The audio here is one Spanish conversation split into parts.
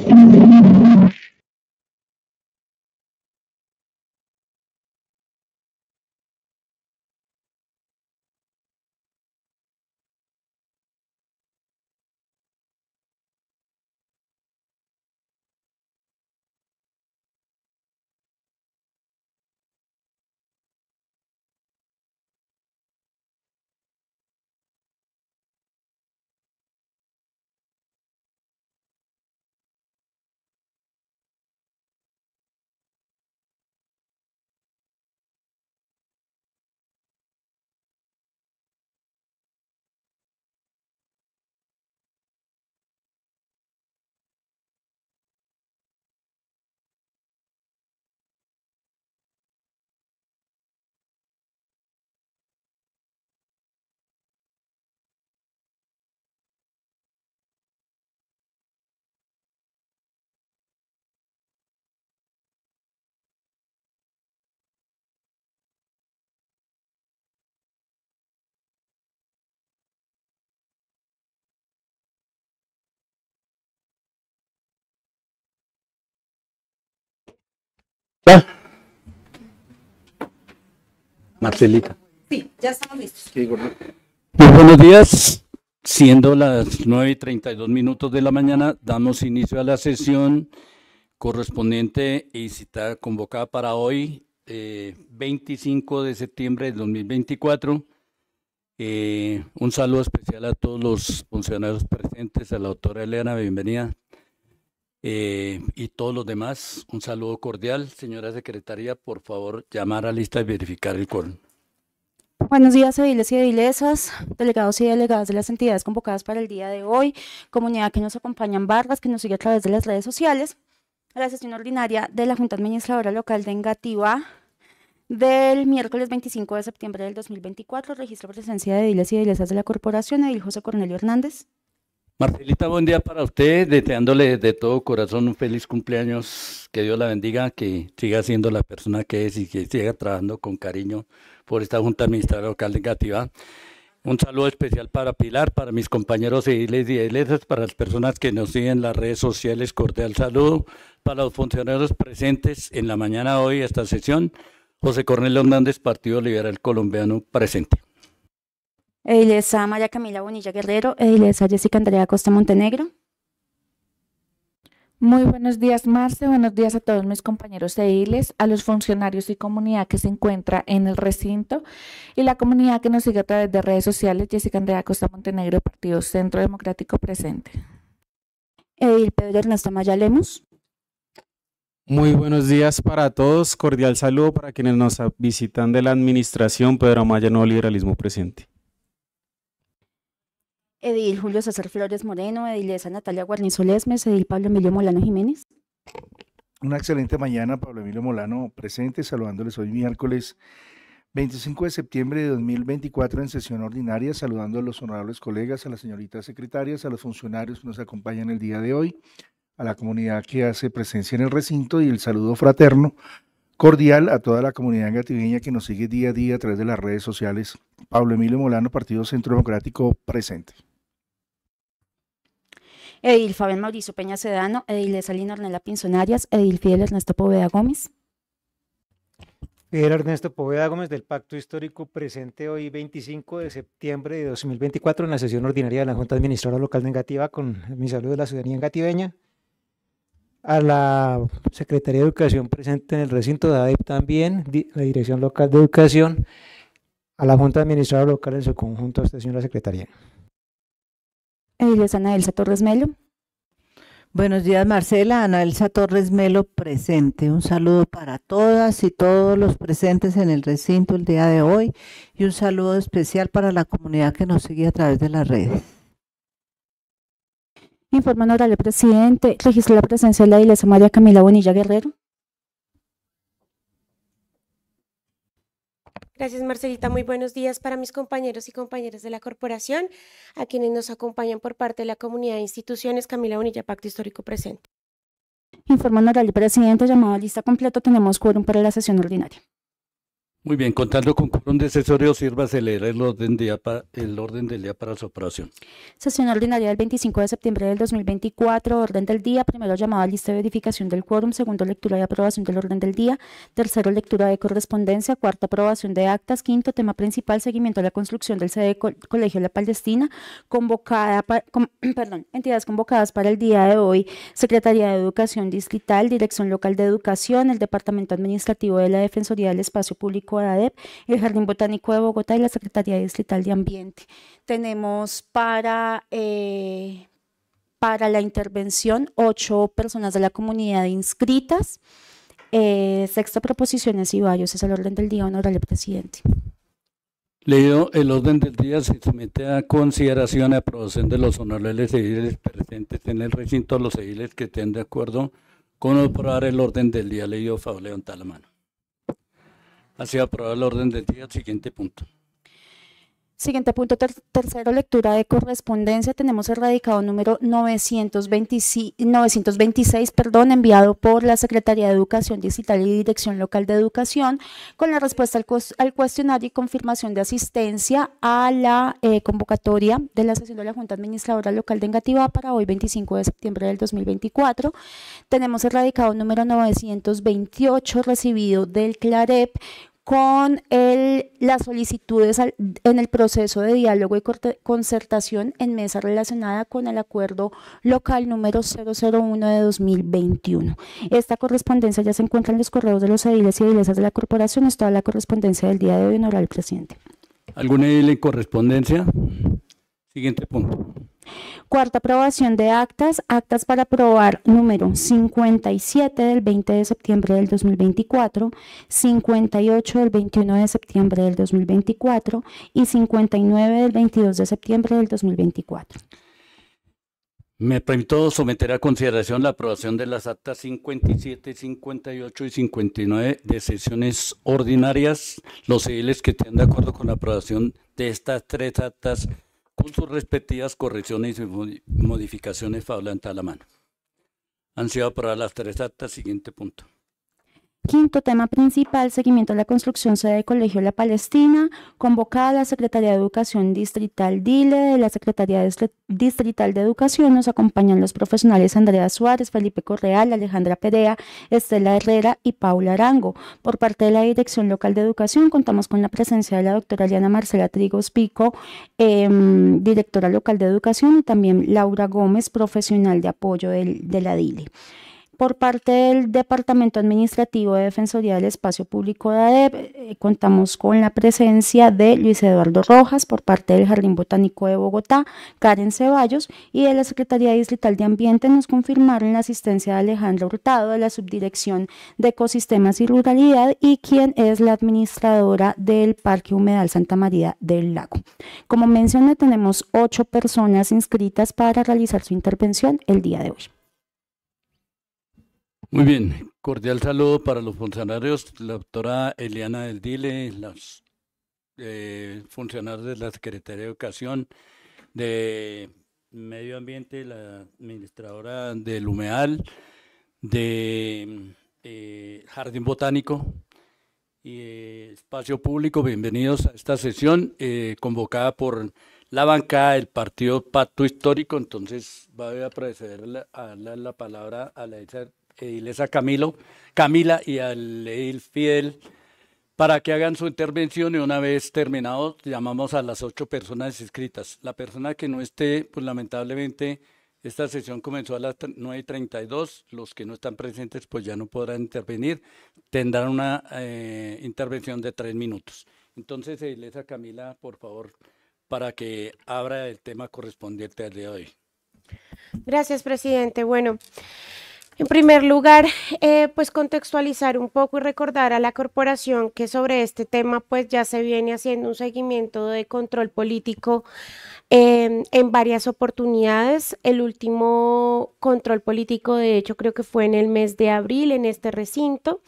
and ¿Ya? Marcelita. Sí, ya estamos listos. Muy buenos días. Siendo las 9 y 32 minutos de la mañana, damos inicio a la sesión correspondiente y cita convocada para hoy, 25 eh, de septiembre de 2024. Eh, un saludo especial a todos los funcionarios presentes, a la doctora Elena, bienvenida, eh, y todos los demás, un saludo cordial. Señora secretaria, por favor, llamar a lista y verificar el coro Buenos días, ediles y edilesas, delegados y delegadas de las entidades convocadas para el día de hoy, comunidad que nos acompaña en barbas, que nos sigue a través de las redes sociales, a la sesión ordinaria de la Junta Administradora Local de Engativá del miércoles 25 de septiembre del 2024, registro presencia de ediles y edilesas de la corporación, edil José Cornelio Hernández. Marcelita, buen día para usted, deseándole de todo corazón un feliz cumpleaños, que Dios la bendiga, que siga siendo la persona que es y que siga trabajando con cariño por esta Junta Administrativa Local de Gativá. Un saludo especial para Pilar, para mis compañeros civiles y iglesias, para las personas que nos siguen en las redes sociales, cordial saludo, para los funcionarios presentes en la mañana de hoy esta sesión, José Cornelio Hernández, Partido Liberal Colombiano, presente. Edilesa Amaya Camila Bonilla Guerrero, Edilesa Jessica Andrea Costa Montenegro. Muy buenos días, Marce. Buenos días a todos mis compañeros ediles, a los funcionarios y comunidad que se encuentra en el recinto y la comunidad que nos sigue a través de redes sociales. Jessica Andrea Costa Montenegro, Partido Centro Democrático Presente. Edil Pedro Ernesto Lemus. Muy buenos días para todos. Cordial saludo para quienes nos visitan de la Administración Pedro Amaya Nuevo Liberalismo Presente. Edil Julio César Flores Moreno, Edilesa Natalia Guarnizo Lesmes, Edil Pablo Emilio Molano Jiménez. Una excelente mañana, Pablo Emilio Molano presente, saludándoles hoy miércoles 25 de septiembre de 2024 en sesión ordinaria, saludando a los honorables colegas, a las señoritas secretarias, a los funcionarios que nos acompañan el día de hoy, a la comunidad que hace presencia en el recinto y el saludo fraterno cordial a toda la comunidad gatineña que nos sigue día a día a través de las redes sociales. Pablo Emilio Molano, Partido Centro Democrático, presente. Edil Fabián Mauricio Peña Sedano, Edil Salina Ornella Pinzonarias, Edil Fidel Ernesto Poveda Gómez. Fidel Ernesto Poveda Gómez del Pacto Histórico presente hoy 25 de septiembre de 2024 en la sesión ordinaria de la Junta Administradora Local negativa con mi saludo de la ciudadanía engativeña. A la Secretaría de Educación presente en el recinto de ADEP también, la Dirección Local de Educación, a la Junta Administradora Local en su conjunto, a usted señora Secretaría. Ana Elsa Torres Melo. Buenos días, Marcela. Ana Elsa Torres Melo presente. Un saludo para todas y todos los presentes en el recinto el día de hoy y un saludo especial para la comunidad que nos sigue a través de las redes. Informando al presidente. Registró la presencia de la iglesia María Camila Bonilla Guerrero. Gracias, Marcelita. Muy buenos días para mis compañeros y compañeras de la corporación, a quienes nos acompañan por parte de la comunidad de instituciones. Camila Bonilla, Pacto Histórico Presente. Informa al presidente, llamado lista completo, tenemos quórum para la sesión ordinaria. Muy bien, contando con un decesorio, sirva acelerar el orden, día para, el orden del día para su operación Sesión ordinaria del 25 de septiembre del 2024, orden del día, primero llamada a lista de verificación del quórum, segundo lectura y aprobación del orden del día, tercero lectura de correspondencia, cuarta aprobación de actas, quinto tema principal, seguimiento a la construcción del sede Colegio La Palestina, convocada perdón, entidades convocadas para el día de hoy, Secretaría de Educación Distrital, Dirección Local de Educación, el Departamento Administrativo de la Defensoría del Espacio Público de el Jardín Botánico de Bogotá y la Secretaría Distrital de Ambiente. Tenemos para, eh, para la intervención ocho personas de la comunidad inscritas. Eh, sexta proposiciones y varios es el orden del día, honorable presidente. Leído el orden del día, se somete a consideración y aprobación de los honorables ediles presentes en el recinto, los ediles que estén de acuerdo con aprobar el orden del día. Leído Fabio León la ha sido aprobado el orden del día. Siguiente punto. Siguiente punto, tercero, lectura de correspondencia. Tenemos el radicado número 926, perdón, enviado por la Secretaría de Educación Digital y Dirección Local de Educación, con la respuesta al, cuestionario y confirmación de asistencia a la eh, convocatoria de la sesión de la Junta Administradora Local de Engativá para hoy, 25 de septiembre del 2024. Tenemos el radicado número 928, recibido del CLAREP, con el, las solicitudes en el proceso de diálogo y concertación en mesa relacionada con el acuerdo local número 001 de 2021. Esta correspondencia ya se encuentra en los correos de los ediles y edilesas de la corporación. Es toda la correspondencia del día de hoy en presidente. ¿Alguna edil en correspondencia? Siguiente punto. Cuarta aprobación de actas, actas para aprobar número 57 del 20 de septiembre del 2024, 58 del 21 de septiembre del 2024 y 59 del 22 de septiembre del 2024. Me permito someter a consideración la aprobación de las actas 57, 58 y 59 de sesiones ordinarias. Los civiles que estén de acuerdo con la aprobación de estas tres actas con sus respectivas correcciones y modificaciones habla a la mano. Han para las tres actas. Siguiente punto. Quinto tema principal, seguimiento a la construcción sede del Colegio La Palestina, convocada la Secretaría de Educación Distrital DILE de la Secretaría Distrital de Educación. Nos acompañan los profesionales Andrea Suárez, Felipe Correal, Alejandra Perea, Estela Herrera y Paula Arango. Por parte de la Dirección Local de Educación contamos con la presencia de la doctora Liana Marcela Trigos Pico, em, directora local de Educación, y también Laura Gómez, profesional de apoyo de la DILE. Por parte del Departamento Administrativo de Defensoría del Espacio Público de ADEP, eh, contamos con la presencia de Luis Eduardo Rojas, por parte del Jardín Botánico de Bogotá, Karen Ceballos y de la Secretaría Distrital de Ambiente nos confirmaron la asistencia de Alejandro Hurtado de la Subdirección de Ecosistemas y Ruralidad y quien es la administradora del Parque Humedal Santa María del Lago. Como mencioné, tenemos ocho personas inscritas para realizar su intervención el día de hoy. Muy bien, cordial saludo para los funcionarios, la doctora Eliana del Dile, los eh, funcionarios de la Secretaría de Educación, de Medio Ambiente, la administradora del Humeal, de eh, Jardín Botánico y eh, Espacio Público, bienvenidos a esta sesión eh, convocada por la banca del partido Pacto Histórico. Entonces, voy a proceder a darle la palabra a la Ilesa Camilo, Camila y al Leil Fidel para que hagan su intervención y una vez terminado llamamos a las ocho personas inscritas. La persona que no esté, pues lamentablemente esta sesión comenzó a las 9.32, los que no están presentes pues ya no podrán intervenir, tendrán una eh, intervención de tres minutos. Entonces, Ilesa Camila, por favor, para que abra el tema correspondiente al día de hoy. Gracias, presidente. Bueno, en primer lugar, eh, pues contextualizar un poco y recordar a la corporación que sobre este tema pues ya se viene haciendo un seguimiento de control político em, en varias oportunidades. El último control político, de hecho, creo que fue en el mes de abril en este recinto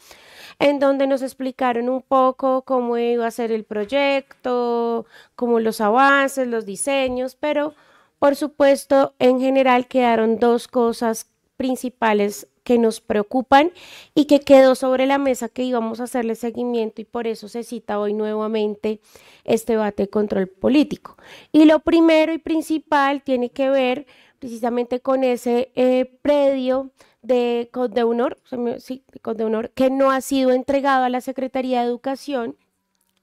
en donde nos explicaron un poco cómo iba a ser el proyecto, cómo los avances, los diseños, pero por supuesto en general quedaron dos cosas principales que nos preocupan y que quedó sobre la mesa que íbamos a hacerle seguimiento y por eso se cita hoy nuevamente este debate de control político. Y lo primero y principal tiene que ver precisamente con ese eh, predio de de de Honor, que no ha sido entregado a la Secretaría de Educación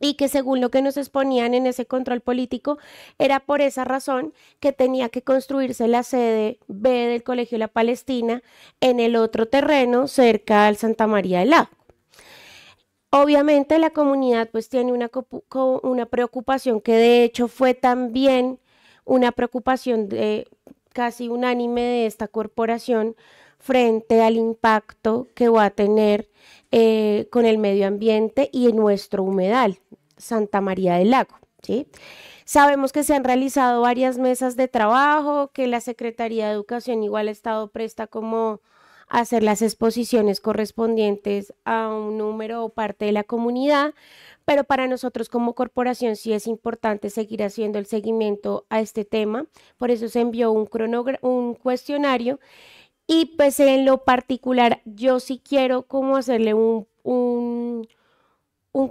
y que según lo que nos exponían en ese control político, era por esa razón que tenía que construirse la sede B del Colegio La Palestina en el otro terreno cerca al Santa María del Lago. Obviamente la comunidad pues tiene una, una preocupación que de hecho fue también una preocupación casi unánime de esta corporación frente al impacto que va a tener eh, con el medio ambiente y en nuestro humedal, Santa María del Lago. Sabemos que se han realizado varias mesas de trabajo, que la Secretaría de Educación igual ha estado presta como hacer las exposiciones correspondientes a un número o parte de la comunidad, pero para nosotros como corporación sí es importante seguir haciendo el seguimiento a este tema, por eso se envió un, un cuestionario y pues en lo particular, yo sí quiero como hacerle un,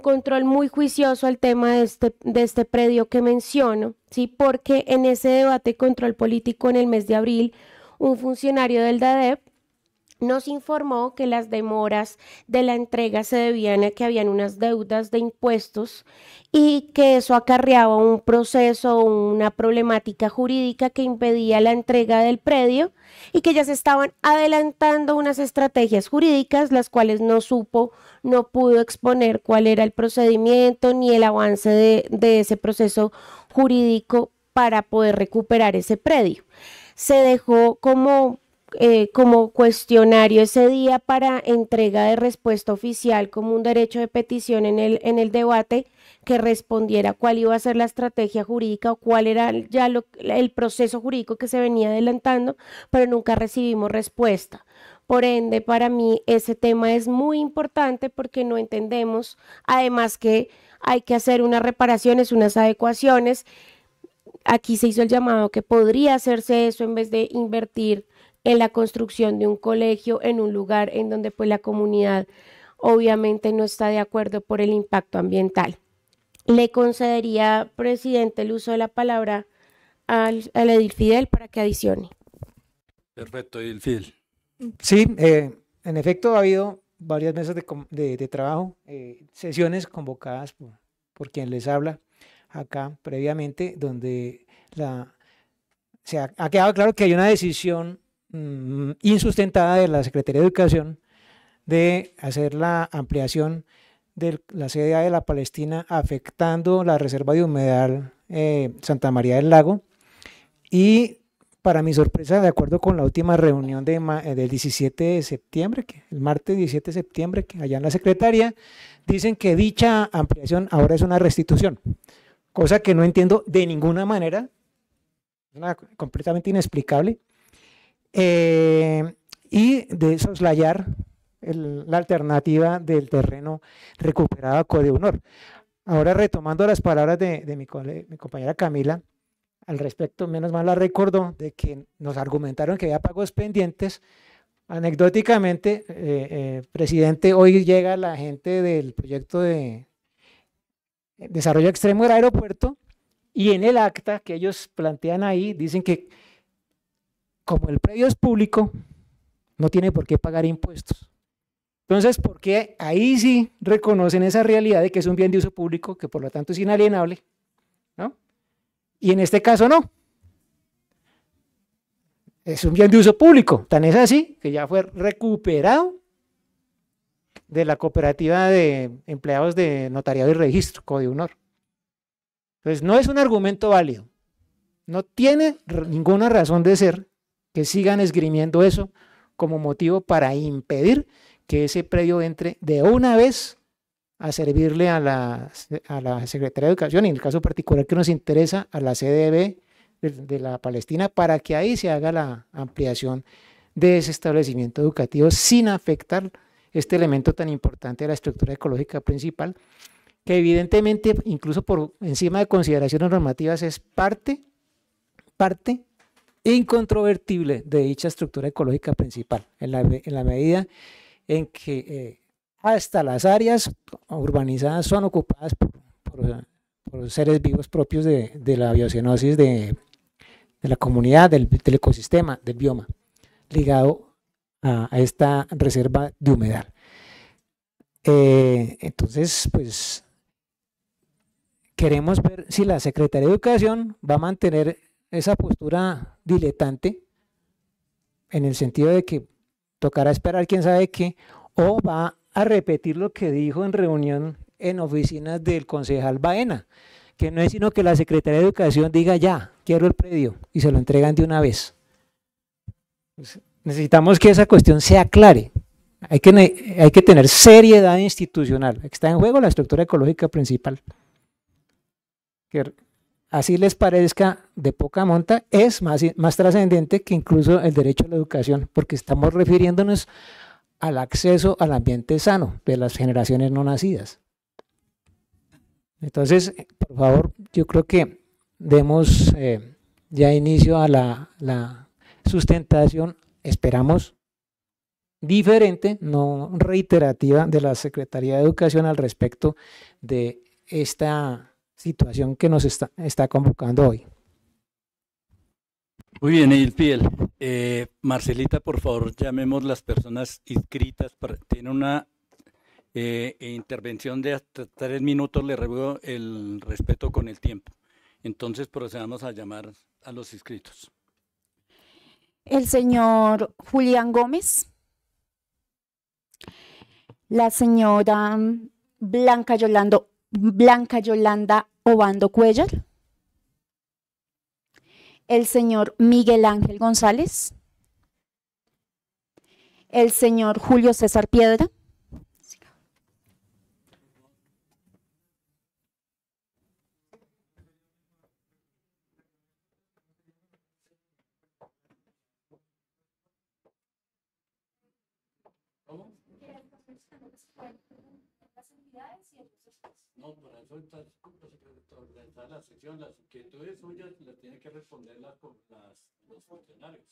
control muy juicioso al tema de este, de este predio que menciono, ¿sí? Porque en ese debate control político en el mes de abril, un funcionario del DADEP nos informó que las demoras de la entrega se debían a que habían unas deudas de impuestos y que eso acarreaba un proceso, una problemática jurídica que impedía la entrega del predio y que ya se estaban adelantando unas estrategias jurídicas, las cuales no supo, no pudo exponer cuál era el procedimiento ni el avance de, de ese proceso jurídico para poder recuperar ese predio. Se dejó como eh, como cuestionario ese día para entrega de respuesta oficial como un derecho de petición en el, en el debate que respondiera cuál iba a ser la estrategia jurídica o cuál era ya el proceso jurídico que se venía adelantando, pero nunca recibimos respuesta. Por ende, para mí ese tema es muy importante porque no entendemos, además que hay que hacer unas reparaciones, unas adecuaciones. Aquí se hizo el llamado que podría hacerse eso en vez de invertir en la construcción de un colegio en un lugar en donde pues la comunidad obviamente no está de acuerdo por el impacto ambiental. Le concedería, presidente, el uso de la palabra al, Edil Fidel para que adicione. Perfecto, Edil Fidel. Sí, eh, en efecto ha habido varias mesas de, de, trabajo, eh, sesiones convocadas por, quien les habla acá previamente, donde la, se ha, quedado claro que hay una decisión Mm, insustentada de la Secretaría de Educación de hacer la ampliación de la sede de la Palestina afectando la reserva de humedal eh, Santa María del Lago y para mi sorpresa, de acuerdo con la última reunión de eh, del 17 de septiembre, que el martes 17 de septiembre, que allá en la Secretaría, dicen que dicha ampliación ahora es una restitución, cosa que no entiendo de ninguna manera, completamente inexplicable. Eh, y de soslayar el, la alternativa del terreno recuperado a Honor. Ahora retomando las palabras de, mi, compañera Camila, al respecto, menos mal la recordó, de que nos argumentaron que había pagos pendientes. Anecdóticamente, eh, eh, presidente, hoy llega la gente del proyecto de desarrollo extremo del aeropuerto y en el acta que ellos plantean ahí dicen que como el predio es público, no tiene por qué pagar impuestos. Entonces, ¿por qué ahí sí reconocen esa realidad de que es un bien de uso público, que por lo tanto es inalienable? Y en este caso no. Es un bien de uso público, tan es así que ya fue recuperado de la cooperativa de empleados de notariado y registro, Código Honor. Entonces, no es un argumento válido. No tiene ninguna razón de ser que sigan esgrimiendo eso como motivo para impedir que ese predio entre de una vez a servirle a la, a la Secretaría de Educación, y en el caso particular que nos interesa, a la CDB de, de la Palestina, para que ahí se haga la ampliación de ese establecimiento educativo sin afectar este elemento tan importante de la estructura ecológica principal, que evidentemente, incluso por encima de consideraciones normativas, es parte, parte incontrovertible de dicha estructura ecológica principal, en la, medida en que eh, hasta las áreas urbanizadas son ocupadas por, los seres vivos propios de, la biocenosis de, la comunidad, del, ecosistema, del bioma, ligado a, esta reserva de humedal. Eh, entonces, pues queremos ver si la Secretaría de Educación va a mantener esa postura diletante, en el sentido de que tocará esperar quién sabe qué, o va a repetir lo que dijo en reunión en oficinas del concejal Baena, que no es sino que la Secretaría de Educación diga ya, quiero el predio, y se lo entregan de una vez. Pues, necesitamos que esa cuestión se aclare. Hay que, hay que tener seriedad institucional. Está en juego la estructura ecológica principal. Que así les parezca de poca monta, es más, más trascendente que incluso el derecho a la educación, porque estamos refiriéndonos al acceso al ambiente sano de las generaciones no nacidas. Entonces, por favor, yo creo que demos eh, ya inicio a la, la sustentación, esperamos, diferente, no reiterativa, de la Secretaría de Educación al respecto de esta situación que nos está, está convocando hoy. Muy bien, Edil Eh, Marcelita, por favor, llamemos las personas inscritas. tiene una eh, intervención de hasta tres minutos. Le ruego el respeto con el tiempo. Entonces procedamos a llamar a los inscritos. El señor Julián Gómez. La señora Blanca Yolando Blanca Yolanda Obando Cuellar, el señor Miguel Ángel González, el señor Julio César Piedra, Pues, que responder los funcionarios.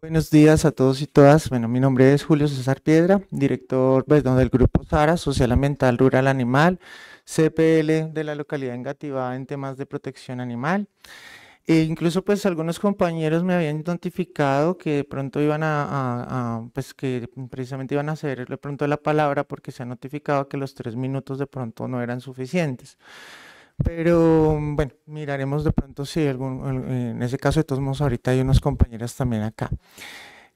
Buenos días a todos y todas. Bueno, mi nombre es Julio César Piedra, director del Grupo SARA, Social Ambiental Rural Animal, CPL de la localidad de Engativá en temas de protección animal. E incluso pues algunos compañeros me habían notificado que de pronto iban a, pues que precisamente iban a ceder de pronto la palabra porque se ha notificado que los tres minutos de pronto no eran suficientes. Pero bueno, miraremos de pronto si algún, en ese caso de todos modos ahorita hay unos compañeras también acá.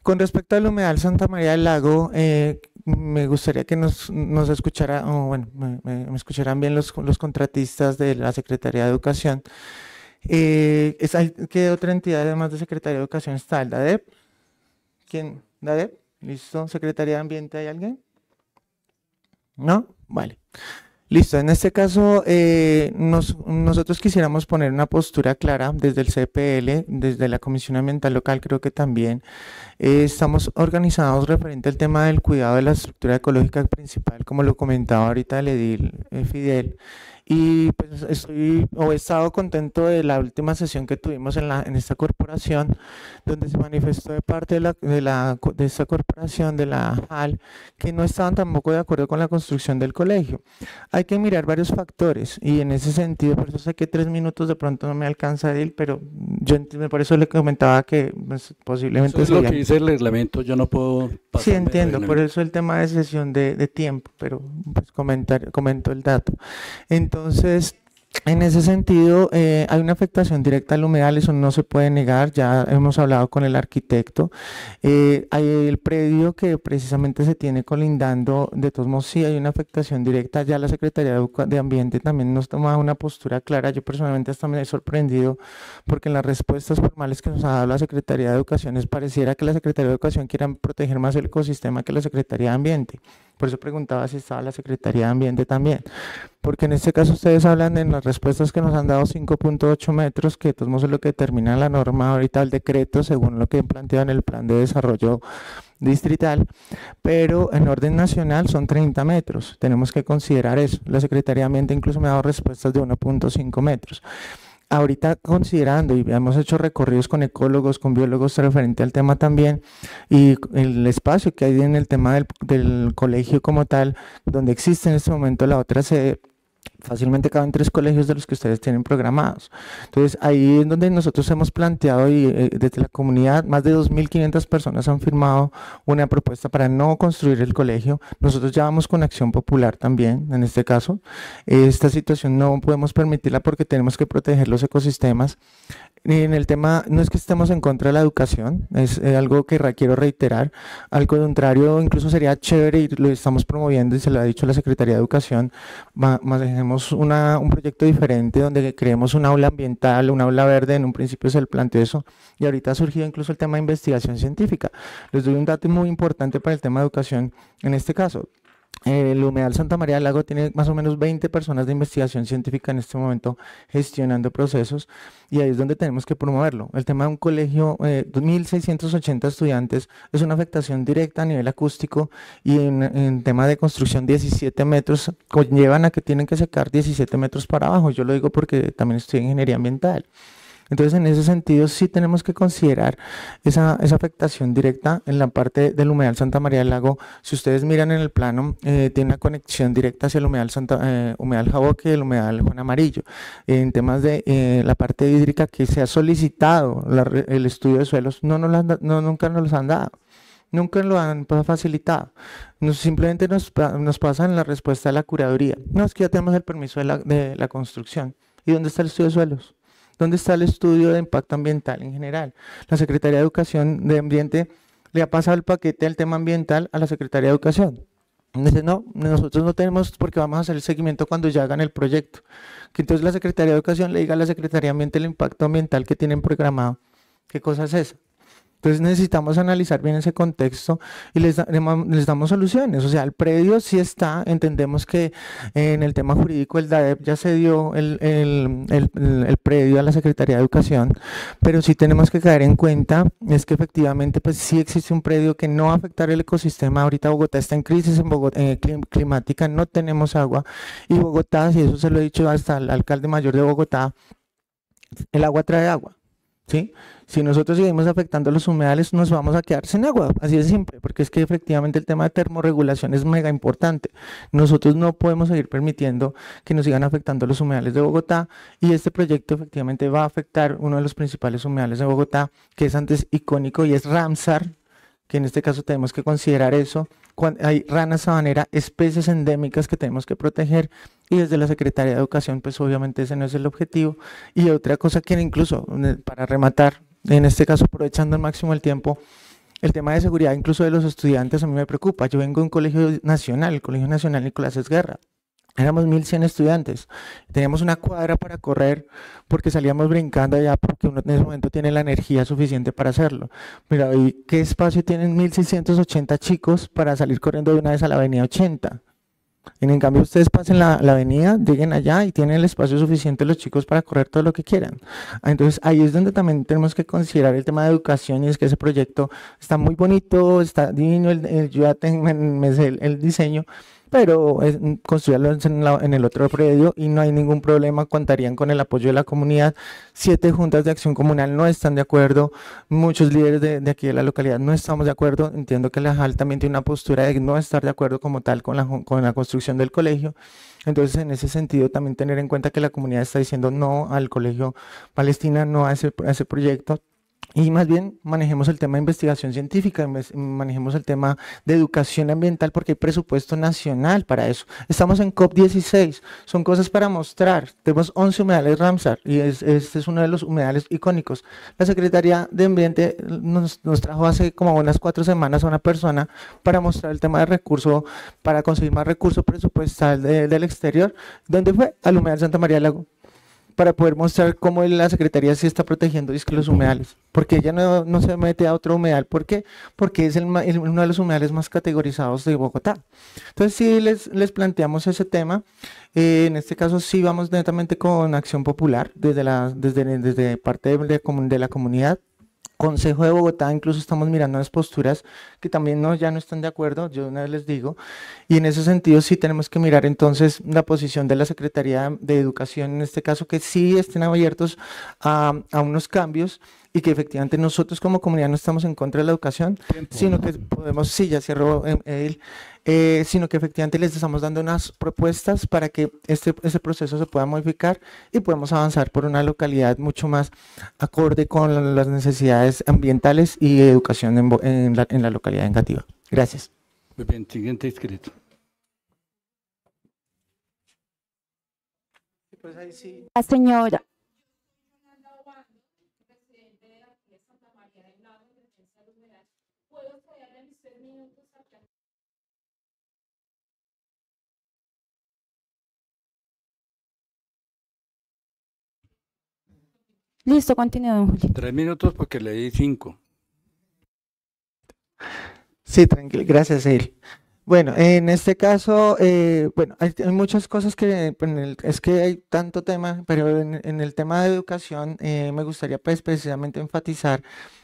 Con respecto al humedal Santa María del Lago, eh, me gustaría que nos, nos escuchara, bueno, me, escucharan bien los, los contratistas de la Secretaría de Educación. Eh, ¿Qué otra entidad, además de Secretaría de Educación, está el DADEP? ¿Quién? ¿DADEP? ¿Listo? ¿Secretaría de Ambiente hay alguien? ¿No? Vale. Listo, en este caso eh, nosotros quisiéramos poner una postura clara desde el CPL, desde la Comisión Ambiental Local creo que también eh, estamos organizados referente al tema del cuidado de la estructura ecológica principal, como lo comentaba ahorita el edil Fidel. Y pues estoy o he estado contento de la última sesión que tuvimos en, la, en esta corporación, donde se manifestó de parte de, la, de, la, esta corporación, de la HAL, que no estaban tampoco de acuerdo con la construcción del colegio. Hay que mirar varios factores y en ese sentido, por eso sé que tres minutos de pronto no me alcanza a él, pero yo por eso le comentaba que pues, posiblemente... es lo que dice el reglamento, yo no puedo... Sí, entiendo, por eso el tema de sesión de, de tiempo, pero pues comentar, comento el dato. Entonces, entonces, en ese sentido, eh, hay una afectación directa al humedal, eso no se puede negar, ya hemos hablado con el arquitecto. Eh, hay el predio que precisamente se tiene colindando, de todos modos sí hay una afectación directa, ya la Secretaría de, Ambiente también nos toma una postura clara, yo personalmente hasta me he sorprendido porque en las respuestas formales que nos ha dado la Secretaría de Educación pareciera que la Secretaría de Educación quiera proteger más el ecosistema que la Secretaría de Ambiente. Por eso preguntaba si estaba la Secretaría de Ambiente también, porque en este caso ustedes hablan en las respuestas que nos han dado 5.8 metros, que es lo que determina la norma ahorita el decreto, según lo que plantean en el plan de desarrollo distrital, pero en orden nacional son 30 metros. Tenemos que considerar eso. La Secretaría de Ambiente incluso me ha dado respuestas de 1.5 metros ahorita considerando, y hemos hecho recorridos con ecólogos, con biólogos referente al tema también, y el espacio que hay en el tema del, colegio como tal, donde existe en este momento la otra sede fácilmente caben tres colegios de los que ustedes tienen programados. Entonces, ahí es donde nosotros hemos planteado y eh, desde la comunidad, más de 2.500 personas han firmado una propuesta para no construir el colegio. Nosotros ya vamos con acción popular también, en este caso. Esta situación no podemos permitirla porque tenemos que proteger los ecosistemas. Y en el tema, no es que estemos en contra de la educación, es eh, algo que quiero reiterar. Al contrario, incluso sería chévere y lo estamos promoviendo y se lo ha dicho la Secretaría de Educación, más dejemos un proyecto diferente donde creemos un aula ambiental, un aula verde, en un principio se planteó eso, y ahorita ha surgido incluso el tema de investigación científica. Les doy un dato muy importante para el tema de educación en este caso. Eh, el Humedal Santa María del Lago tiene más o menos 20 personas de investigación científica en este momento gestionando procesos y ahí es donde tenemos que promoverlo. El tema de un colegio, eh, 1.680 estudiantes, es una afectación directa a nivel acústico y en, en, tema de construcción 17 metros conllevan a que tienen que secar 17 metros para abajo. Yo lo digo porque también estoy en ingeniería ambiental. Entonces, en ese sentido, sí tenemos que considerar esa, afectación directa en la parte del humedal Santa María del Lago. Si ustedes miran en el plano, eh, tiene una conexión directa hacia el humedal, Santa, eh, humedal Jaboque y el humedal Juan Amarillo. En temas de eh, la parte hídrica que se ha solicitado el estudio de suelos, no, no nunca nos los han dado nunca lo han facilitado. simplemente nos, pasan la respuesta de la curaduría. No, es que ya tenemos el permiso de la, de la construcción. ¿Y dónde está el estudio de suelos? ¿Dónde está el estudio de impacto ambiental en general? La Secretaría de Educación de Ambiente le ha pasado el paquete del tema ambiental a la Secretaría de Educación. Dice, no, nosotros no tenemos porque vamos a hacer el seguimiento cuando ya hagan el proyecto. Que entonces la Secretaría de Educación le diga a la Secretaría de Ambiente el impacto ambiental que tienen programado. ¿Qué cosa es esa? Entonces necesitamos analizar bien ese contexto y les, damos soluciones. O sea, el predio sí está, entendemos que en el tema jurídico el DADEP ya se dio el, predio a la Secretaría de Educación, pero sí tenemos que caer en cuenta es que efectivamente pues sí existe un predio que no va a afectar el ecosistema. Ahorita Bogotá está en crisis en Bogotá, en eh, climática, no tenemos agua y Bogotá, si eso se lo he dicho hasta el alcalde mayor de Bogotá, el agua trae agua. ¿sí? Si nosotros seguimos afectando los humedales, nos vamos a quedar sin agua, así de simple, porque es que efectivamente el tema de termorregulación es mega importante. Nosotros no podemos seguir permitiendo que nos sigan afectando los humedales de Bogotá y este proyecto efectivamente va a afectar uno de los principales humedales de Bogotá, que es antes icónico y es Ramsar, que en este caso tenemos que considerar eso hay ranas sabanera, especies endémicas que tenemos que proteger y desde la Secretaría de Educación, pues obviamente ese no es el objetivo. Y otra cosa que incluso, eh, para rematar, en este caso aprovechando al máximo el tiempo, el tema de seguridad incluso de los estudiantes a mí me preocupa. Yo vengo de un colegio nacional, el Colegio Nacional Nicolás Esguerra, Éramos 1100 estudiantes. Teníamos una cuadra para correr porque salíamos brincando allá porque uno en ese momento tiene la energía suficiente para hacerlo. pero qué espacio tienen 1680 chicos para salir corriendo de una vez a la avenida 80? en cambio ustedes pasen la, avenida, lleguen allá y tienen el espacio suficiente los chicos para correr todo lo que quieran. Ah, entonces ahí es donde también tenemos que considerar el tema de educación y es que ese proyecto está muy bonito, está divino, yo ya tengo, el, el diseño, pero es, mm, construirlo en, el otro predio y no hay ningún problema, contarían con el apoyo de la comunidad. Siete juntas de acción comunal no están de acuerdo, muchos líderes de, aquí de la localidad no estamos de acuerdo, entiendo que la JAL también tiene una postura de no estar de acuerdo como tal con la, con la construcción del colegio. Entonces, en ese sentido, también tener en cuenta que la comunidad está diciendo no al colegio palestina, no a ese proyecto, y más bien manejemos el tema de investigación científica, manejemos el tema de educación ambiental, porque hay presupuesto nacional para eso. Estamos en COP16, son cosas para mostrar. Tenemos 11 humedales Ramsar y este es uno de los humedales icónicos. La Secretaría de Ambiente nos, trajo hace como unas cuatro semanas a una persona para mostrar el tema de recurso, para conseguir más recursos presupuestal del exterior. ¿Dónde fue? Al humedal Santa María del Lago para poder mostrar cómo la Secretaría sí está protegiendo es los humedales, porque ella no, no, se mete a otro humedal. ¿Por qué? Porque es uno de los humedales más categorizados de Bogotá. Entonces sí les, les planteamos ese tema. Eh, en este caso sí vamos netamente con acción popular desde, la, desde, parte de la comunidad. Consejo de Bogotá, incluso estamos mirando las posturas que también no, ya no están de acuerdo, yo una vez les digo, y en ese sentido sí tenemos que mirar entonces la posición de la Secretaría de Educación, en este caso, que sí estén abiertos a, a unos cambios y que efectivamente nosotros como comunidad no estamos en contra de la educación, sino que podemos, sí, ya cierro em, él, eh, sino que efectivamente les estamos dando unas propuestas para que este, proceso se pueda modificar y podemos avanzar por una localidad mucho más acorde con las necesidades ambientales y educación en, la, localidad de Gracias. Muy bien, siguiente inscrito. La señora Listo, continúa, don Julio. Tres minutos porque le di cinco. Sí, tranquilo, gracias, él. Bueno, en este caso, eh, bueno, hay, muchas cosas que, es que hay tanto tema, pero en, el tema de educación eh, me gustaría pues, precisamente enfatizar,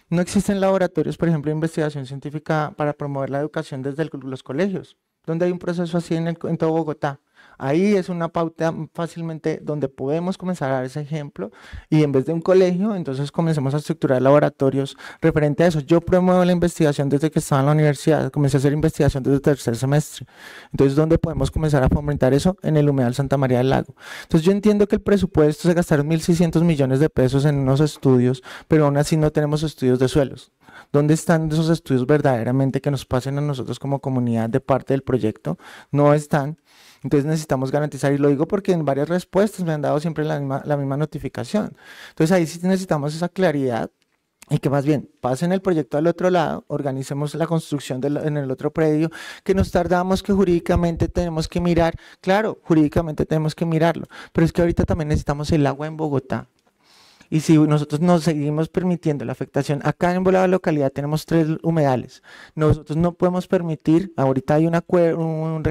no existen laboratorios, por ejemplo, de investigación científica para promover la educación desde los colegios, donde hay un proceso así en, en todo Bogotá. Ahí es una pauta fácilmente donde podemos comenzar a dar ese ejemplo y en vez de un colegio, entonces comencemos a estructurar laboratorios referente a eso. Yo promuevo la investigación desde que estaba en la universidad, comencé a hacer investigación desde el tercer semestre. Entonces, ¿dónde podemos comenzar a fomentar eso? En el humedal Santa María del Lago. Entonces, yo entiendo que el presupuesto se gastaron 1.600 millones de pesos en unos estudios, pero aún así no tenemos estudios de suelos. ¿Dónde están esos estudios verdaderamente que nos pasen a nosotros como comunidad de parte del proyecto? No están. Entonces necesitamos garantizar, y lo digo porque en varias respuestas me han dado siempre la misma, notificación. Entonces ahí sí necesitamos esa claridad y que más bien pasen el proyecto al otro lado, organicemos la construcción en el otro predio, que nos tardamos, que jurídicamente tenemos que mirar, claro, jurídicamente tenemos que mirarlo, pero es que ahorita también necesitamos el agua en Bogotá. Y si nosotros nos seguimos permitiendo la afectación, acá en Volada Localidad tenemos tres humedales. Nosotros no podemos permitir, ahorita hay una,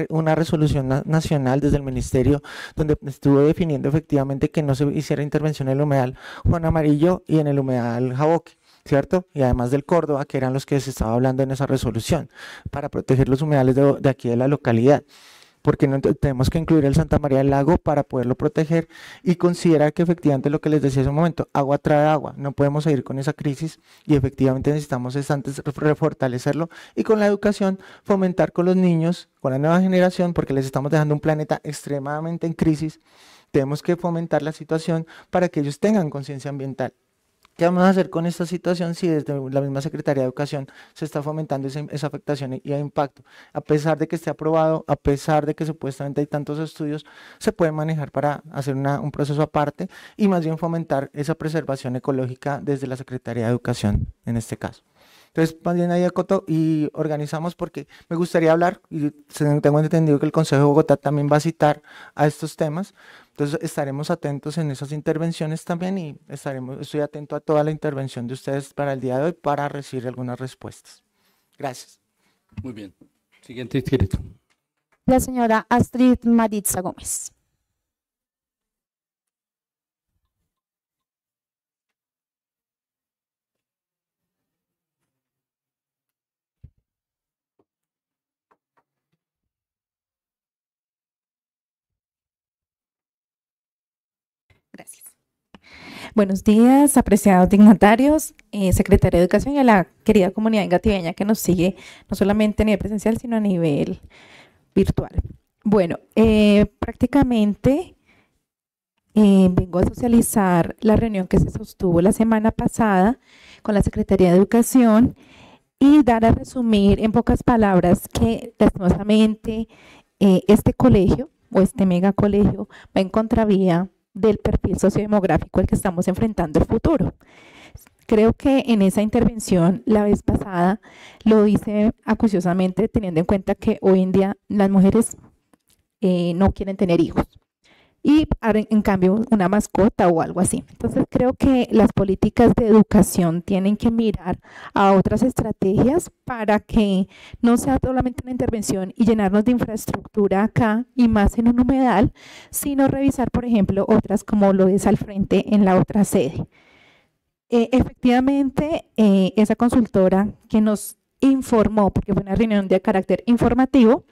una resolución nacional desde el Ministerio donde estuvo definiendo efectivamente que no se hiciera intervención en el humedal Juan Amarillo y en el humedal Jaboque. ¿cierto? Y además del Córdoba, que eran los que se estaba hablando en esa resolución, para proteger los humedales de aquí de la localidad porque tenemos que incluir el Santa María del Lago para poderlo proteger y considerar que efectivamente lo que les decía hace un momento, agua trae agua, no podemos seguir con esa crisis y efectivamente necesitamos antes refortalecerlo y con la educación fomentar con los niños, con la nueva generación, porque les estamos dejando un planeta extremadamente en crisis, tenemos que fomentar la situación para que ellos tengan conciencia ambiental. ¿Qué vamos a hacer con esta situación si desde la misma Secretaría de Educación se está fomentando esa, afectación y, impacto? A pesar de que esté aprobado, a pesar de que supuestamente hay tantos estudios, se puede manejar para hacer un proceso aparte y más bien fomentar esa preservación ecológica desde la Secretaría de Educación en este caso. Entonces, más bien ahí acoto y organizamos porque me gustaría hablar, y tengo entendido que el Consejo de Bogotá también va a citar a estos temas. Entonces, estaremos atentos en esas intervenciones también y estaremos, estoy atento a toda la intervención de ustedes para el día de hoy para recibir algunas respuestas. Gracias. Muy bien. Siguiente inscrito. La señora Astrid Maritza Gómez. Buenos días, apreciados dignatarios, eh, secretaria de Educación y a la querida comunidad engativeña que nos sigue, no solamente a nivel presencial, sino a nivel virtual. Bueno, eh, prácticamente eh, vengo a socializar la reunión que se sostuvo la semana pasada con la Secretaría de Educación y dar a resumir en pocas palabras que lastimosamente este colegio o este megacolegio va en contravía del perfil sociodemográfico al que estamos enfrentando el futuro. Creo que en esa intervención la vez pasada lo hice acuciosamente teniendo en cuenta que hoy en día las mujeres eh, no quieren tener hijos y en cambio una mascota o algo así. Entonces creo que las políticas de educación tienen que mirar a otras estrategias para que no sea solamente una intervención y llenarnos de infraestructura acá y más en un humedal, sino revisar, por ejemplo, otras como lo es al frente en la otra sede. Eh, efectivamente, eh, esa consultora que nos informó, porque fue una reunión de carácter informativo,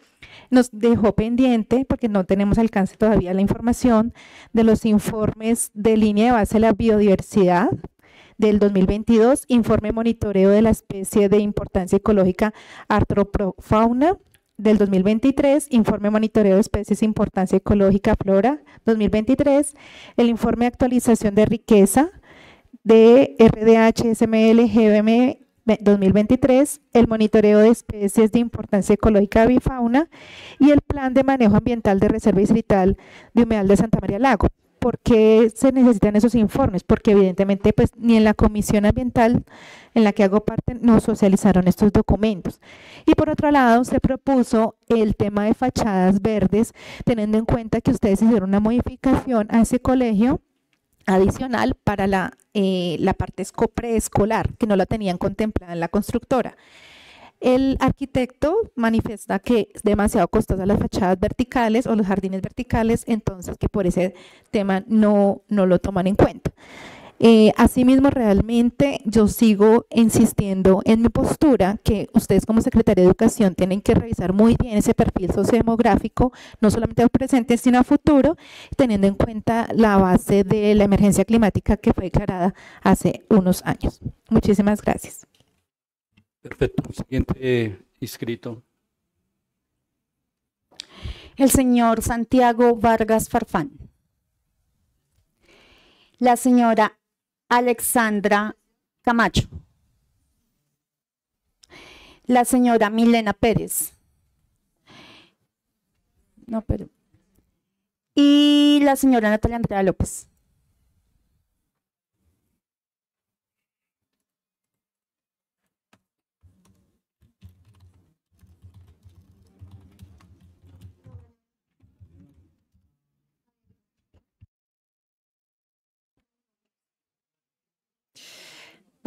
nos dejó pendiente, porque no tenemos alcance todavía la información, de los informes de línea de base de la biodiversidad del 2022, informe monitoreo de la especie de importancia ecológica artroprofauna del 2023, informe monitoreo de especies de importancia ecológica flora 2023, el informe de actualización de riqueza de RDH, SML, GBM 2023, el monitoreo de especies de importancia ecológica bifauna y el plan de manejo ambiental de reserva distrital de humedal de Santa María Lago. ¿Por qué se necesitan esos informes? Porque evidentemente pues ni en la comisión ambiental en la que hago parte no socializaron estos documentos. Y por otro lado, se propuso el tema de fachadas verdes, teniendo en cuenta que ustedes hicieron una modificación a ese colegio adicional para la eh, la parte preescolar, que no la tenían contemplada en la constructora. El arquitecto manifiesta que es demasiado costosa las fachadas verticales o los jardines verticales, entonces que por ese tema no lo toman en cuenta. Eh, asimismo, realmente yo sigo insistiendo en mi postura que ustedes como Secretaria de Educación tienen que revisar muy bien ese perfil sociodemográfico, no solamente al presente, sino a futuro, teniendo en cuenta la base de la emergencia climática que fue declarada hace unos años. Muchísimas gracias. Perfecto. Siguiente eh, inscrito. El señor Santiago Vargas Farfán. La señora Alexandra Camacho. La señora Milena Pérez. pero. Y la señora Natalia Andrea López.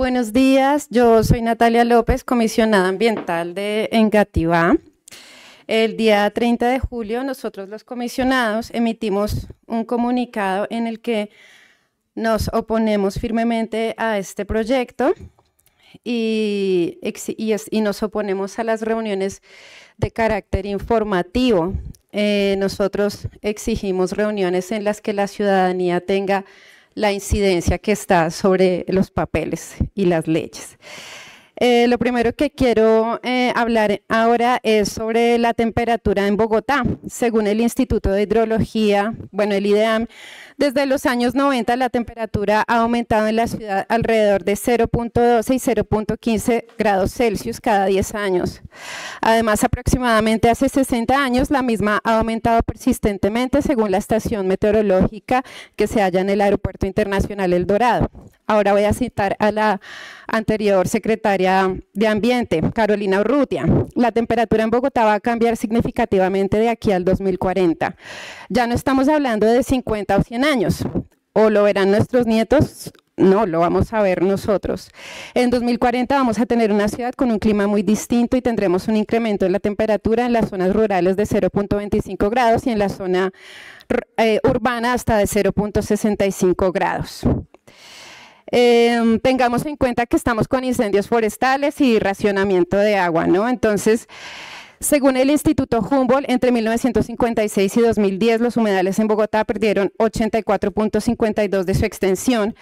Buenos días, yo soy Natalia López, comisionada ambiental de Engativá. El día 30 de julio nosotros los comisionados emitimos un comunicado en el que nos oponemos firmemente a este proyecto y, nos oponemos a las reuniones de carácter informativo. Eh, nosotros exigimos reuniones en las que la ciudadanía tenga la incidencia que está sobre los papeles y las leyes. Eh, lo primero que quiero eh, hablar ahora es sobre la temperatura en Bogotá. Según el Instituto de Hidrología, bueno, el IDEAM, desde los años 90 la temperatura ha aumentado en la ciudad alrededor de 0.12 y 0.15 grados Celsius cada 10 años. Además, aproximadamente hace 60 años la misma ha aumentado persistentemente según la estación meteorológica que se halla en el Aeropuerto Internacional El Dorado. Ahora voy a citar a la anterior secretaria de Ambiente, Carolina Urrutia. La temperatura en Bogotá va a cambiar significativamente de aquí al 2040. Ya no estamos hablando de 50 o 100 años. O lo verán nuestros nietos no, lo vamos a ver nosotros. En 2040 vamos a tener una ciudad con un clima muy distinto y tendremos un incremento en la temperatura en las zonas rurales de 0.25 grados y en la zona eh, urbana hasta de 0.65 grados. Em, tengamos en cuenta que estamos con incendios forestales y racionamiento de agua, ¿no? Entonces, según el Instituto Humboldt, entre 1956 y 2010 los humedales en Bogotá perdieron 84.52 de su extensión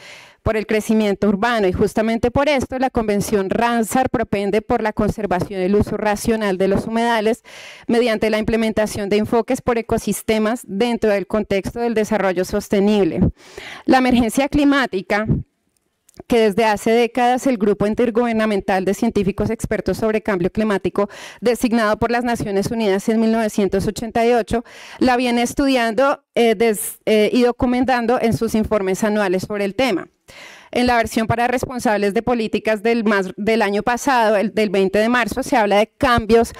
por el crecimiento urbano y justamente por esto la Convención Ramsar propende por la conservación y el uso racional de los humedales mediante la implementación de enfoques por ecosistemas dentro del contexto del desarrollo sostenible. La emergencia climática que desde hace décadas el Grupo Intergubernamental de Científicos Expertos sobre Cambio Climático, designado por las Naciones Unidas en 1988, la viene estudiando eh, eh, y documentando en sus informes anuales sobre el tema. En la versión para responsables de políticas del, año pasado, el, del 20 de marzo, se habla de cambios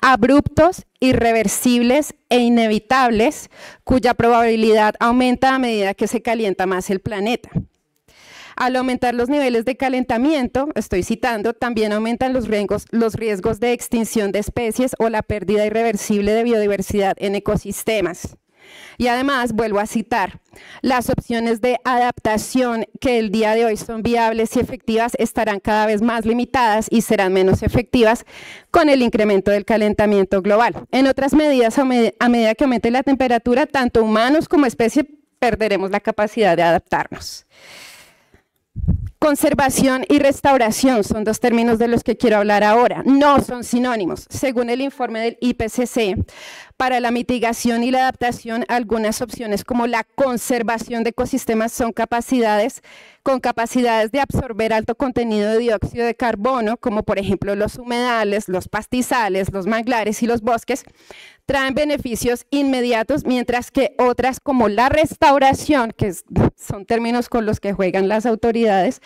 abruptos, irreversibles e inevitables, cuya probabilidad aumenta a medida que se calienta más el planeta. Al aumentar los niveles de calentamiento, estoy citando, también aumentan los riesgos, los riesgos de extinción de especies o la pérdida irreversible de biodiversidad en ecosistemas. Y además, vuelvo a citar, las opciones de adaptación que el día de hoy son viables y efectivas estarán cada vez más limitadas y serán menos efectivas con el incremento del calentamiento global. En otras medidas, a, medida que aumente la temperatura, tanto humanos como especies perderemos la capacidad de adaptarnos. Conservación y restauración son dos términos de los que quiero hablar ahora. No son sinónimos. Según el informe del IPCC, para la mitigación y la adaptación, algunas opciones como la conservación de ecosistemas son capacidades con capacidades de absorber alto contenido de dióxido de carbono, como por ejemplo los humedales, los pastizales, los manglares y los bosques, traen beneficios inmediatos, mientras que otras como la restauración, que son términos con los que juegan las autoridades,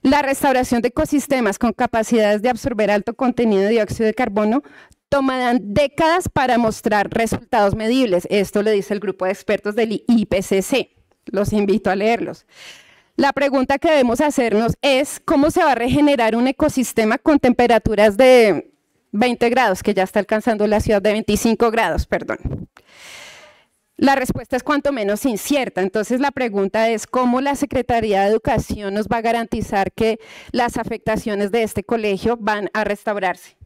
la restauración de ecosistemas con capacidades de absorber alto contenido de dióxido de carbono tomarán décadas para mostrar resultados medibles. Esto le dice el grupo de expertos del IPCC. Los invito a leerlos. La pregunta que debemos hacernos es cómo se va a regenerar un ecosistema con temperaturas de 20 grados, que ya está alcanzando la ciudad de 25 grados, perdón. La respuesta es cuanto menos incierta, entonces la pregunta es cómo la Secretaría de Educación nos va a garantizar que las afectaciones de este colegio van a restaurarse.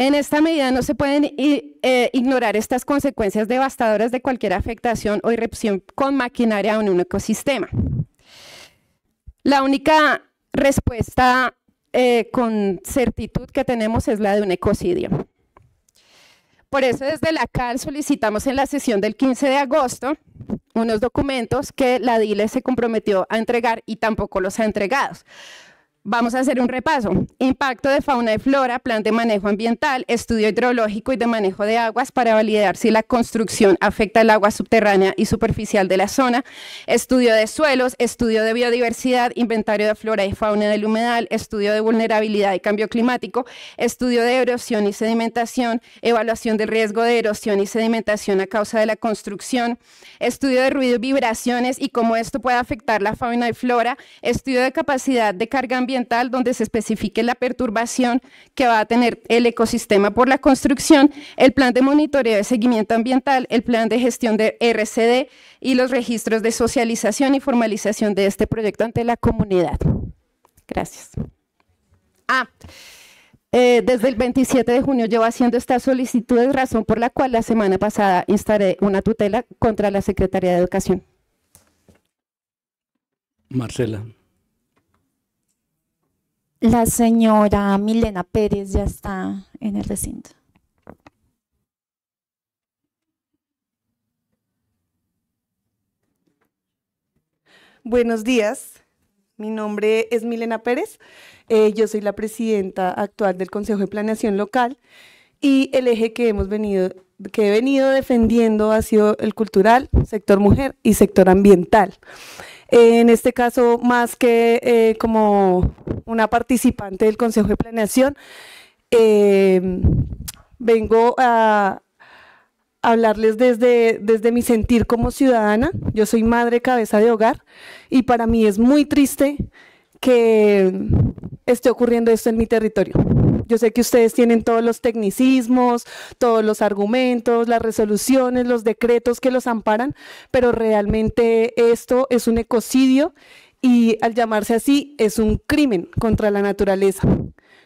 En esta medida no se pueden eh, ignorar estas consecuencias devastadoras de cualquier afectación o irrupción con maquinaria en un ecosistema. La única respuesta eh, con certitud que tenemos es la de un ecocidio. Por eso desde la CAL solicitamos en la sesión del 15 de agosto unos documentos que la DILE se comprometió a entregar y tampoco los ha entregado. Vamos a hacer un repaso. Impacto de fauna y flora, plan de manejo ambiental, estudio hidrológico y de manejo de aguas para validar si la construcción afecta el agua subterránea y superficial de la zona, estudio de suelos, estudio de biodiversidad, inventario de flora y fauna del humedal, estudio de vulnerabilidad y cambio climático, estudio de erosión y sedimentación, evaluación del riesgo de erosión y sedimentación a causa de la construcción, estudio de ruido y vibraciones y cómo esto puede afectar la fauna y flora, estudio de capacidad de carga ambiental donde se especifique la perturbación que va a tener el ecosistema por la construcción, el plan de monitoreo de seguimiento ambiental, el plan de gestión de RCD y los registros de socialización y formalización de este proyecto ante la comunidad. Gracias. Ah, eh, desde el 27 de junio llevo haciendo estas solicitudes, razón por la cual la semana pasada instaré una tutela contra la Secretaría de Educación. Marcela. La señora Milena Pérez ya está en el recinto. Buenos días, mi nombre es Milena Pérez, eh, yo soy la presidenta actual del Consejo de Planeación Local y el eje que hemos venido, que he venido defendiendo ha sido el cultural, sector mujer y sector ambiental en este caso más que eh, como una participante del Consejo de Planeación, em, vengo a hablarles desde mi sentir como ciudadana. Yo soy madre cabeza de hogar y para mí es muy triste que esté ocurriendo esto en mi territorio. Yo sé que ustedes tienen todos los tecnicismos, todos los argumentos, las resoluciones, los decretos que los amparan, pero realmente esto es un ecocidio y al llamarse así es un crimen contra la naturaleza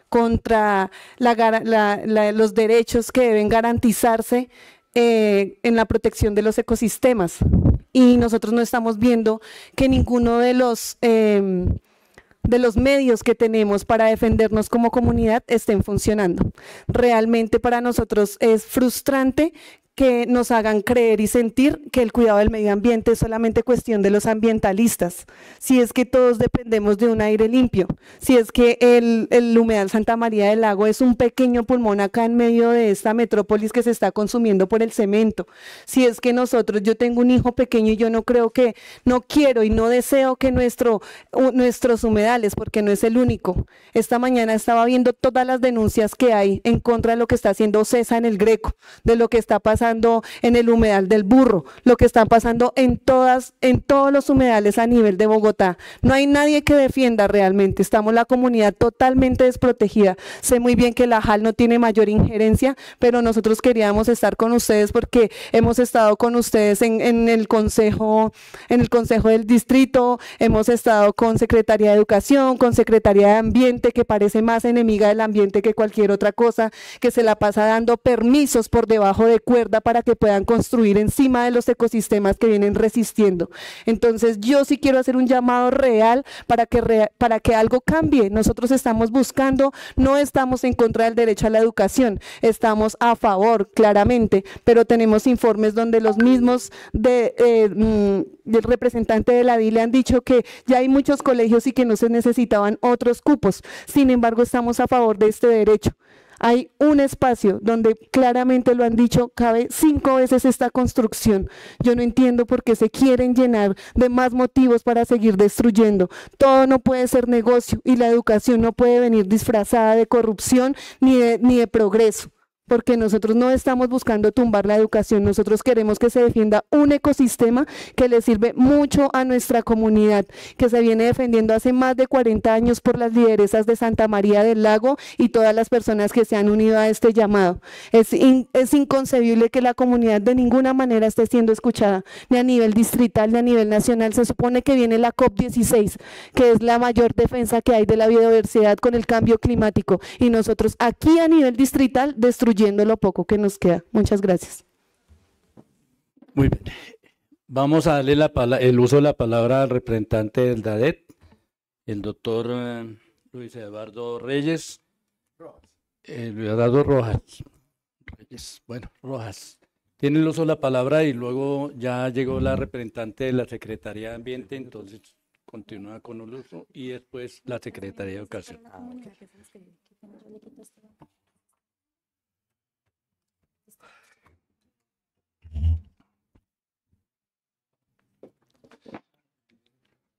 contra los derechos que deben garantizarse eh, en la protección de los ecosistemas. Y nosotros no estamos viendo que ninguno de los... Eh, de los medios que tenemos para defendernos como comunidad estén funcionando. Realmente para nosotros es frustrante que nos hagan creer y sentir que el cuidado del medio ambiente es solamente cuestión de los ambientalistas, si es que todos dependemos de un aire limpio, si es que el, humedal Santa María del Lago es un pequeño pulmón acá en medio de esta metrópolis que se está consumiendo por el cemento, si es que nosotros, yo tengo un hijo pequeño y yo no creo que, no quiero y no deseo que nuestro, nuestros humedales, porque no es el único. Esta mañana estaba viendo todas las denuncias que hay en contra de lo que está haciendo CESA en el Greco, de lo que está pasando en el humedal del burro, lo que están pasando en, todas, en todos los humedales a nivel de Bogotá. No hay nadie que defienda realmente, estamos la comunidad totalmente desprotegida. Sé muy bien que la JAL no tiene mayor injerencia, pero nosotros queríamos estar con ustedes porque hemos estado con ustedes en, el consejo, en el consejo del distrito, hemos estado con Secretaría de Educación, con Secretaría de Ambiente, que parece más enemiga del ambiente que cualquier otra cosa, que se la pasa dando permisos por debajo de cuerda para que puedan construir encima de los ecosistemas que vienen resistiendo. Entonces yo sí quiero hacer un llamado real para que, para que algo cambie. Nosotros estamos buscando, no estamos en contra del derecho a la educación, estamos a favor, claramente, pero tenemos informes donde los mismos eh, mm, del representante de la DILE han dicho que ya hay muchos colegios y que no se necesitaban otros cupos. Sin embargo, estamos a favor de este derecho. Hay un espacio donde claramente lo han dicho, cabe cinco veces esta construcción. Yo no entiendo por qué se quieren llenar de más motivos para seguir destruyendo. Todo no puede ser negocio y la educación no puede venir disfrazada de corrupción ni de, ni de progreso porque nosotros no estamos buscando tumbar la educación, nosotros queremos que se defienda un ecosistema que le sirve mucho a nuestra comunidad, que se viene defendiendo hace más de 40 años por las lideresas de Santa María del Lago y todas las personas que se han unido a este llamado. Es, inconcebible que la comunidad de ninguna manera esté siendo escuchada, ni a nivel distrital, ni a nivel nacional. Se supone que viene la COP16, que es la mayor defensa que hay de la biodiversidad con el cambio climático, y nosotros aquí a nivel distrital destruimos lo poco que nos queda. Muchas gracias. Muy bien. Vamos a darle la el uso de la palabra al representante del DADET, el doctor eh, Luis Eduardo Reyes. el eh, Luis Eduardo Rojas. Reyes, bueno, Rojas. Tiene el uso de la palabra y luego ya llegó la representante de la Secretaría de Ambiente, entonces continúa con el uso y después la Secretaría de Educación. Ah,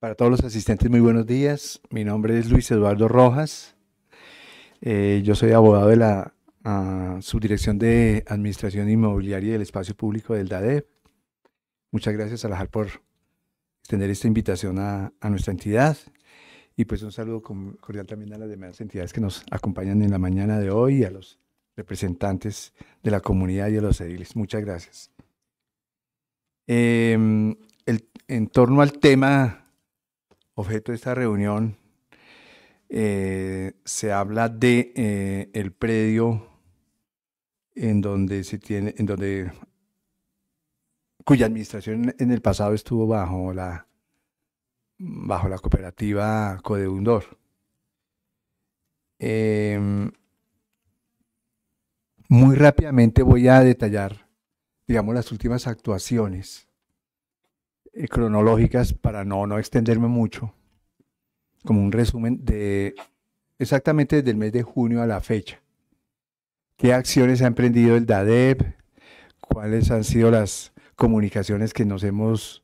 Para todos los asistentes, muy buenos días. Mi nombre es Luis Eduardo Rojas. Eh, yo soy abogado de la ah, Subdirección de Administración Inmobiliaria y del Espacio Público del DADEP. Muchas gracias a la por tener esta invitación a, nuestra entidad. Y pues un saludo cordial también a las demás entidades que nos acompañan en la mañana de hoy y a los representantes de la comunidad y a los ediles. Muchas gracias. Em, en torno al tema objeto de esta reunión, eh, se habla de eh, el predio en donde se tiene, en donde cuya administración en el pasado estuvo bajo la bajo la cooperativa Codeundor. Em, muy rápidamente voy a detallar, digamos, las últimas actuaciones eh, cronológicas para no, no extenderme mucho, como un resumen de exactamente desde el mes de junio a la fecha. ¿Qué acciones ha emprendido el DADEP? ¿Cuáles han sido las comunicaciones que nos hemos,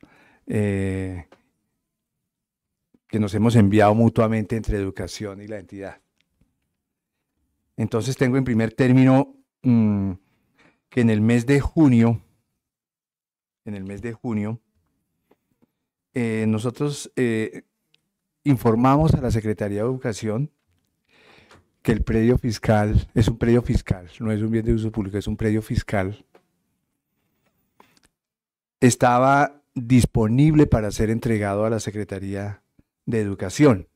eh, que nos hemos enviado mutuamente entre educación y la entidad? Entonces tengo en primer término mm, que en el mes de junio, en el mes de junio, eh, nosotros eh, informamos a la Secretaría de Educación que el predio fiscal es un predio fiscal, no es un bien de uso público, es un predio fiscal. Estaba disponible para ser entregado a la Secretaría de Educación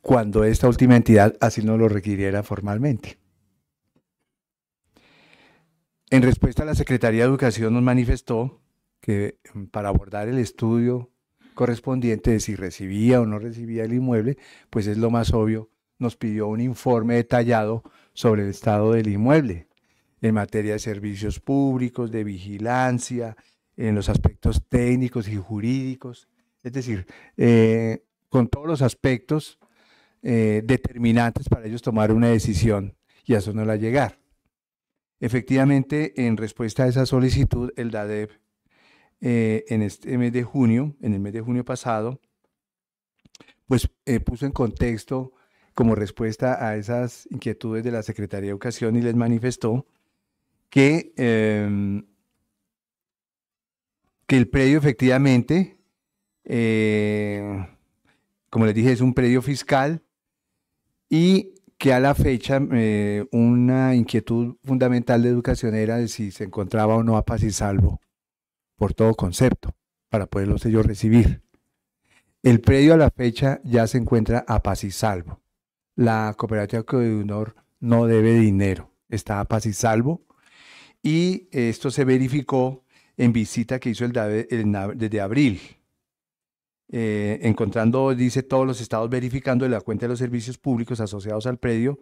cuando esta última entidad así nos lo requiriera formalmente. En respuesta, la Secretaría de Educación nos manifestó que em, para abordar el estudio correspondiente de si recibía o no recibía el inmueble, pues es lo más obvio, nos pidió un informe detallado sobre el estado del inmueble en materia de servicios públicos, de vigilancia, en los aspectos técnicos y jurídicos, es decir, eh, con todos los aspectos eh, determinantes para ellos tomar una decisión y a eso no la llegar. Efectivamente, en respuesta a esa solicitud, el DADEP eh, en este mes de junio, en el mes de junio pasado, pues eh, puso en contexto como respuesta a esas inquietudes de la Secretaría de Educación y les manifestó que, em, que el predio efectivamente, eh, como les dije, es un predio fiscal y que a la fecha una inquietud fundamental de educación era de si se encontraba o no a paz y salvo por todo concepto, para poderlos ellos recibir. El predio a la fecha ya se encuentra a paz y salvo. La cooperativa de honor no debe dinero, está a paz y salvo. Y esto se verificó en visita que hizo el, el desde abril, eh, encontrando, dice, todos los estados verificando la cuenta de los servicios públicos asociados al predio,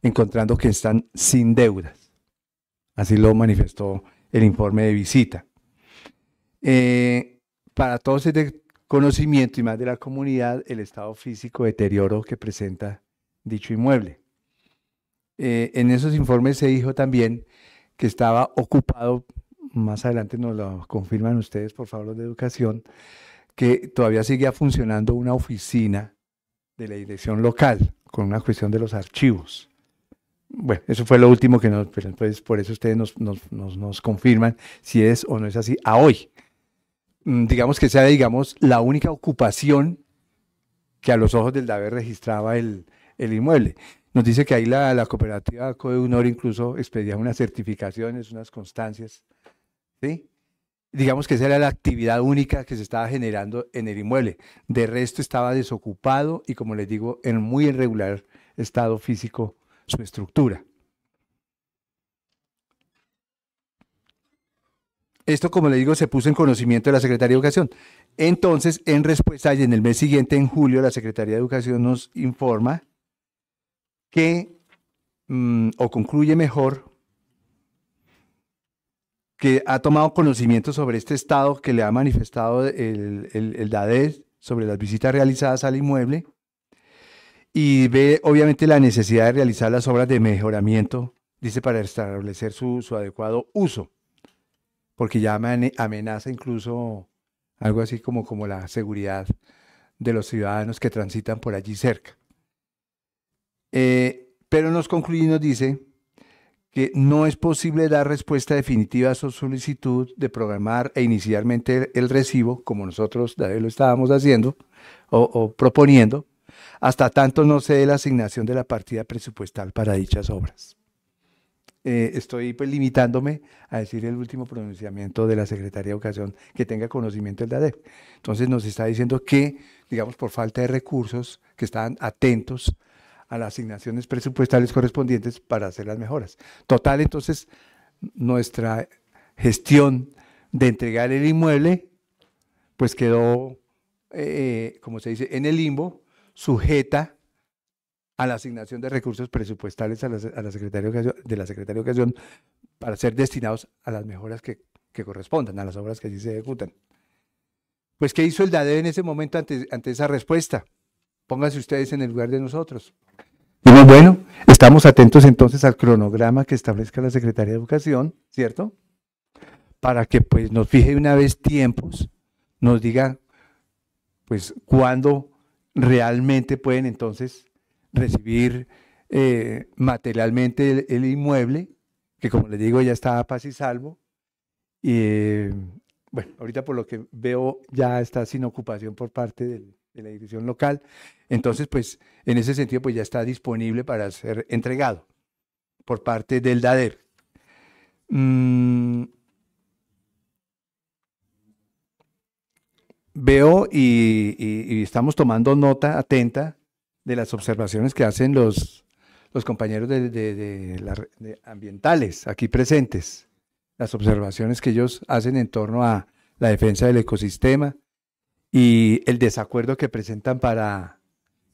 encontrando que están sin deudas. Así lo manifestó el informe de visita. Eh, para todos es conocimiento y más de la comunidad el estado físico deterioro que presenta dicho inmueble. Eh, en esos informes se dijo también que estaba ocupado, más adelante nos lo confirman ustedes, por favor, de educación, que todavía seguía funcionando una oficina de la dirección local con una cuestión de los archivos. Bueno, eso fue lo último que nos, pues por eso ustedes nos, nos confirman si es o no es así a hoy. Mm, digamos que sea, digamos, la única ocupación que a los ojos del DAVE registraba el, inmueble. Nos dice que ahí la, cooperativa Code Honor incluso expedía unas certificaciones, unas constancias, Digamos que esa era la actividad única que se estaba generando en el inmueble. De resto estaba desocupado y, como les digo, en muy irregular estado físico su estructura. Esto, como le digo, se puso en conocimiento de la Secretaría de Educación. Entonces, en respuesta, y en el mes siguiente, en julio, la Secretaría de Educación nos informa que, mm, o concluye mejor, que ha tomado conocimiento sobre este estado que le ha manifestado el, el, DADES sobre las visitas realizadas al inmueble y ve obviamente la necesidad de realizar las obras de mejoramiento, dice, para establecer su adecuado uso porque ya amenaza incluso algo así como, como la seguridad de los ciudadanos que transitan por allí cerca. Eh, pero nos concluye y nos dice que no es posible dar respuesta definitiva a su solicitud de programar e inicialmente el, recibo, como nosotros lo estábamos haciendo o, o proponiendo, hasta tanto no se dé la asignación de la partida presupuestal para dichas obras. Eh, estoy pues, limitándome a decir el último pronunciamiento de la Secretaría de Educación que tenga conocimiento del DADEF. Entonces nos está diciendo que, digamos, por falta de recursos, que están atentos a las asignaciones presupuestales correspondientes para hacer las mejoras. Total, entonces, nuestra gestión de entregar el inmueble, pues quedó, eh, eh, como se dice, en el limbo, sujeta a la asignación de recursos presupuestales a la, de la Secretaría de Educación para ser destinados a las mejoras que, correspondan, a las obras que allí se ejecutan. Pues, ¿qué hizo el DADE en ese momento ante, esa respuesta? Pónganse ustedes en el lugar de nosotros. y pues, bueno, estamos atentos entonces al cronograma que establezca la Secretaría de Educación, ¿cierto? Para que pues nos fije una vez tiempos, nos diga pues cuándo realmente pueden entonces recibir eh, materialmente el, inmueble, que como les digo ya está a paz y salvo. Y bueno, ahorita por lo que veo ya está sin ocupación por parte de la dirección local. Entonces, pues en ese sentido, pues ya está disponible para ser entregado por parte del DADER. Mm. Veo y estamos tomando nota atenta de las observaciones que hacen los, compañeros de, de, ambientales aquí presentes, las observaciones que ellos hacen en torno a la defensa del ecosistema y el desacuerdo que presentan para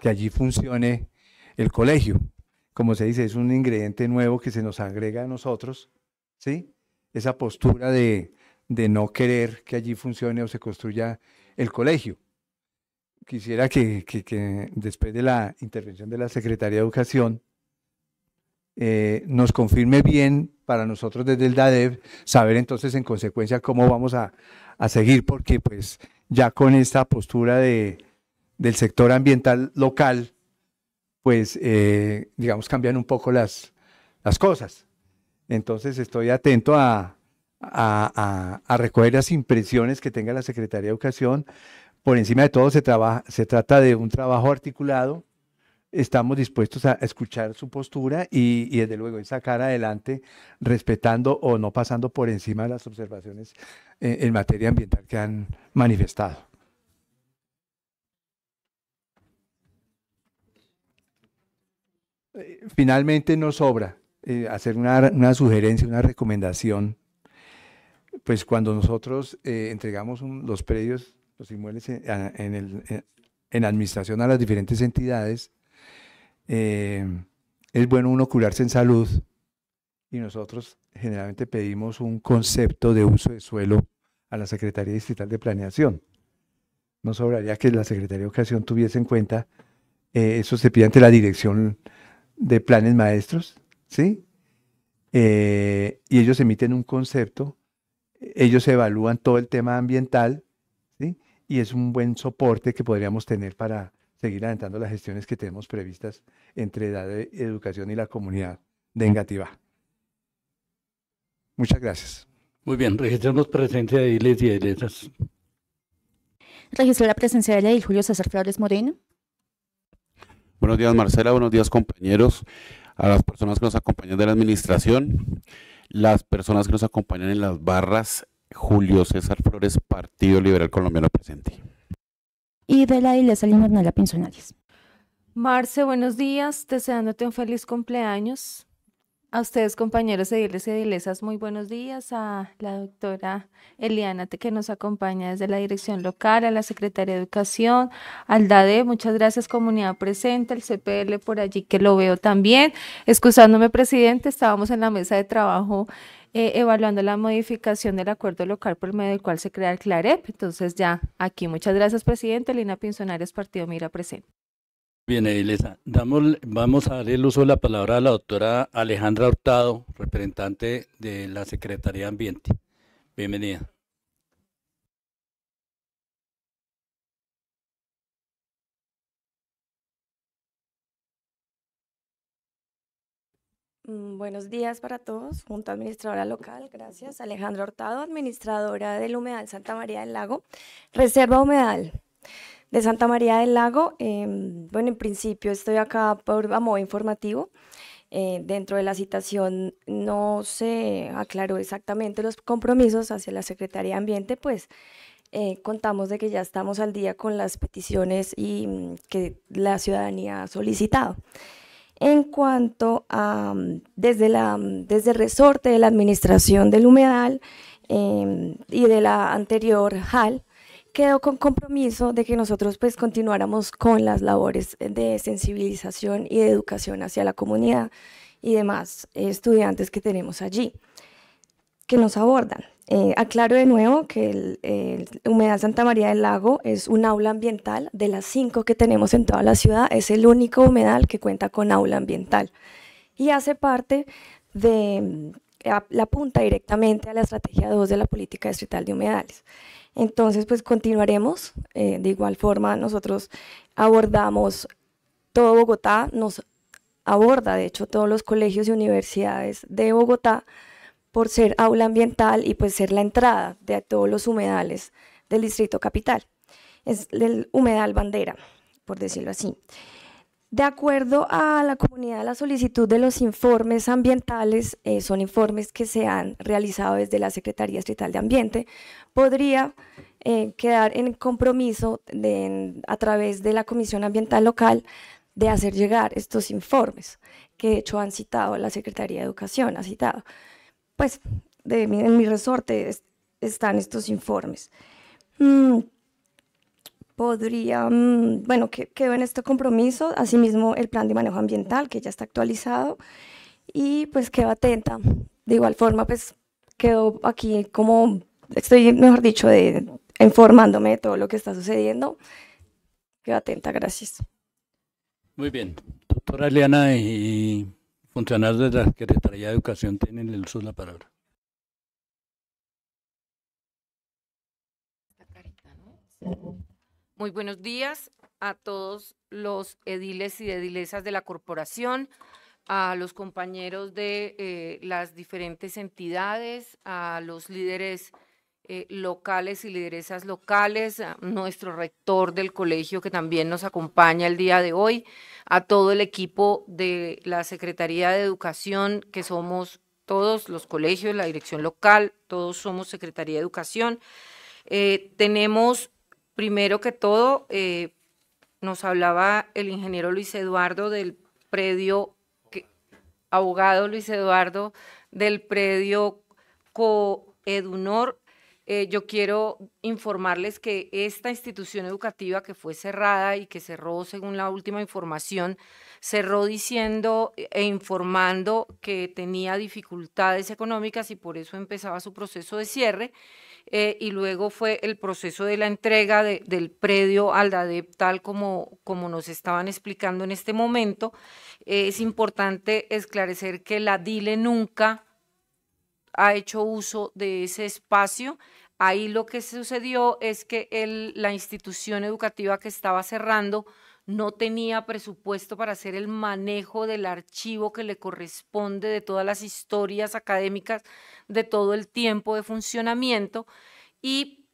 que allí funcione el colegio. Como se dice, es un ingrediente nuevo que se nos agrega a nosotros, ¿sí? Esa postura de, no querer que allí funcione o se construya el colegio quisiera que, después de la intervención de la Secretaría de Educación eh, nos confirme bien para nosotros desde el DADEV saber entonces en consecuencia cómo vamos a, seguir, porque pues ya con esta postura del sector ambiental local, pues eh, digamos cambian un poco las, cosas. Entonces estoy atento a, a, recoger las impresiones que tenga la Secretaría de Educación por encima de todo se, trabaja, se trata de un trabajo articulado. Estamos dispuestos a escuchar su postura y, desde luego sacar adelante respetando o no pasando por encima de las observaciones eh, en, materia ambiental que han manifestado. Eh, finalmente nos sobra eh, hacer una, sugerencia, una recomendación. Pues cuando nosotros entregamos los predios los inmuebles eh, en, administración a las diferentes entidades, eh, es bueno uno curarse en salud y nosotros generalmente pedimos un concepto de uso de suelo a la Secretaría Distrital de Planeación. No sobraría que la Secretaría de Educación tuviese en cuenta, eh, eso se pide ante la Dirección de Planes Maestros, ¿sí? y ellos emiten un concepto, ellos evalúan todo el tema ambiental y es un buen soporte que podríamos tener para seguir adelantando las gestiones que tenemos previstas entre edad de educación y la comunidad de Engativá. Muchas gracias. Muy bien, registramos presencia de Iles y Letras. Registró la presencia de Edil Julio César Flores Moreno. Buenos días, Marcela. Buenos días, compañeros. A las personas que nos acompañan de la administración, las personas que nos acompañan en las barras Julio César Flores, Partido Liberal Colombiano presente. Y de la iglesia la Pinzonales. Marce, buenos días, deseándote un feliz cumpleaños. A ustedes, compañeros de Iglesia de muy buenos días. A la doctora Eliana, que nos acompaña desde la dirección local, a la secretaria de Educación, al DADE, muchas gracias, comunidad presente, al CPL por allí que lo veo también. Excusándome, presidente, estábamos en la mesa de trabajo eh, evaluando la modificación del acuerdo local por medio del cual se crea el CLAREP. Entonces ya aquí, muchas gracias, presidente. Lina Pinzonares, Partido Mira Presente. Bien, Edilesa, vamos a darle el uso de la palabra a la doctora Alejandra Hurtado, representante de la Secretaría de Ambiente. Bienvenida. Mm, buenos días para todos. Junta Administradora Local, gracias. Alejandra Hurtado, Administradora del Humedal Santa María del Lago. Reserva Humedal de Santa María del Lago. Em, bueno, en principio estoy acá por a modo informativo. Eh, dentro de la citación no se aclaró exactamente los compromisos hacia la Secretaría de Ambiente, pues eh, contamos de que ya estamos al día con las peticiones y, mm, que la ciudadanía ha solicitado en cuanto a mm, desde, la, mm, desde el resorte de la administración del humedal em, y de la anterior HAL, quedó con compromiso de que nosotros pues continuáramos con las labores de sensibilización y de educación hacia la comunidad y demás estudiantes que tenemos allí que nos abordan. Eh, aclaro de nuevo que el, Humedal Santa María del Lago es un aula ambiental. De las cinco que tenemos en toda la ciudad, es el único humedal que cuenta con aula ambiental. Y hace parte de mm, la apunta directamente a la estrategia 2 de la política distrital de humedales. Entonces, pues continuaremos. Eh, de igual forma, nosotros abordamos todo Bogotá, nos aborda, de hecho, todos los colegios y universidades de Bogotá por ser aula ambiental y pues ser la entrada de todos los humedales del Distrito Capital. Es el humedal bandera, por decirlo así. De acuerdo a la comunidad, la solicitud de los informes ambientales, eh, son informes que se han realizado desde la Secretaría Estatal de Ambiente, podría eh, quedar en compromiso a través de la Comisión Ambiental Local de hacer llegar estos informes, que de hecho han citado la Secretaría de Educación, ha citado pues de en mi resorte están estos informes. Mm, podría, mm, bueno, que, quedó en este compromiso, asimismo el plan de manejo ambiental que ya está actualizado y pues quedo atenta. De igual forma, pues quedo aquí como, estoy, mejor dicho, de, informándome de todo lo que está sucediendo. Quedo atenta, gracias. Muy bien. Doctora Eliana, y funcionarios de la Secretaría de Educación tienen el uso de la palabra. Muy buenos días a todos los ediles y edilesas de la corporación, a los compañeros de eh, las diferentes entidades, a los líderes eh, locales y lideresas locales, nuestro rector del colegio que también nos acompaña el día de hoy, a todo el equipo de la Secretaría de Educación, que somos todos los colegios, la dirección local, todos somos Secretaría de Educación. Eh, tenemos, primero que todo, eh, nos hablaba el ingeniero Luis Eduardo del predio, abogado Luis Eduardo, del predio Coedunor eh, yo quiero informarles que esta institución educativa que fue cerrada y que cerró, según la última información, cerró diciendo e, e informando que tenía dificultades económicas y por eso empezaba su proceso de cierre. Eh, y luego fue el proceso de la entrega del predio al DADEP, tal como, como nos estaban explicando en este momento. Eh, es importante esclarecer que la DILE nunca ha hecho uso de ese espacio. Ahí lo que sucedió es que la institución educativa que estaba cerrando no tenía presupuesto para hacer el manejo del archivo que le corresponde de todas las historias académicas de todo el tiempo de funcionamiento y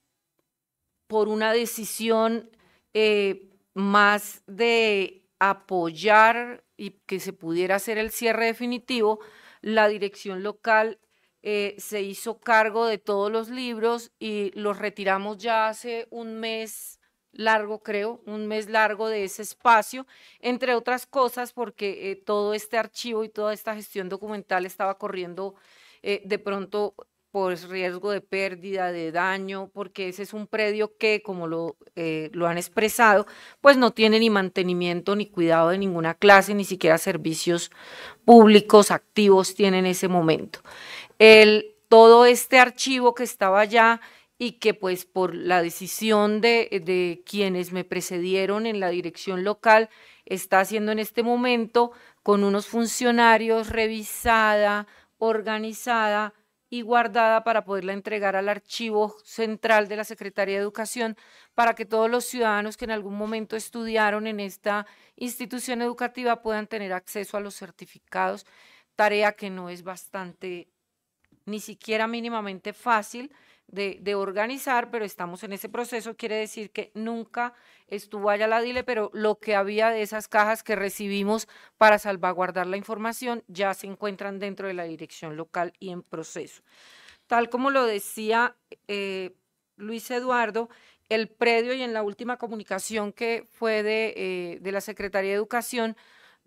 por una decisión eh, más de apoyar y que se pudiera hacer el cierre definitivo, la dirección local eh, se hizo cargo de todos los libros y los retiramos ya hace un mes largo, creo, un mes largo de ese espacio, entre otras cosas porque eh, todo este archivo y toda esta gestión documental estaba corriendo eh, de pronto por riesgo de pérdida, de daño, porque ese es un predio que, como lo, lo han expresado, pues no tiene ni mantenimiento ni cuidado de ninguna clase, ni siquiera servicios públicos activos tiene en ese momento el, todo este archivo que estaba allá y que pues por la decisión de, de, quienes me precedieron en la dirección local está haciendo en este momento con unos funcionarios revisada, organizada y guardada para poderla entregar al archivo central de la Secretaría de Educación para que todos los ciudadanos que en algún momento estudiaron en esta institución educativa puedan tener acceso a los certificados, tarea que no es bastante ni siquiera mínimamente fácil de, organizar, pero estamos en ese proceso. Quiere decir que nunca estuvo allá la DILE, pero lo que había de esas cajas que recibimos para salvaguardar la información ya se encuentran dentro de la dirección local y en proceso. Tal como lo decía eh, Luis Eduardo, el predio y en la última comunicación que fue de eh, la Secretaría de Educación,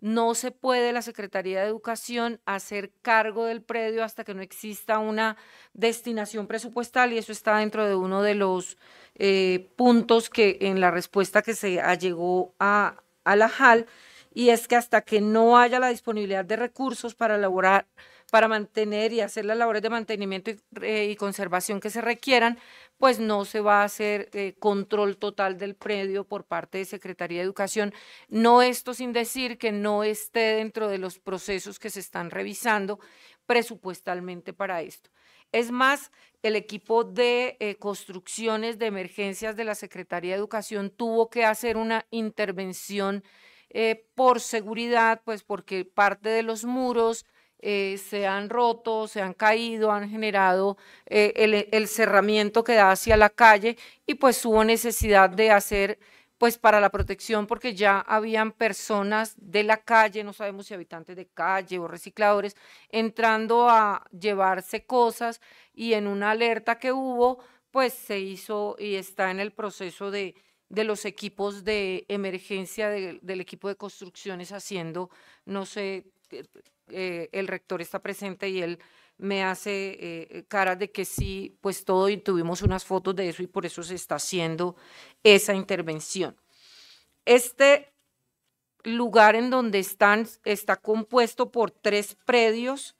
no se puede la Secretaría de Educación hacer cargo del predio hasta que no exista una destinación presupuestal y eso está dentro de uno de los eh, puntos que en la respuesta que se llegó a, a la JAL y es que hasta que no haya la disponibilidad de recursos para elaborar para mantener y hacer las labores de mantenimiento eh, y, conservación que se requieran, pues no se va a hacer eh, control total del predio por parte de Secretaría de Educación. No esto sin decir que no esté dentro de los procesos que se están revisando presupuestalmente para esto. Es más, el equipo de eh, construcciones de emergencias de la Secretaría de Educación tuvo que hacer una intervención por seguridad, pues porque parte de los muros eh, se han roto, se han caído, han generado eh, el, cerramiento que da hacia la calle y pues hubo necesidad de hacer pues para la protección porque ya habían personas de la calle, no sabemos si habitantes de calle o recicladores, entrando a llevarse cosas y en una alerta que hubo pues se hizo y está en el proceso de, de los equipos de emergencia del equipo de construcciones haciendo, no sé, eh, el rector está presente y él me hace eh, eh, cara de que sí, pues todo, y tuvimos unas fotos de eso y por eso se está haciendo esa intervención. Este lugar en donde están está compuesto por tres predios,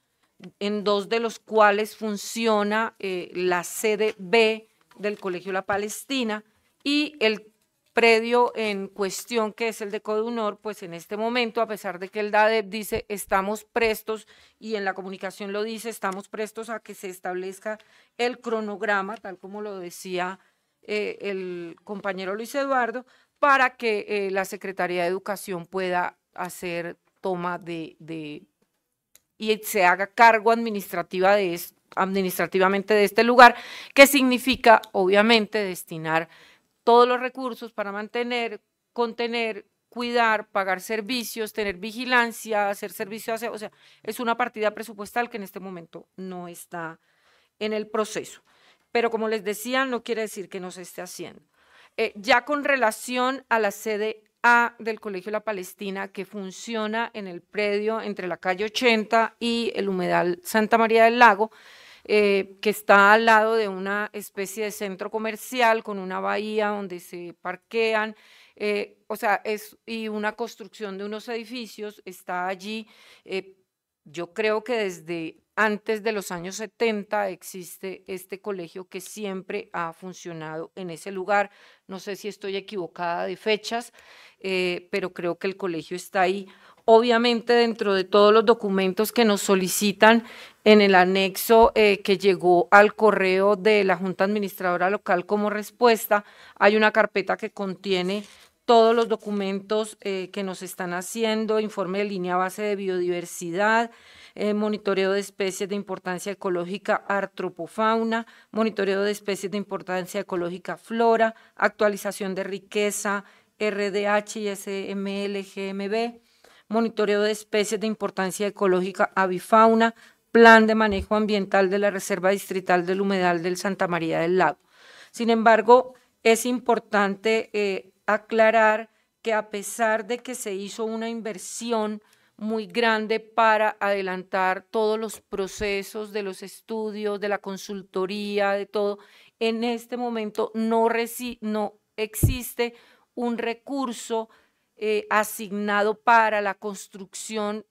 en dos de los cuales funciona la sede B del Colegio La Palestina y el predio en cuestión, que es el de honor pues en este momento, a pesar de que el DADEP dice estamos prestos y en la comunicación lo dice, estamos prestos a que se establezca el cronograma, tal como lo decía eh, el compañero Luis Eduardo, para que eh, la Secretaría de Educación pueda hacer toma de, de y se haga cargo administrativa de administrativamente de este lugar, que significa obviamente destinar todos los recursos para mantener, contener, cuidar, pagar servicios, tener vigilancia, hacer servicio, o sea, es una partida presupuestal que en este momento no está en el proceso. Pero como les decía, no quiere decir que no se esté haciendo. Eh, ya con relación a la sede A del Colegio La Palestina, que funciona en el predio entre la calle 80 y el humedal Santa María del Lago, eh, que está al lado de una especie de centro comercial con una bahía donde se parquean. Eh, o sea, y una construcción de unos edificios está allí. Eh, yo creo que desde antes de los años 70 existe este colegio que siempre ha funcionado en ese lugar. No sé si estoy equivocada de fechas, pero creo que el colegio está ahí. Obviamente, dentro de todos los documentos que nos solicitan en el anexo eh, que llegó al correo de la Junta Administradora Local como respuesta, hay una carpeta que contiene todos los documentos eh, que nos están haciendo, informe de línea base de biodiversidad, eh, monitoreo de especies de importancia ecológica artropofauna, monitoreo de especies de importancia ecológica flora, actualización de riqueza, RDH y SMLGMB, monitoreo de especies de importancia ecológica, avifauna, plan de manejo ambiental de la Reserva Distrital del Humedal del Santa María del Lago. Sin embargo, es importante eh, aclarar que a pesar de que se hizo una inversión muy grande para adelantar todos los procesos de los estudios, de la consultoría, de todo, en este momento no existe un recurso eh, asignado para la construcción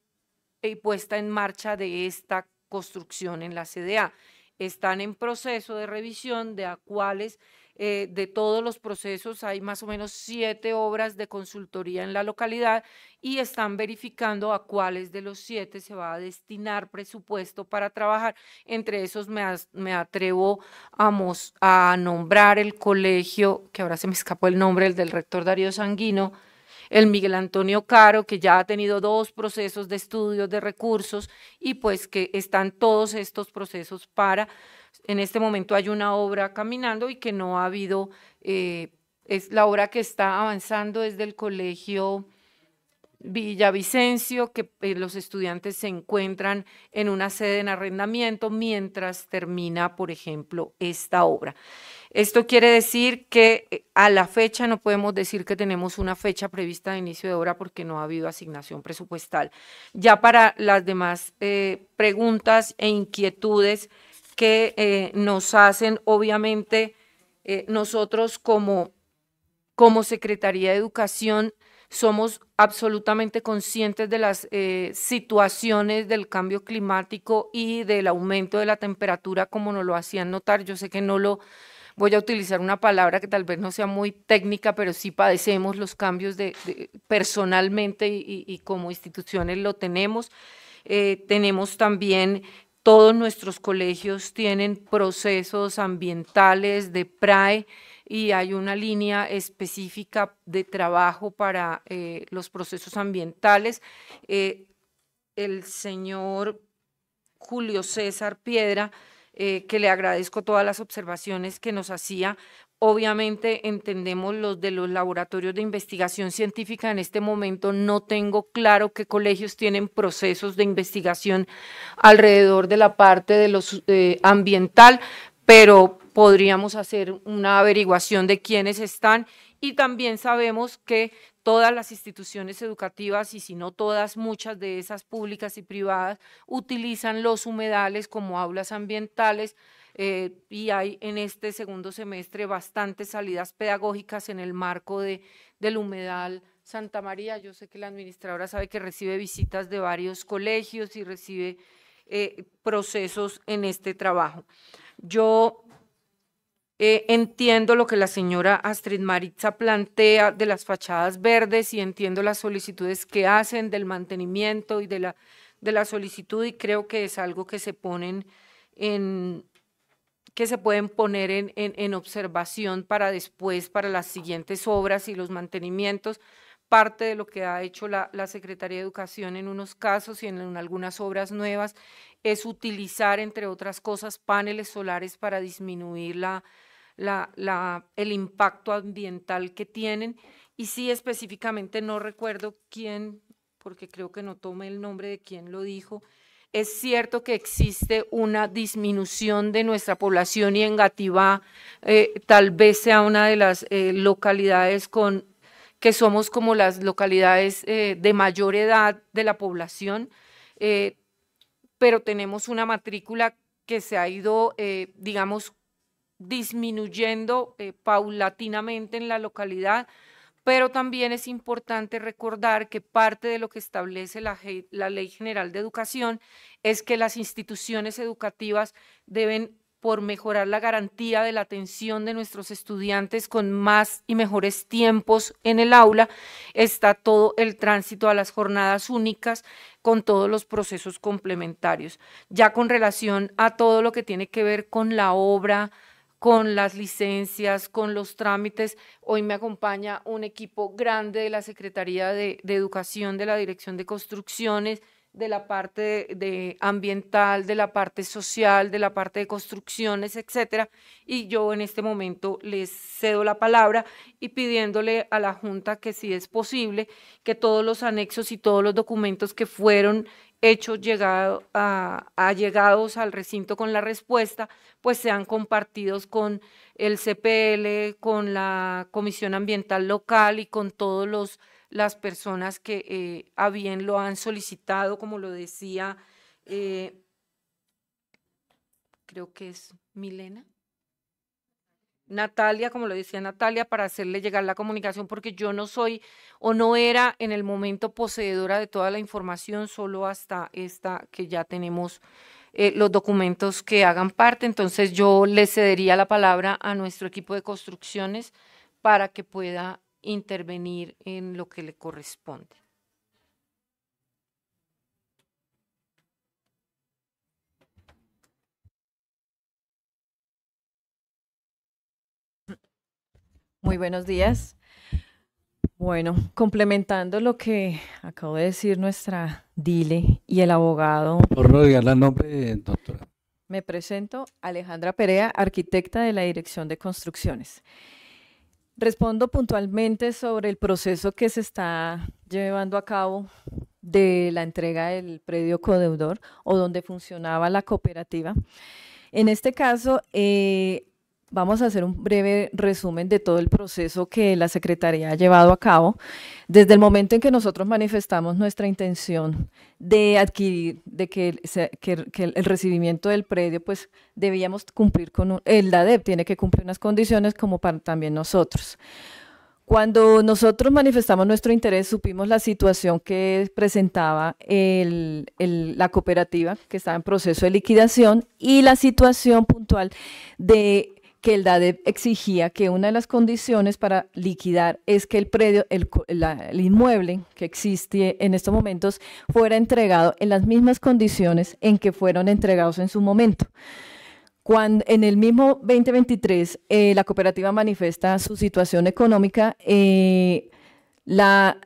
y eh, puesta en marcha de esta construcción en la CDA. Están en proceso de revisión de a cuáles eh, de todos los procesos hay más o menos siete obras de consultoría en la localidad y están verificando a cuáles de los siete se va a destinar presupuesto para trabajar. Entre esos me, atrevo a, a nombrar el colegio, que ahora se me escapó el nombre, el del rector Darío Sanguino, el Miguel Antonio Caro, que ya ha tenido dos procesos de estudios de recursos y pues que están todos estos procesos para, en este momento hay una obra caminando y que no ha habido, eh, es la obra que está avanzando desde el colegio. Villavicencio, que eh, los estudiantes se encuentran en una sede en arrendamiento mientras termina, por ejemplo, esta obra. Esto quiere decir que eh, a la fecha no podemos decir que tenemos una fecha prevista de inicio de obra porque no ha habido asignación presupuestal. Ya para las demás eh, preguntas e inquietudes que eh, nos hacen, obviamente nosotros como, como Secretaría de Educación somos absolutamente conscientes de las situaciones del cambio climático y del aumento de la temperatura como nos lo hacían notar. Yo sé que no lo voy a utilizar una palabra que tal vez no sea muy técnica, pero sí padecemos los cambios de, personalmente y, como instituciones lo tenemos. Eh, tenemos también todos nuestros colegios tienen procesos ambientales de PRAE y hay una línea específica de trabajo para eh, los procesos ambientales. Eh, el señor Julio César Piedra eh, que le agradezco todas las observaciones que nos hacía. Obviamente entendemos los de los laboratorios de investigación científica. En este momento no tengo claro qué colegios tienen procesos de investigación alrededor de la parte de los eh, ambiental, pero podríamos hacer una averiguación de quiénes están y también sabemos que todas las instituciones educativas y si no todas, muchas de esas públicas y privadas utilizan los humedales como aulas ambientales eh, y hay en este segundo semestre bastantes salidas pedagógicas en el marco del humedal Santa María. Yo sé que la administradora sabe que recibe visitas de varios colegios y recibe eh, procesos en este trabajo. Yo eh, entiendo lo que la señora Astrid Maritza plantea de las fachadas verdes y entiendo las solicitudes que hacen del mantenimiento y de la, de la solicitud y creo que es algo que se ponen en que se pueden poner en, en, observación para después, para las siguientes obras y los mantenimientos, parte de lo que ha hecho la, la, Secretaría de Educación en unos casos y en, algunas obras nuevas es utilizar, entre otras cosas, paneles solares para disminuir la, la, el impacto ambiental que tienen. Y sí, específicamente no recuerdo quién, porque creo que no tome el nombre de quién lo dijo. Es cierto que existe una disminución de nuestra población y en Gatiba eh, tal vez sea una de las eh, localidades con que somos como las localidades eh, de mayor edad de la población, pero tenemos una matrícula que se ha ido, digamos, disminuyendo eh, paulatinamente en la localidad, pero también es importante recordar que parte de lo que establece la, la Ley General de Educación es que las instituciones educativas deben por mejorar la garantía de la atención de nuestros estudiantes con más y mejores tiempos en el aula, está todo el tránsito a las jornadas únicas con todos los procesos complementarios. Ya con relación a todo lo que tiene que ver con la obra con las licencias, con los trámites. Hoy me acompaña un equipo grande de la Secretaría de, Educación de la Dirección de Construcciones de la parte de ambiental, de la parte social, de la parte de construcciones, etcétera. Y yo en este momento les cedo la palabra y pidiéndole a la Junta que si es posible, que todos los anexos y todos los documentos que fueron hechos llegado llegados al recinto con la respuesta, pues sean compartidos con el CPL, con la Comisión Ambiental Local y con todos los las personas que eh, a bien lo han solicitado, como lo decía, eh, creo que es Milena. Natalia, como lo decía Natalia, para hacerle llegar la comunicación, porque yo no soy o no era en el momento poseedora de toda la información, solo hasta esta que ya tenemos eh, los documentos que hagan parte. Entonces yo le cedería la palabra a nuestro equipo de construcciones para que pueda intervenir en lo que le corresponde. Muy buenos días. Bueno, complementando lo que acabo de decir nuestra Dile y el abogado. Por no doctora. Me presento Alejandra Perea, arquitecta de la Dirección de Construcciones. Respondo puntualmente sobre el proceso que se está llevando a cabo de la entrega del predio codeudor o donde funcionaba la cooperativa. En este caso, eh, Vamos a hacer un breve resumen de todo el proceso que la Secretaría ha llevado a cabo. Desde el momento en que nosotros manifestamos nuestra intención de adquirir, de que, el recibimiento del predio, pues debíamos cumplir con, el DADEP, tiene que cumplir unas condiciones como también nosotros. Cuando nosotros manifestamos nuestro interés, supimos la situación que presentaba la cooperativa que estaba en proceso de liquidación y la situación puntual de que el DADEP exigía que una de las condiciones para liquidar es que el predio, el, inmueble que existe en estos momentos fuera entregado en las mismas condiciones en que fueron entregados en su momento. Cuando, en el mismo 2023, eh, la cooperativa manifiesta su situación económica. Eh, la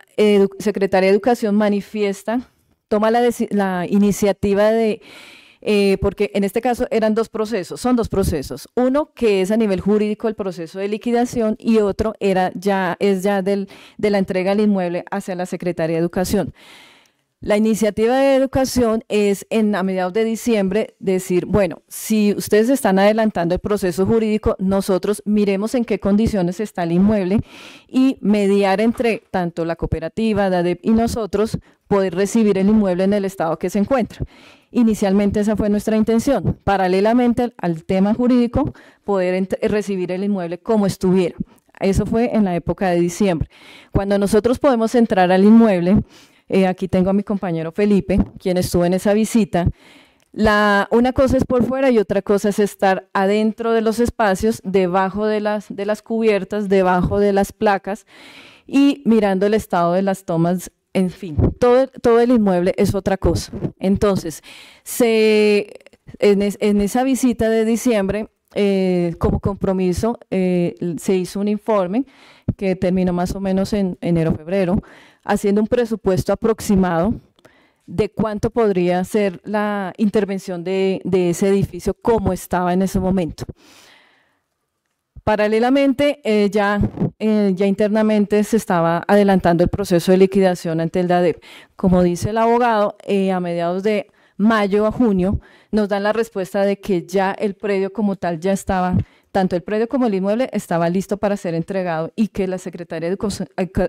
Secretaría de Educación manifiesta, toma la iniciativa de eh, porque en este caso eran dos procesos, son dos procesos. Uno que es a nivel jurídico el proceso de liquidación y otro era ya, es ya de la entrega del inmueble hacia la Secretaría de Educación. La iniciativa de educación es en a mediados de diciembre decir, bueno, si ustedes están adelantando el proceso jurídico, nosotros miremos en qué condiciones está el inmueble y mediar entre tanto la cooperativa, DADEP y nosotros poder recibir el inmueble en el estado que se encuentra. Inicialmente esa fue nuestra intención. Paralelamente al tema jurídico, poder recibir el inmueble como estuviera. Eso fue en la época de diciembre. Cuando nosotros podemos entrar al inmueble, eh, aquí tengo a mi compañero Felipe, quien estuvo en esa visita, una cosa es por fuera y otra cosa es estar adentro de los espacios, debajo de las, de las cubiertas, debajo de las placas y mirando el estado de las tomas en fin, todo, todo el inmueble es otra cosa. Entonces, en, esa visita de diciembre, eh, como compromiso, eh, se hizo un informe que terminó más o menos en enero-febrero, haciendo un presupuesto aproximado de cuánto podría ser la intervención de, ese edificio como estaba en ese momento. Paralelamente, eh, ya eh, ya internamente se estaba adelantando el proceso de liquidación ante el DADEP. Como dice el abogado, eh, a mediados de mayo a junio nos dan la respuesta de que ya el predio como tal ya estaba tanto el predio como el inmueble estaba listo para ser entregado y que la Secretaría de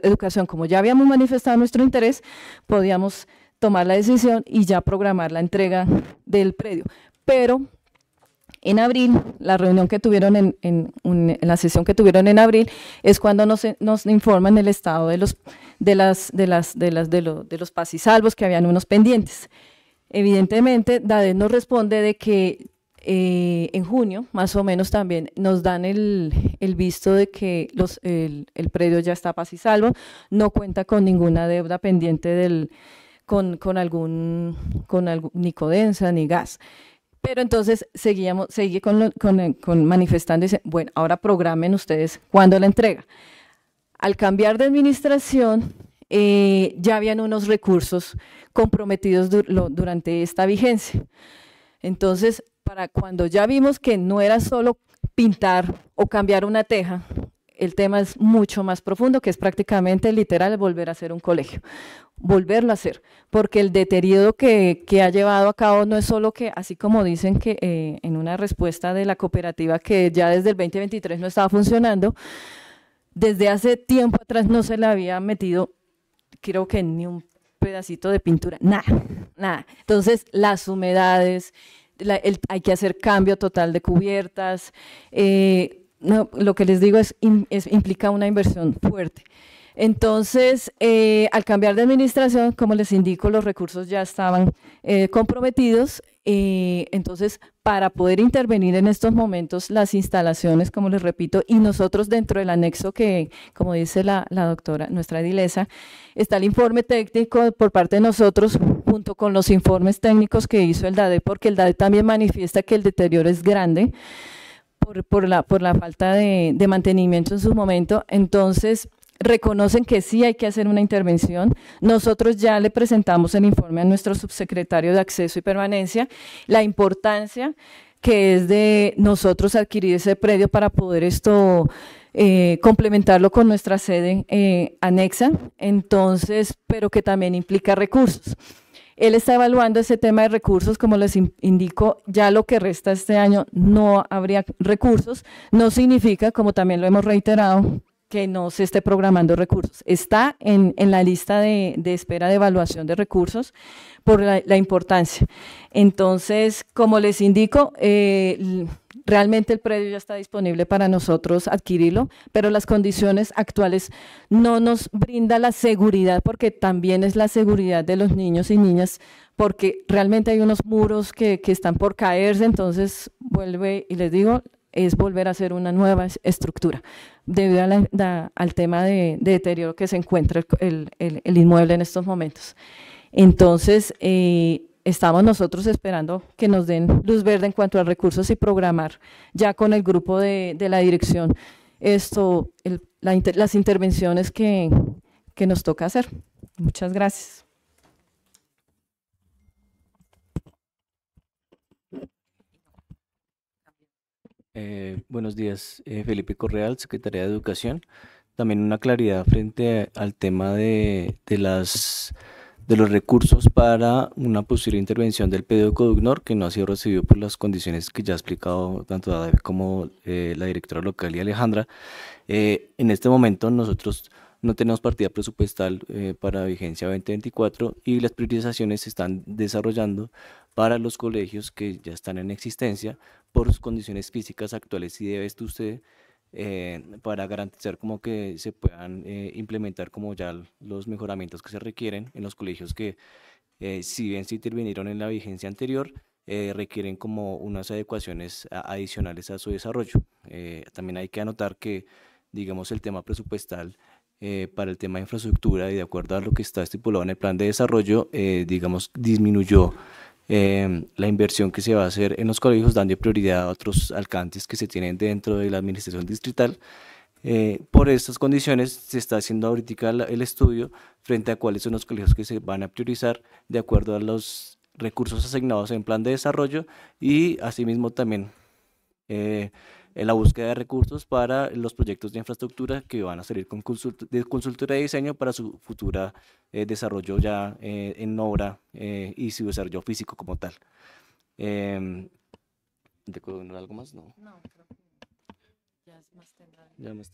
Educación, como ya habíamos manifestado nuestro interés, podíamos tomar la decisión y ya programar la entrega del predio. Pero en abril, la reunión que tuvieron en, la sesión que tuvieron en abril, es cuando nos, nos informan el estado de los, de las, de las, de las, de, de los pasisalvos que habían unos pendientes. Evidentemente, Dade nos responde de que eh, en junio, más o menos también, nos dan el, visto de que los, el, predio ya está pasisalvo, salvo, no cuenta con ninguna deuda pendiente del, con, con algún, con algún, ni codensa, ni gas. Pero entonces seguíamos, seguí eh, con, manifestando y dice, bueno, ahora programen ustedes cuándo la entrega. Al cambiar de administración, eh, ya habían unos recursos comprometidos durante esta vigencia. Entonces, para cuando ya vimos que no era solo pintar o cambiar una teja el tema es mucho más profundo, que es prácticamente literal volver a hacer un colegio, volverlo a hacer, porque el deterioro que, ha llevado a cabo no es solo que, así como dicen que eh, en una respuesta de la cooperativa que ya desde el 2023 no estaba funcionando, desde hace tiempo atrás no se le había metido, creo que ni un pedacito de pintura, nada, nada. Entonces, las humedades, hay que hacer cambio total de cubiertas, eh, lo que les digo es, implica una inversión fuerte. Entonces, eh, al cambiar de administración, como les indico, los recursos ya estaban eh, comprometidos. Eh, entonces, para poder intervenir en estos momentos, las instalaciones, como les repito, y nosotros dentro del anexo que, como dice la, doctora, nuestra Edilesa, está el informe técnico por parte de nosotros, junto con los informes técnicos que hizo el DADE, porque el DADE también manifiesta que el deterioro es grande por, la, por la falta de, mantenimiento en su momento. Entonces, reconocen que sí hay que hacer una intervención. Nosotros ya le presentamos el informe a nuestro subsecretario de Acceso y Permanencia, la importancia que es de nosotros adquirir ese predio para poder esto eh, complementarlo con nuestra sede eh, anexa, entonces, pero que también implica recursos. Él está evaluando ese tema de recursos, como les indico, ya lo que resta este año no habría recursos, no significa, como también lo hemos reiterado, que no se esté programando recursos. Está en, la lista de, espera de evaluación de recursos por la, importancia. Entonces, como les indico, eh, realmente el predio ya está disponible para nosotros adquirirlo, pero las condiciones actuales no nos brinda la seguridad, porque también es la seguridad de los niños y niñas, porque realmente hay unos muros que, que están por caerse, entonces vuelve y les digo, es volver a hacer una nueva estructura debido al tema de, deterioro que se encuentra el, inmueble en estos momentos. Entonces, eh, estamos nosotros esperando que nos den luz verde en cuanto a recursos y programar ya con el grupo de, la dirección esto, las intervenciones que nos toca hacer. Muchas gracias. Eh, buenos días, eh, Felipe Correal, Secretaría de Educación. También una claridad frente al tema de, los recursos para una posible intervención del pedido que no ha sido recibido por las condiciones que ya ha explicado tanto David como eh, la directora local y Alejandra. en este momento nosotros no tenemos partida presupuestal para vigencia 2024 y las priorizaciones se están desarrollando para los colegios que ya están en existencia por sus condiciones físicas actuales y debe usted eh, para garantizar como que se puedan eh, implementar como ya los mejoramientos que se requieren en los colegios que eh, si bien se intervinieron en la vigencia anterior, requieren como unas adecuaciones adicionales a su desarrollo. también hay que anotar que, digamos, el tema presupuestal para el tema de infraestructura y de acuerdo a lo que está estipulado en el plan de desarrollo, digamos, disminuyó Em, la inversión que se va a hacer en los colegios, dando prioridad a otros alcances que se tienen dentro de la administración distrital. Eh, por estas condiciones se está haciendo ahorita el estudio frente a cuáles son los colegios que se van a priorizar de acuerdo a los recursos asignados en plan de desarrollo y asimismo también eh, en la búsqueda de recursos para los proyectos de infraestructura que van a salir con de consultoría de diseño para su futura eh, desarrollo ya eh, en obra eh, y su desarrollo físico como tal. ¿De em, algo más? No. ya más Ya más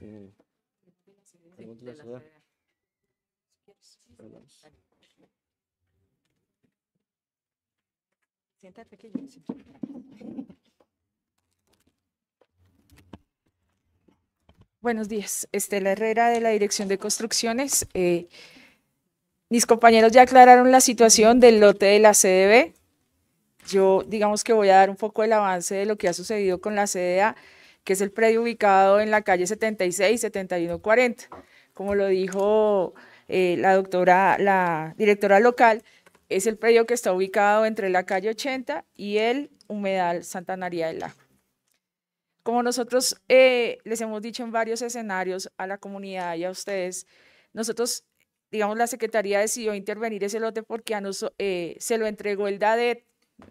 Buenos días, Estela Herrera de la Dirección de Construcciones. Eh, mis compañeros ya aclararon la situación del lote de la CDB. Yo digamos que voy a dar un poco el avance de lo que ha sucedido con la CDA, que es el predio ubicado en la calle 76-7140. Como lo dijo eh, la doctora, la directora local, es el predio que está ubicado entre la calle 80 y el humedal Santa María del Lago. Como nosotros eh, les hemos dicho en varios escenarios a la comunidad y a ustedes, nosotros, digamos, la Secretaría decidió intervenir ese lote porque a eh, se lo entregó el DADET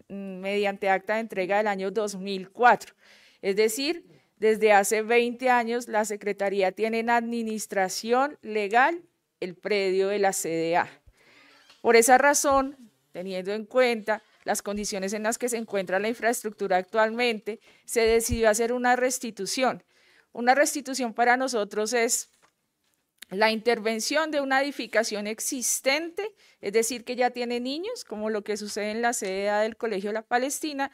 mm, mediante acta de entrega del año 2004. Es decir, desde hace 20 años la Secretaría tiene en administración legal el predio de la CDA. Por esa razón, teniendo en cuenta las condiciones en las que se encuentra la infraestructura actualmente, se decidió hacer una restitución. Una restitución para nosotros es la intervención de una edificación existente, es decir, que ya tiene niños, como lo que sucede en la sede del Colegio la Palestina,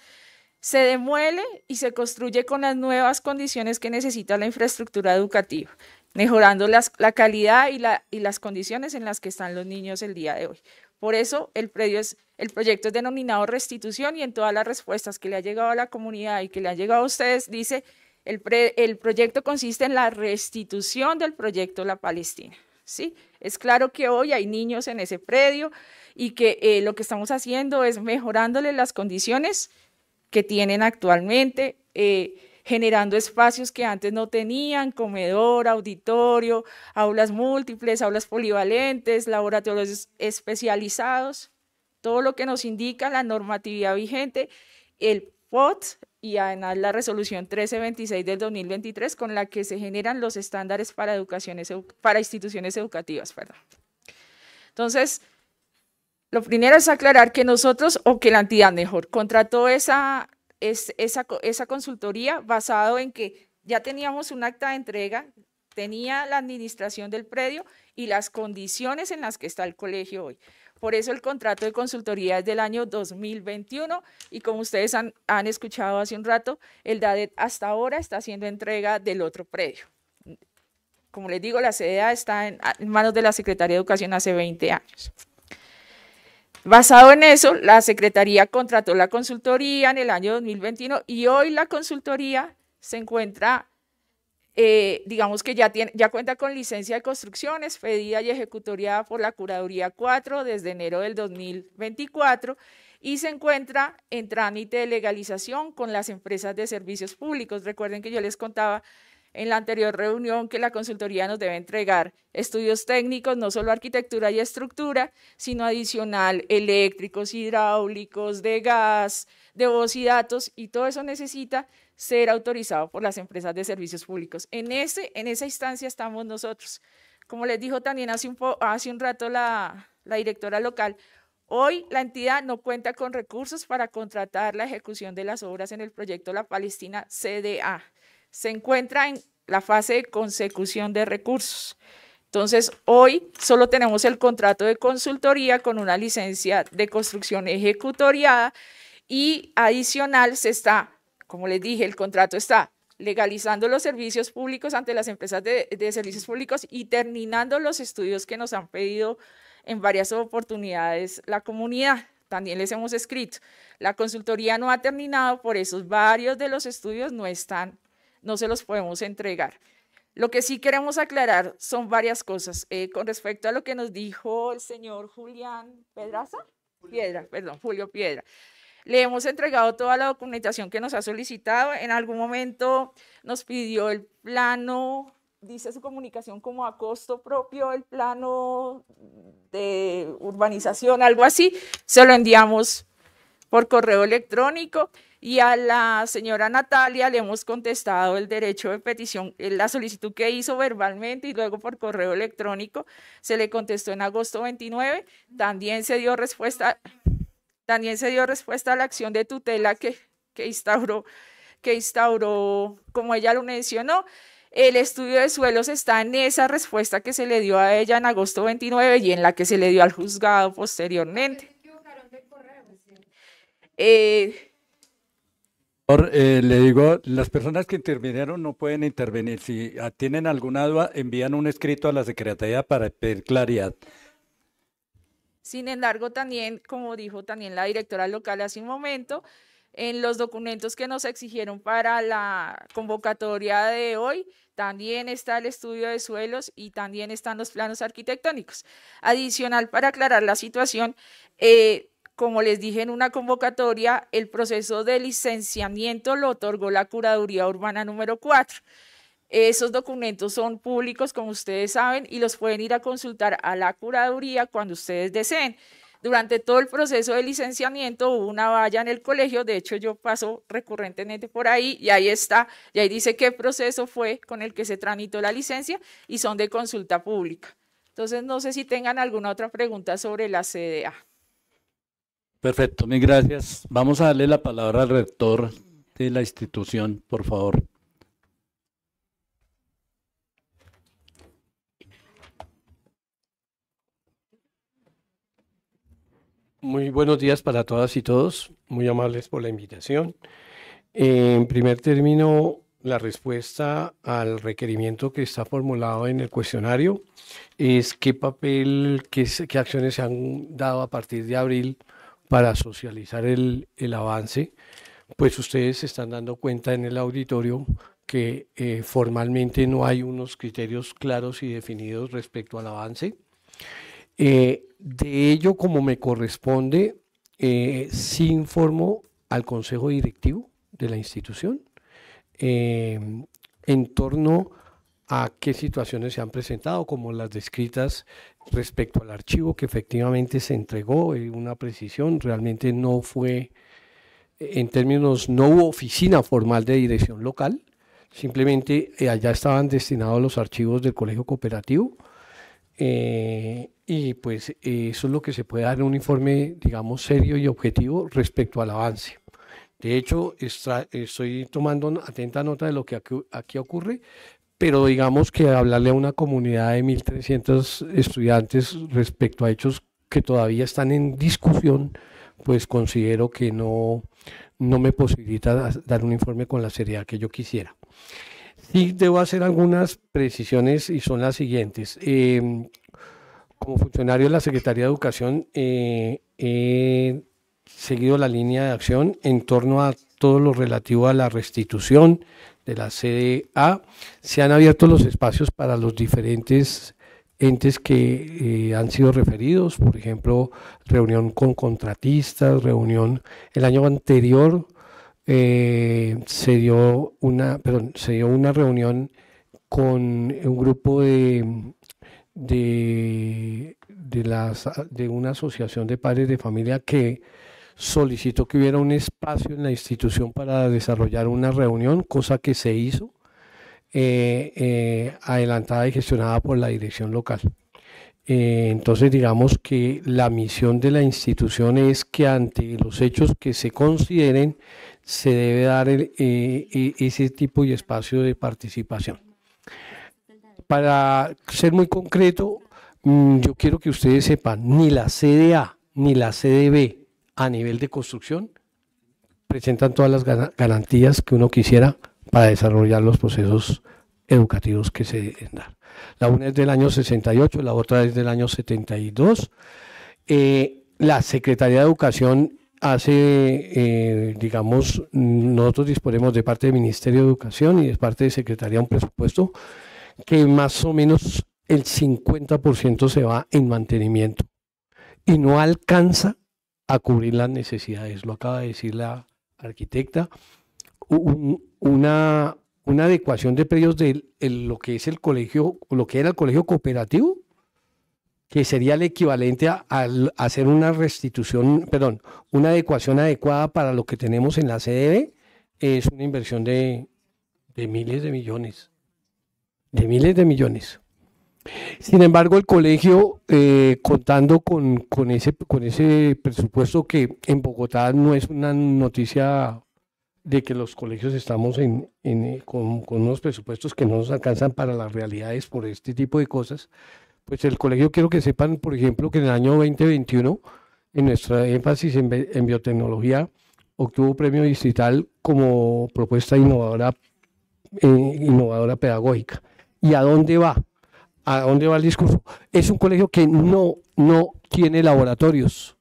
se demuele y se construye con las nuevas condiciones que necesita la infraestructura educativa, mejorando la calidad y, la, y las condiciones en las que están los niños el día de hoy. Por eso el predio es el proyecto es denominado restitución y en todas las respuestas que le ha llegado a la comunidad y que le han llegado a ustedes, dice, el, el proyecto consiste en la restitución del proyecto La Palestina. ¿sí? Es claro que hoy hay niños en ese predio y que eh, lo que estamos haciendo es mejorándole las condiciones que tienen actualmente, eh, generando espacios que antes no tenían, comedor, auditorio, aulas múltiples, aulas polivalentes, laboratorios especializados todo lo que nos indica la normatividad vigente, el POT y además la resolución 1326 del 2023 con la que se generan los estándares para, educaciones, para instituciones educativas. Entonces, lo primero es aclarar que nosotros o que la entidad mejor contrató esa, esa, esa consultoría basado en que ya teníamos un acta de entrega, tenía la administración del predio y las condiciones en las que está el colegio hoy. Por eso el contrato de consultoría es del año 2021 y como ustedes han, escuchado hace un rato, el DADET hasta ahora está haciendo entrega del otro predio. Como les digo, la sede está en manos de la Secretaría de Educación hace 20 años. Basado en eso, la Secretaría contrató la consultoría en el año 2021 y hoy la consultoría se encuentra eh, digamos que ya, tiene, ya cuenta con licencia de construcciones, fedida y ejecutoriada por la Curaduría 4 desde enero del 2024 y se encuentra en trámite de legalización con las empresas de servicios públicos. Recuerden que yo les contaba en la anterior reunión que la consultoría nos debe entregar estudios técnicos, no solo arquitectura y estructura, sino adicional eléctricos, hidráulicos, de gas, de voz y datos, y todo eso necesita ser autorizado por las empresas de servicios públicos. En, ese, en esa instancia estamos nosotros. Como les dijo también hace un, hace un rato la, la directora local, Hoy la entidad no cuenta con recursos para contratar la ejecución de las obras en el proyecto La Palestina CDA. Se encuentra en la fase de consecución de recursos. Entonces, hoy solo tenemos el contrato de consultoría con una licencia de construcción ejecutoriada y adicional se está como les dije, el contrato está legalizando los servicios públicos ante las empresas de, servicios públicos y terminando los estudios que nos han pedido en varias oportunidades la comunidad. También les hemos escrito, la consultoría no ha terminado, por eso varios de los estudios no están, no se los podemos entregar. Lo que sí queremos aclarar son varias cosas. Eh, con respecto a lo que nos dijo el señor Julián Pedraza, Piedra, perdón, Julio Piedra. Le hemos entregado toda la documentación que nos ha solicitado. En algún momento nos pidió el plano, dice su comunicación como a costo propio, el plano de urbanización, algo así. Se lo enviamos por correo electrónico y a la señora Natalia le hemos contestado el derecho de petición, eh, la solicitud que hizo verbalmente y luego por correo electrónico. Se le contestó en agosto 29. También se dio respuesta. También se dio respuesta a la acción de tutela que, que instauró, que instauró, como ella lo mencionó. El estudio de suelos está en esa respuesta que se le dio a ella en agosto 29 y en la que se le dio al juzgado posteriormente. Eh, eh, le digo, las personas que intervinieron no pueden intervenir. Si ah, tienen alguna duda, envían un escrito a la Secretaría para pedir claridad. Sin embargo, también, como dijo también la directora local hace un momento, en los documentos que nos exigieron para la convocatoria de hoy, también está el estudio de suelos y también están los planos arquitectónicos. Adicional, para aclarar la situación, eh, como les dije en una convocatoria, el proceso de licenciamiento lo otorgó la Curaduría Urbana número 4. Esos documentos son públicos, como ustedes saben, y los pueden ir a consultar a la curaduría cuando ustedes deseen. Durante todo el proceso de licenciamiento hubo una valla en el colegio, de hecho yo paso recurrentemente por ahí y ahí está, y ahí dice qué proceso fue con el que se tramitó la licencia y son de consulta pública. Entonces no sé si tengan alguna otra pregunta sobre la CDA. Perfecto, mil gracias. Vamos a darle la palabra al rector de la institución, por favor. Muy buenos días para todas y todos, muy amables por la invitación. En primer término, la respuesta al requerimiento que está formulado en el cuestionario es qué papel, qué, acciones se han dado a partir de abril para socializar el, avance. Pues ustedes se están dando cuenta en el auditorio que eh, formalmente no hay unos criterios claros y definidos respecto al avance. Eh, de ello, como me corresponde, eh, sí informo al Consejo Directivo de la institución eh, en torno a qué situaciones se han presentado, como las descritas respecto al archivo que efectivamente se entregó, eh, una precisión, realmente no fue, en términos, no hubo oficina formal de dirección local, simplemente allá estaban destinados los archivos del Colegio Cooperativo eh, y pues eh, eso es lo que se puede dar en un informe, digamos, serio y objetivo respecto al avance. De hecho, estoy tomando atenta nota de lo que aquí, ocurre, pero digamos que hablarle a una comunidad de 1.300 estudiantes respecto a hechos que todavía están en discusión, pues considero que no, no me posibilita dar un informe con la seriedad que yo quisiera. Y debo hacer algunas precisiones y son las siguientes. Em, como funcionario de la Secretaría de Educación, eh, he seguido la línea de acción en torno a todo lo relativo a la restitución de la CDA. Se han abierto los espacios para los diferentes entes que eh, han sido referidos, por ejemplo, reunión con contratistas, reunión el año anterior eh, se, dio una, se dio una reunión con un grupo de, de, de una asociación de padres de familia que solicitó que hubiera un espacio en la institución para desarrollar una reunión, cosa que se hizo, eh, eh, adelantada y gestionada por la dirección local. entonces digamos que la misión de la institución es que ante los hechos que se consideren se debe dar eh, eh, ese tipo y espacio de participación. Para ser muy concreto, mm, yo quiero que ustedes sepan, ni la CDA ni la CDB a nivel de construcción presentan todas las garantías que uno quisiera para desarrollar los procesos educativos que se deben dar. La una es del año 68, la otra es del año 72. Eh, la Secretaría de Educación hace, eh, digamos, nosotros disponemos de parte del Ministerio de Educación y de parte de Secretaría un presupuesto que más o menos el 50% se va en mantenimiento y no alcanza a cubrir las necesidades. Lo acaba de decir la arquitecta. una, adecuación de precios de lo que es el colegio, lo que era el colegio cooperativo, que sería el equivalente a, hacer una restitución, perdón, una adecuación adecuada para lo que tenemos en la CDB, es una inversión de, miles de millones, de miles de millones. Sin embargo, el colegio, eh, contando con, ese, con ese presupuesto que en Bogotá no es una noticia de que los colegios estamos con, con, unos presupuestos que no nos alcanzan para las realidades por este tipo de cosas, pues el colegio quiero que sepan, por ejemplo, que en el año 2021, en nuestra énfasis en, biotecnología, obtuvo premio distrital como propuesta innovadora, eh, innovadora pedagógica. ¿Y a dónde va? ¿A dónde va el discurso? Es un colegio que no, no tiene laboratorios.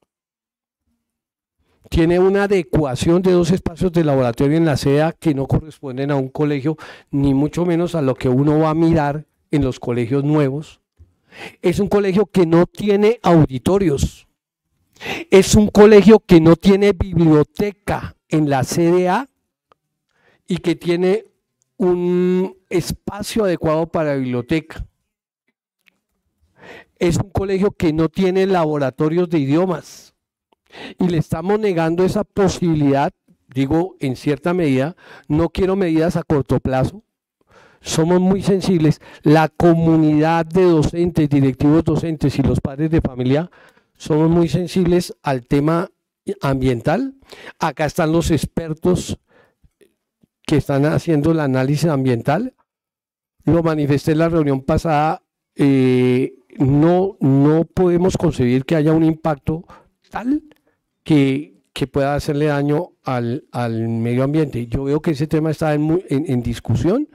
Tiene una adecuación de dos espacios de laboratorio en la SEA que no corresponden a un colegio, ni mucho menos a lo que uno va a mirar en los colegios nuevos, es un colegio que no tiene auditorios. Es un colegio que no tiene biblioteca en la CDA y que tiene un espacio adecuado para biblioteca. Es un colegio que no tiene laboratorios de idiomas y le estamos negando esa posibilidad, digo en cierta medida, no quiero medidas a corto plazo, somos muy sensibles, la comunidad de docentes, directivos docentes y los padres de familia, somos muy sensibles al tema ambiental. Acá están los expertos que están haciendo el análisis ambiental. Lo manifesté en la reunión pasada. Eh, no, podemos concebir que haya un impacto tal que, pueda hacerle daño al, medio ambiente. Yo veo que ese tema está en discusión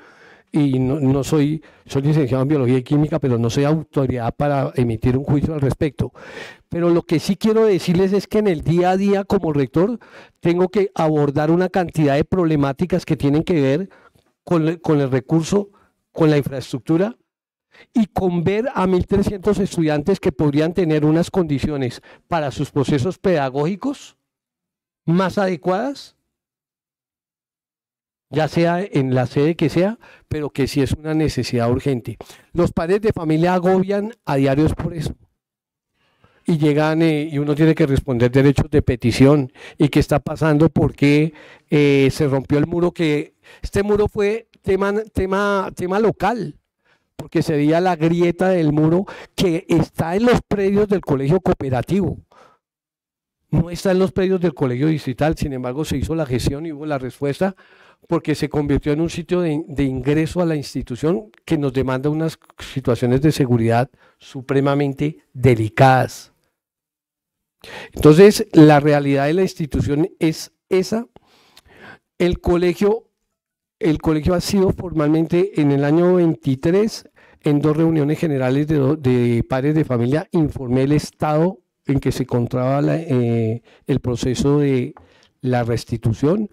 y no, soy, soy licenciado en biología y química, pero no soy autoridad para emitir un juicio al respecto. Pero lo que sí quiero decirles es que en el día a día como rector tengo que abordar una cantidad de problemáticas que tienen que ver con, con el recurso, con la infraestructura y con ver a 1.300 estudiantes que podrían tener unas condiciones para sus procesos pedagógicos más adecuadas ya sea en la sede que sea, pero que sí es una necesidad urgente. Los padres de familia agobian a diarios por eso. Y llegan eh, y uno tiene que responder derechos de petición y qué está pasando, porque eh, se rompió el muro, que este muro fue tema, tema, tema local, porque se veía la grieta del muro que está en los predios del colegio cooperativo no está en los predios del colegio distrital, sin embargo se hizo la gestión y hubo la respuesta porque se convirtió en un sitio de, ingreso a la institución que nos demanda unas situaciones de seguridad supremamente delicadas. Entonces, la realidad de la institución es esa. El colegio, el colegio ha sido formalmente en el año 23, en dos reuniones generales de, padres de familia, informé el estado en que se encontraba eh, el proceso de la restitución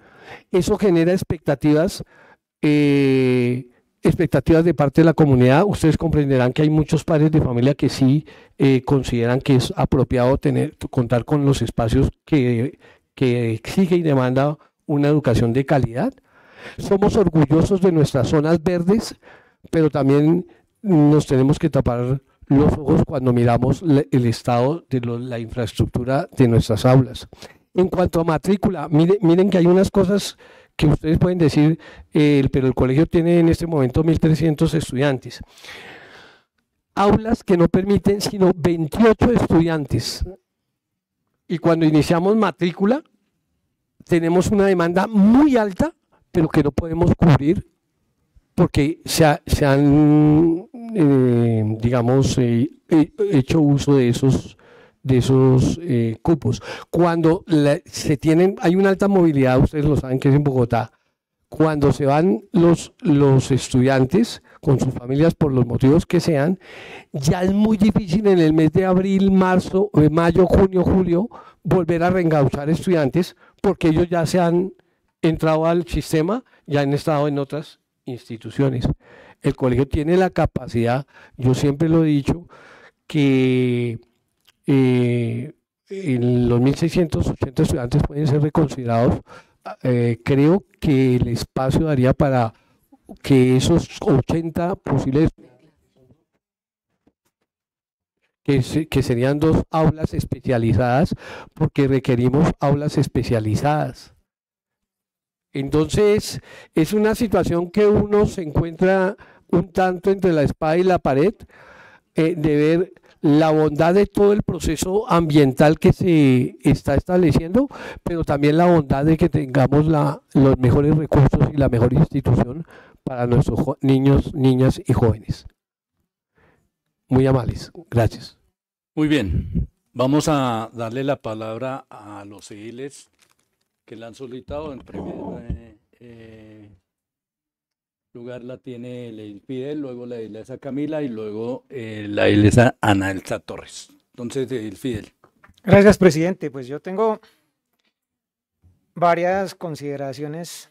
eso genera expectativas, eh, expectativas de parte de la comunidad. Ustedes comprenderán que hay muchos padres de familia que sí eh, consideran que es apropiado tener, contar con los espacios que exige y demanda una educación de calidad. Somos orgullosos de nuestras zonas verdes, pero también nos tenemos que tapar los ojos cuando miramos el estado de la infraestructura de nuestras aulas. En cuanto a matrícula, miren, que hay unas cosas que ustedes pueden decir, eh, pero el colegio tiene en este momento 1.300 estudiantes. Aulas que no permiten sino 28 estudiantes. Y cuando iniciamos matrícula, tenemos una demanda muy alta, pero que no podemos cubrir porque se, han, eh, digamos, eh, hecho uso de esos de esos eh, cupos. Cuando se tienen, hay una alta movilidad, ustedes lo saben que es en Bogotá, cuando se van los, los estudiantes con sus familias por los motivos que sean, ya es muy difícil en el mes de abril, marzo, eh, mayo, junio, julio, volver a reengauzar estudiantes porque ellos ya se han entrado al sistema, ya han estado en otras instituciones. El colegio tiene la capacidad, yo siempre lo he dicho, que eh, en los 1.680 estudiantes pueden ser reconsiderados. Ah, eh, creo que el espacio daría para que esos 80 posibles que, que serían dos aulas especializadas, porque requerimos aulas especializadas. Entonces, es una situación que uno se encuentra un tanto entre la espada y la pared eh, de ver la bondad de todo el proceso ambiental que se está estableciendo, pero también la bondad de que tengamos la, los mejores recursos y la mejor institución para nuestros niños, niñas y jóvenes. Muy amables, gracias. Muy bien, vamos a darle la palabra a los señores que le han solicitado en, eh, eh lugar la tiene Leil Fidel, luego la Iglesia Camila y luego eh, la Iglesia Ana Elsa Torres. Entonces, Leil Fidel. Gracias, presidente. Pues yo tengo varias consideraciones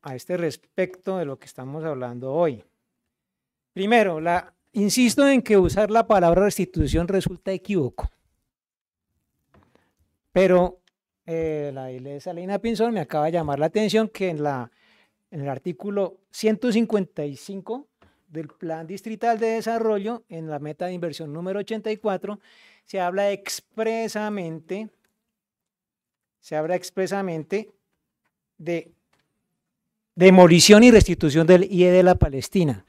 a este respecto de lo que estamos hablando hoy. Primero, la, insisto en que usar la palabra restitución resulta equívoco. Pero eh, la iglesia Leina Pinzón me acaba de llamar la atención que en la en el artículo 155 del Plan Distrital de Desarrollo, en la meta de inversión número 84, se habla expresamente, se habla expresamente de demolición y restitución del IE de la Palestina,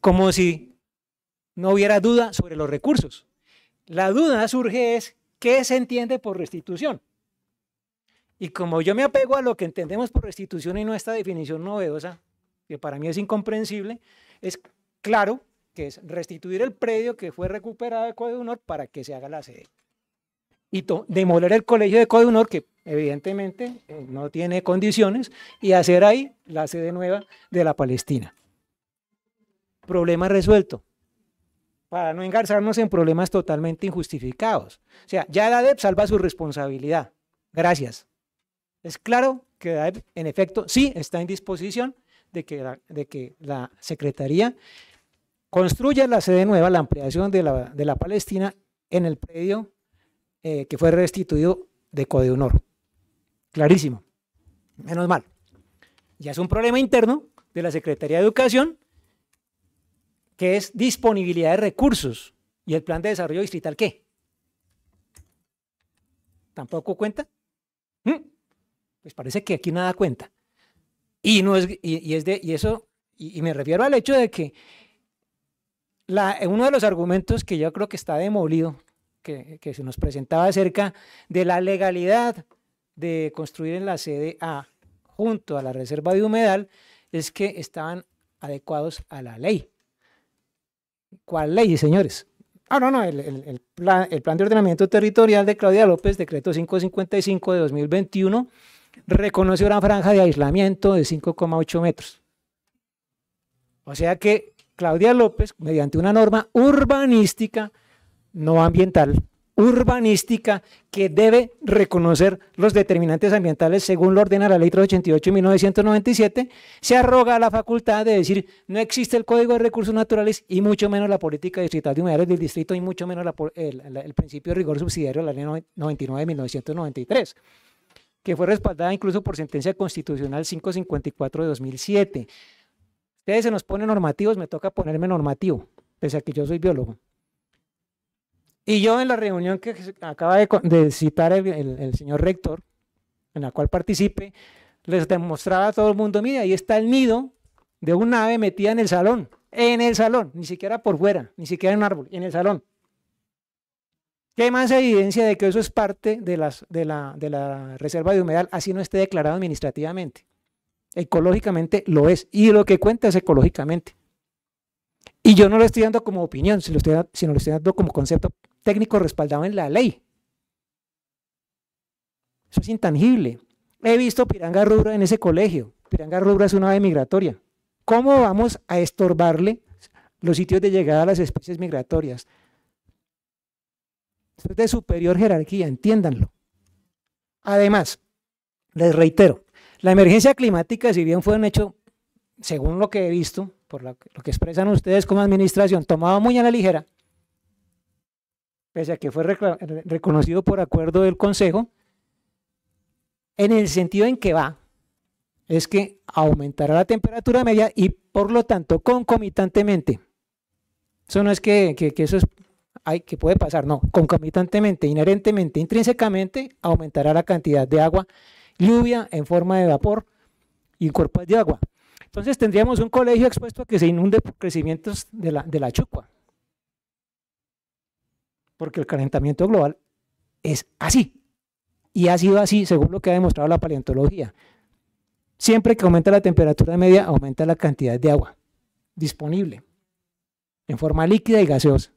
como si no hubiera duda sobre los recursos. La duda surge es, ¿qué se entiende por restitución? Y como yo me apego a lo que entendemos por restitución y no esta definición novedosa, que para mí es incomprensible, es claro que es restituir el predio que fue recuperado de Honor para que se haga la sede. Y demoler el colegio de Honor, que evidentemente eh, no tiene condiciones, y hacer ahí la sede nueva de la Palestina. Problema resuelto. Para no engarzarnos en problemas totalmente injustificados. O sea, ya la DEP salva su responsabilidad. Gracias. Es claro que en efecto sí está en disposición de que la, Secretaría construya la sede nueva, la ampliación de la, Palestina en el predio eh, que fue restituido de Honor. Clarísimo. Menos mal. Ya es un problema interno de la Secretaría de Educación, que es disponibilidad de recursos. ¿Y el plan de desarrollo distrital qué? ¿Tampoco cuenta? ¿Mm? pues parece que aquí nada cuenta. Y, no es, y, es de, y eso, y, me refiero al hecho de que la, uno de los argumentos que yo creo que está demolido, que, se nos presentaba acerca de la legalidad de construir en la sede A junto a la reserva de humedal, es que estaban adecuados a la ley. ¿Cuál ley, señores? Ah, no, no, el, plan, el, plan, de ordenamiento territorial de Claudia López, decreto 555 de 2021, reconoce una franja de aislamiento de 5,8 metros. O sea que Claudia López, mediante una norma urbanística, no ambiental, urbanística, que debe reconocer los determinantes ambientales según lo ordena la ley 388 de 1997, se arroga la facultad de decir no existe el Código de Recursos Naturales y mucho menos la política distrital de humedales del distrito y mucho menos el, el, principio de rigor subsidiario de la ley 99 de 1993 que fue respaldada incluso por sentencia constitucional 554 de 2007. Ustedes se nos ponen normativos, me toca ponerme normativo, pese a que yo soy biólogo. Y yo en la reunión que acaba de, citar el, señor rector, en la cual participe, les demostraba a todo el mundo, mira, ahí está el nido de un ave metida en el salón, en el salón, ni siquiera por fuera, ni siquiera en un árbol, en el salón. ¿Qué más evidencia de que eso es parte de, la, reserva de humedal, así no esté declarado administrativamente. Ecológicamente lo es, y lo que cuenta es ecológicamente. Y yo no lo estoy dando como opinión, sino lo estoy, sino lo estoy dando como concepto técnico respaldado en la ley. Eso es intangible. He visto Piranga Rubra en ese colegio. Piranga Rubra es una ave migratoria. ¿Cómo vamos a estorbarle los sitios de llegada a las especies migratorias? es de superior jerarquía, entiéndanlo. Además, les reitero, la emergencia climática, si bien fue un hecho, según lo que he visto, por lo que, expresan ustedes como administración, tomado muy a la ligera, pese a que fue reconocido por acuerdo del Consejo, en el sentido en que va, es que aumentará la temperatura media y por lo tanto concomitantemente. Eso no es que eso es hay, que puede pasar? No, concomitantemente, inherentemente, intrínsecamente, aumentará la cantidad de agua, lluvia en forma de vapor y cuerpos de agua. Entonces tendríamos un colegio expuesto a que se inunde por crecimientos de la, de la chucua. Porque el calentamiento global es así. Y ha sido así según lo que ha demostrado la paleontología. Siempre que aumenta la temperatura media, aumenta la cantidad de agua disponible en forma líquida y gaseosa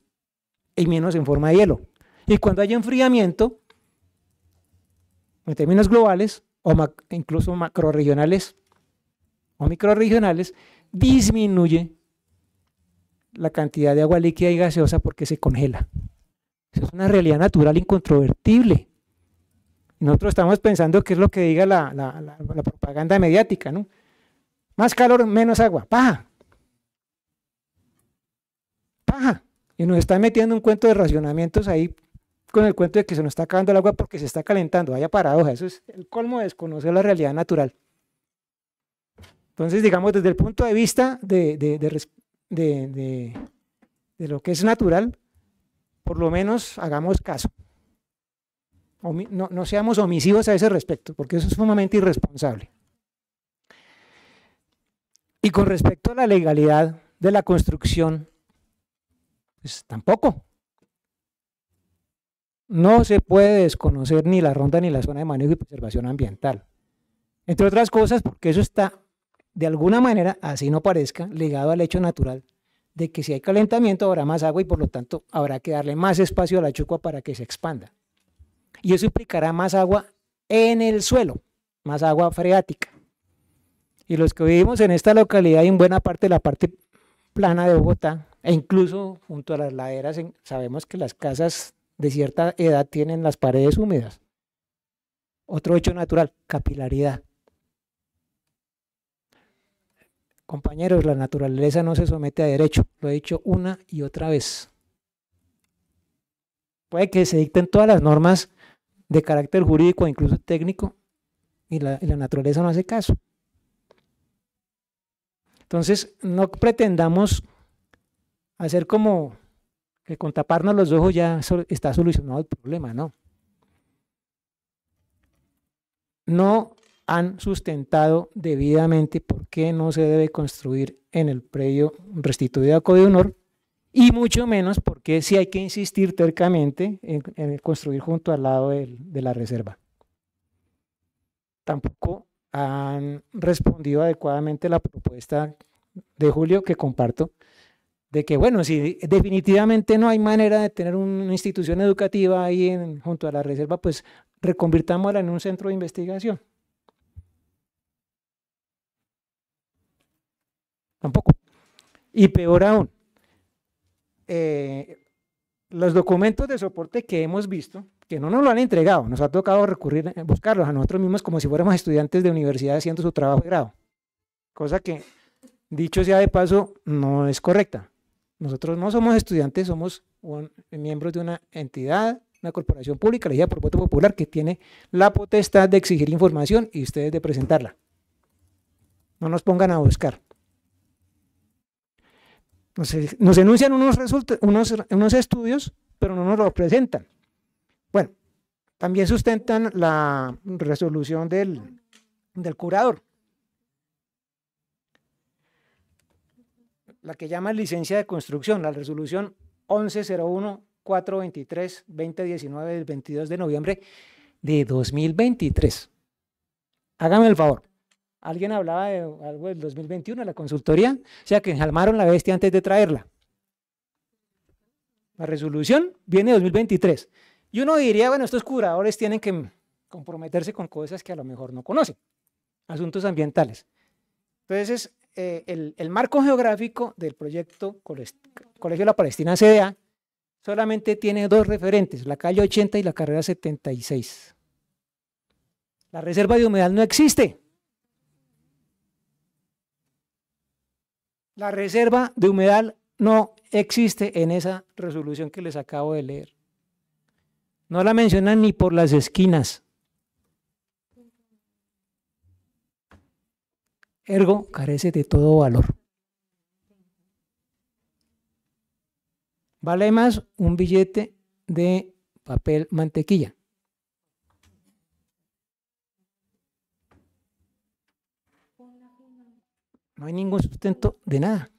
y menos en forma de hielo. Y cuando hay enfriamiento, en términos globales o incluso macroregionales o microregionales, disminuye la cantidad de agua líquida y gaseosa porque se congela. Esa es una realidad natural incontrovertible. Nosotros estamos pensando qué es lo que diga la, la propaganda mediática, ¿no? Más calor, menos agua. Paja. Paja. Y nos está metiendo un cuento de racionamientos ahí con el cuento de que se nos está acabando el agua porque se está calentando. Vaya paradoja, eso es el colmo de desconocer la realidad natural. Entonces, digamos, desde el punto de vista de, lo que es natural, por lo menos hagamos caso. No, no, seamos omisivos a ese respecto, porque eso es sumamente irresponsable. Y con respecto a la legalidad de la construcción pues tampoco. No se puede desconocer ni la ronda ni la zona de manejo y preservación ambiental. Entre otras cosas, porque eso está, de alguna manera, así no parezca, ligado al hecho natural de que si hay calentamiento habrá más agua y por lo tanto habrá que darle más espacio a la chucua para que se expanda. Y eso implicará más agua en el suelo, más agua freática. Y los que vivimos en esta localidad y en buena parte de la parte plana de Bogotá, e incluso junto a las laderas sabemos que las casas de cierta edad tienen las paredes húmedas. Otro hecho natural, capilaridad. Compañeros, la naturaleza no se somete a derecho, lo he dicho una y otra vez. Puede que se dicten todas las normas de carácter jurídico, incluso técnico, y la, y la naturaleza no hace caso. Entonces, no pretendamos hacer como que con taparnos los ojos ya está solucionado el problema, no. No han sustentado debidamente por qué no se debe construir en el predio restituido a de Honor y mucho menos qué si hay que insistir tercamente en, construir junto al lado de la reserva. Tampoco han respondido adecuadamente la propuesta de Julio que comparto de que, bueno, si definitivamente no hay manera de tener una institución educativa ahí en, junto a la reserva, pues reconvirtámosla en un centro de investigación. Tampoco. Y peor aún, eh, los documentos de soporte que hemos visto, que no nos lo han entregado, nos ha tocado recurrir, eh, buscarlos a nosotros mismos como si fuéramos estudiantes de universidad haciendo su trabajo de grado, cosa que, dicho sea de paso, no es correcta. Nosotros no somos estudiantes, somos miembros de una entidad, una corporación pública elegida por voto popular que tiene la potestad de exigir información y ustedes de presentarla. No nos pongan a buscar. Nos, enuncian unos, unos, estudios, pero no nos los presentan. Bueno, también sustentan la resolución del curador. la que llama licencia de construcción, la resolución 1101-423-2019 del 22 de noviembre de 2023. Hágame el favor. Alguien hablaba de algo del 2021, la consultoría, o sea que enjalmaron la bestia antes de traerla. La resolución viene de 2023. Y uno diría, bueno, estos curadores tienen que comprometerse con cosas que a lo mejor no conocen, asuntos ambientales. Entonces, eh, el, marco geográfico del proyecto Colegio de La Palestina CDA solamente tiene dos referentes, la calle 80 y la carrera 76. La reserva de humedal no existe. La reserva de humedal no existe en esa resolución que les acabo de leer. No la mencionan ni por las esquinas. ergo carece de todo valor. Vale más un billete de papel mantequilla. No hay ningún sustento de nada.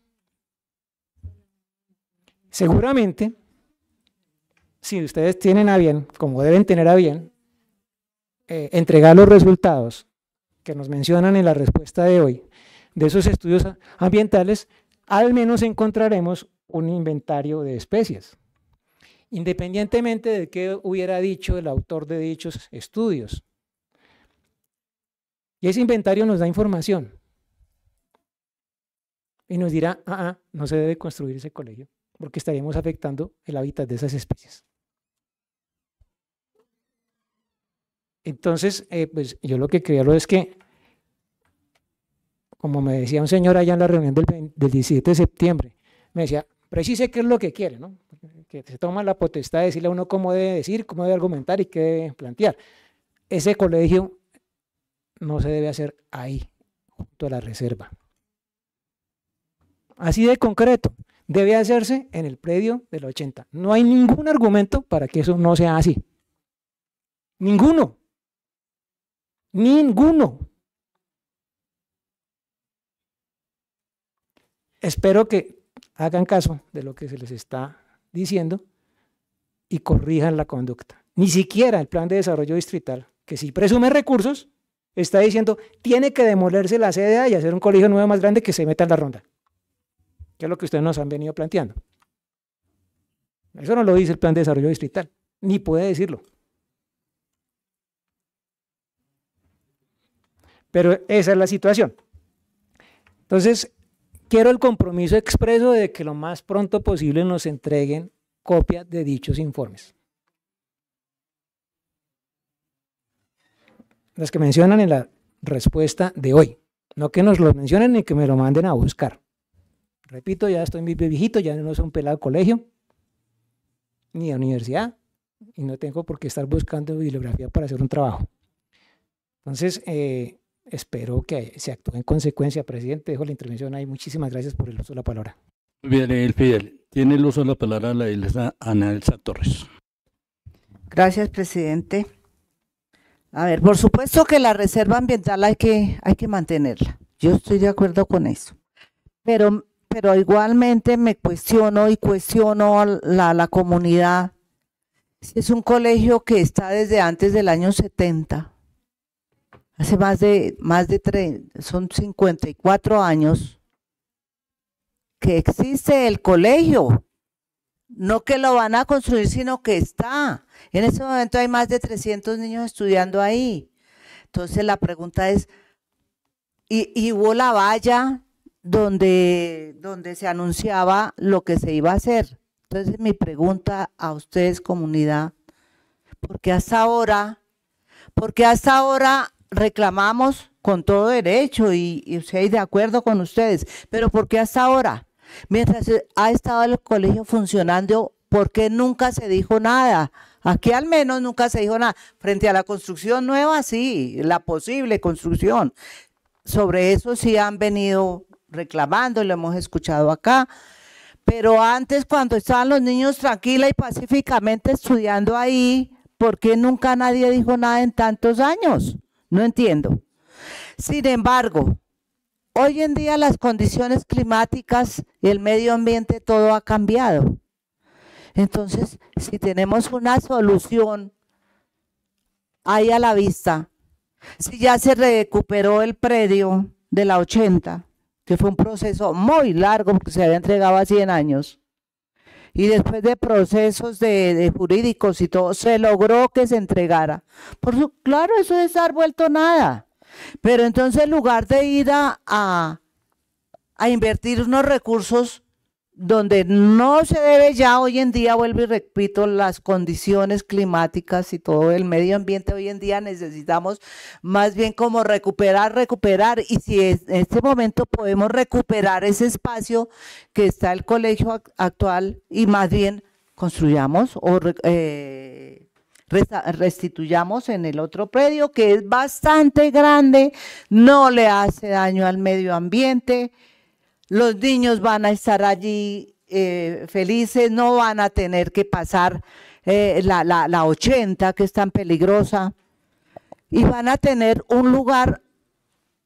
Seguramente, si ustedes tienen a bien, como deben tener a bien, eh, entregar los resultados que nos mencionan en la respuesta de hoy, de esos estudios ambientales, al menos encontraremos un inventario de especies, independientemente de qué hubiera dicho el autor de dichos estudios. Y ese inventario nos da información. Y nos dirá, ah, ah no se debe construir ese colegio, porque estaríamos afectando el hábitat de esas especies. Entonces, eh, pues yo lo que creo es que, como me decía un señor allá en la reunión del, 17 de septiembre, me decía, precise qué es lo que quiere, ¿no? Que se toma la potestad de decirle a uno cómo debe decir, cómo debe argumentar y qué debe plantear. Ese colegio no se debe hacer ahí, junto a la reserva. Así de concreto, debe hacerse en el predio del 80. No hay ningún argumento para que eso no sea así. Ninguno. Ninguno. Espero que hagan caso de lo que se les está diciendo y corrijan la conducta. Ni siquiera el plan de desarrollo distrital, que sí presume recursos, está diciendo, tiene que demolerse la sede y hacer un colegio nuevo más grande que se meta en la ronda. Que es lo que ustedes nos han venido planteando. Eso no lo dice el plan de desarrollo distrital, ni puede decirlo. Pero esa es la situación. Entonces, quiero el compromiso expreso de que lo más pronto posible nos entreguen copia de dichos informes. Las que mencionan en la respuesta de hoy. No que nos los mencionen ni que me lo manden a buscar. Repito, ya estoy muy viejito, ya no soy un pelado colegio, ni de universidad, y no tengo por qué estar buscando bibliografía para hacer un trabajo. Entonces, eh, espero que se actúe en consecuencia. Presidente, dejo la intervención ahí. Muchísimas gracias por el uso de la palabra. Muy bien, el Fidel. Tiene el uso de la palabra la Elsa Ana Elsa Torres. Gracias, presidente. A ver, por supuesto que la reserva ambiental hay que, hay que mantenerla. Yo estoy de acuerdo con eso. Pero, pero igualmente me cuestiono y cuestiono la, la comunidad. Es un colegio que está desde antes del año 70, hace más de, más de son 54 años que existe el colegio. No que lo van a construir, sino que está. En este momento hay más de 300 niños estudiando ahí. Entonces la pregunta es, ¿y, y hubo la valla donde, donde se anunciaba lo que se iba a hacer? Entonces mi pregunta a ustedes, comunidad, porque hasta ahora porque hasta ahora reclamamos con todo derecho y, y estoy de acuerdo con ustedes, pero ¿por qué hasta ahora? Mientras ha estado el colegio funcionando, ¿por qué nunca se dijo nada? Aquí al menos nunca se dijo nada. Frente a la construcción nueva, sí, la posible construcción. Sobre eso sí han venido reclamando lo hemos escuchado acá. Pero antes, cuando estaban los niños tranquila y pacíficamente estudiando ahí, ¿por qué nunca nadie dijo nada en tantos años? No entiendo. Sin embargo, hoy en día las condiciones climáticas y el medio ambiente, todo ha cambiado. Entonces, si tenemos una solución ahí a la vista, si ya se recuperó el predio de la 80, que fue un proceso muy largo porque se había entregado a 100 años, y después de procesos de, jurídicos y todo, se logró que se entregara. Por su, claro, eso es dar vuelto nada. Pero entonces en lugar de ir a, a invertir unos recursos donde no se debe ya hoy en día, vuelvo y repito, las condiciones climáticas y todo el medio ambiente hoy en día necesitamos más bien como recuperar, recuperar. Y si en este momento podemos recuperar ese espacio que está el colegio actual y más bien construyamos o eh, restituyamos en el otro predio que es bastante grande, no le hace daño al medio ambiente. Los niños van a estar allí eh, felices, no van a tener que pasar eh, la, la, la 80, que es tan peligrosa, y van a tener un lugar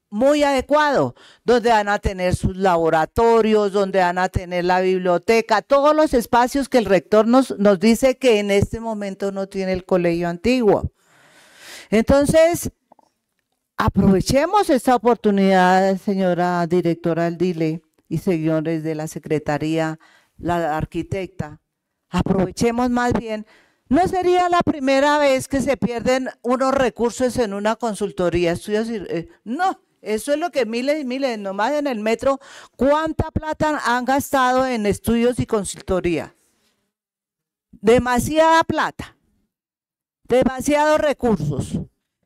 muy adecuado, donde van a tener sus laboratorios, donde van a tener la biblioteca, todos los espacios que el rector nos, nos dice que en este momento no tiene el colegio antiguo. Entonces, aprovechemos esta oportunidad, señora directora del DILE, y señores de la Secretaría, la arquitecta. Aprovechemos más bien. No sería la primera vez que se pierden unos recursos en una consultoría, estudios. Eh, no, eso es lo que miles y miles, nomás en el metro, ¿cuánta plata han gastado en estudios y consultoría? Demasiada plata, demasiados recursos.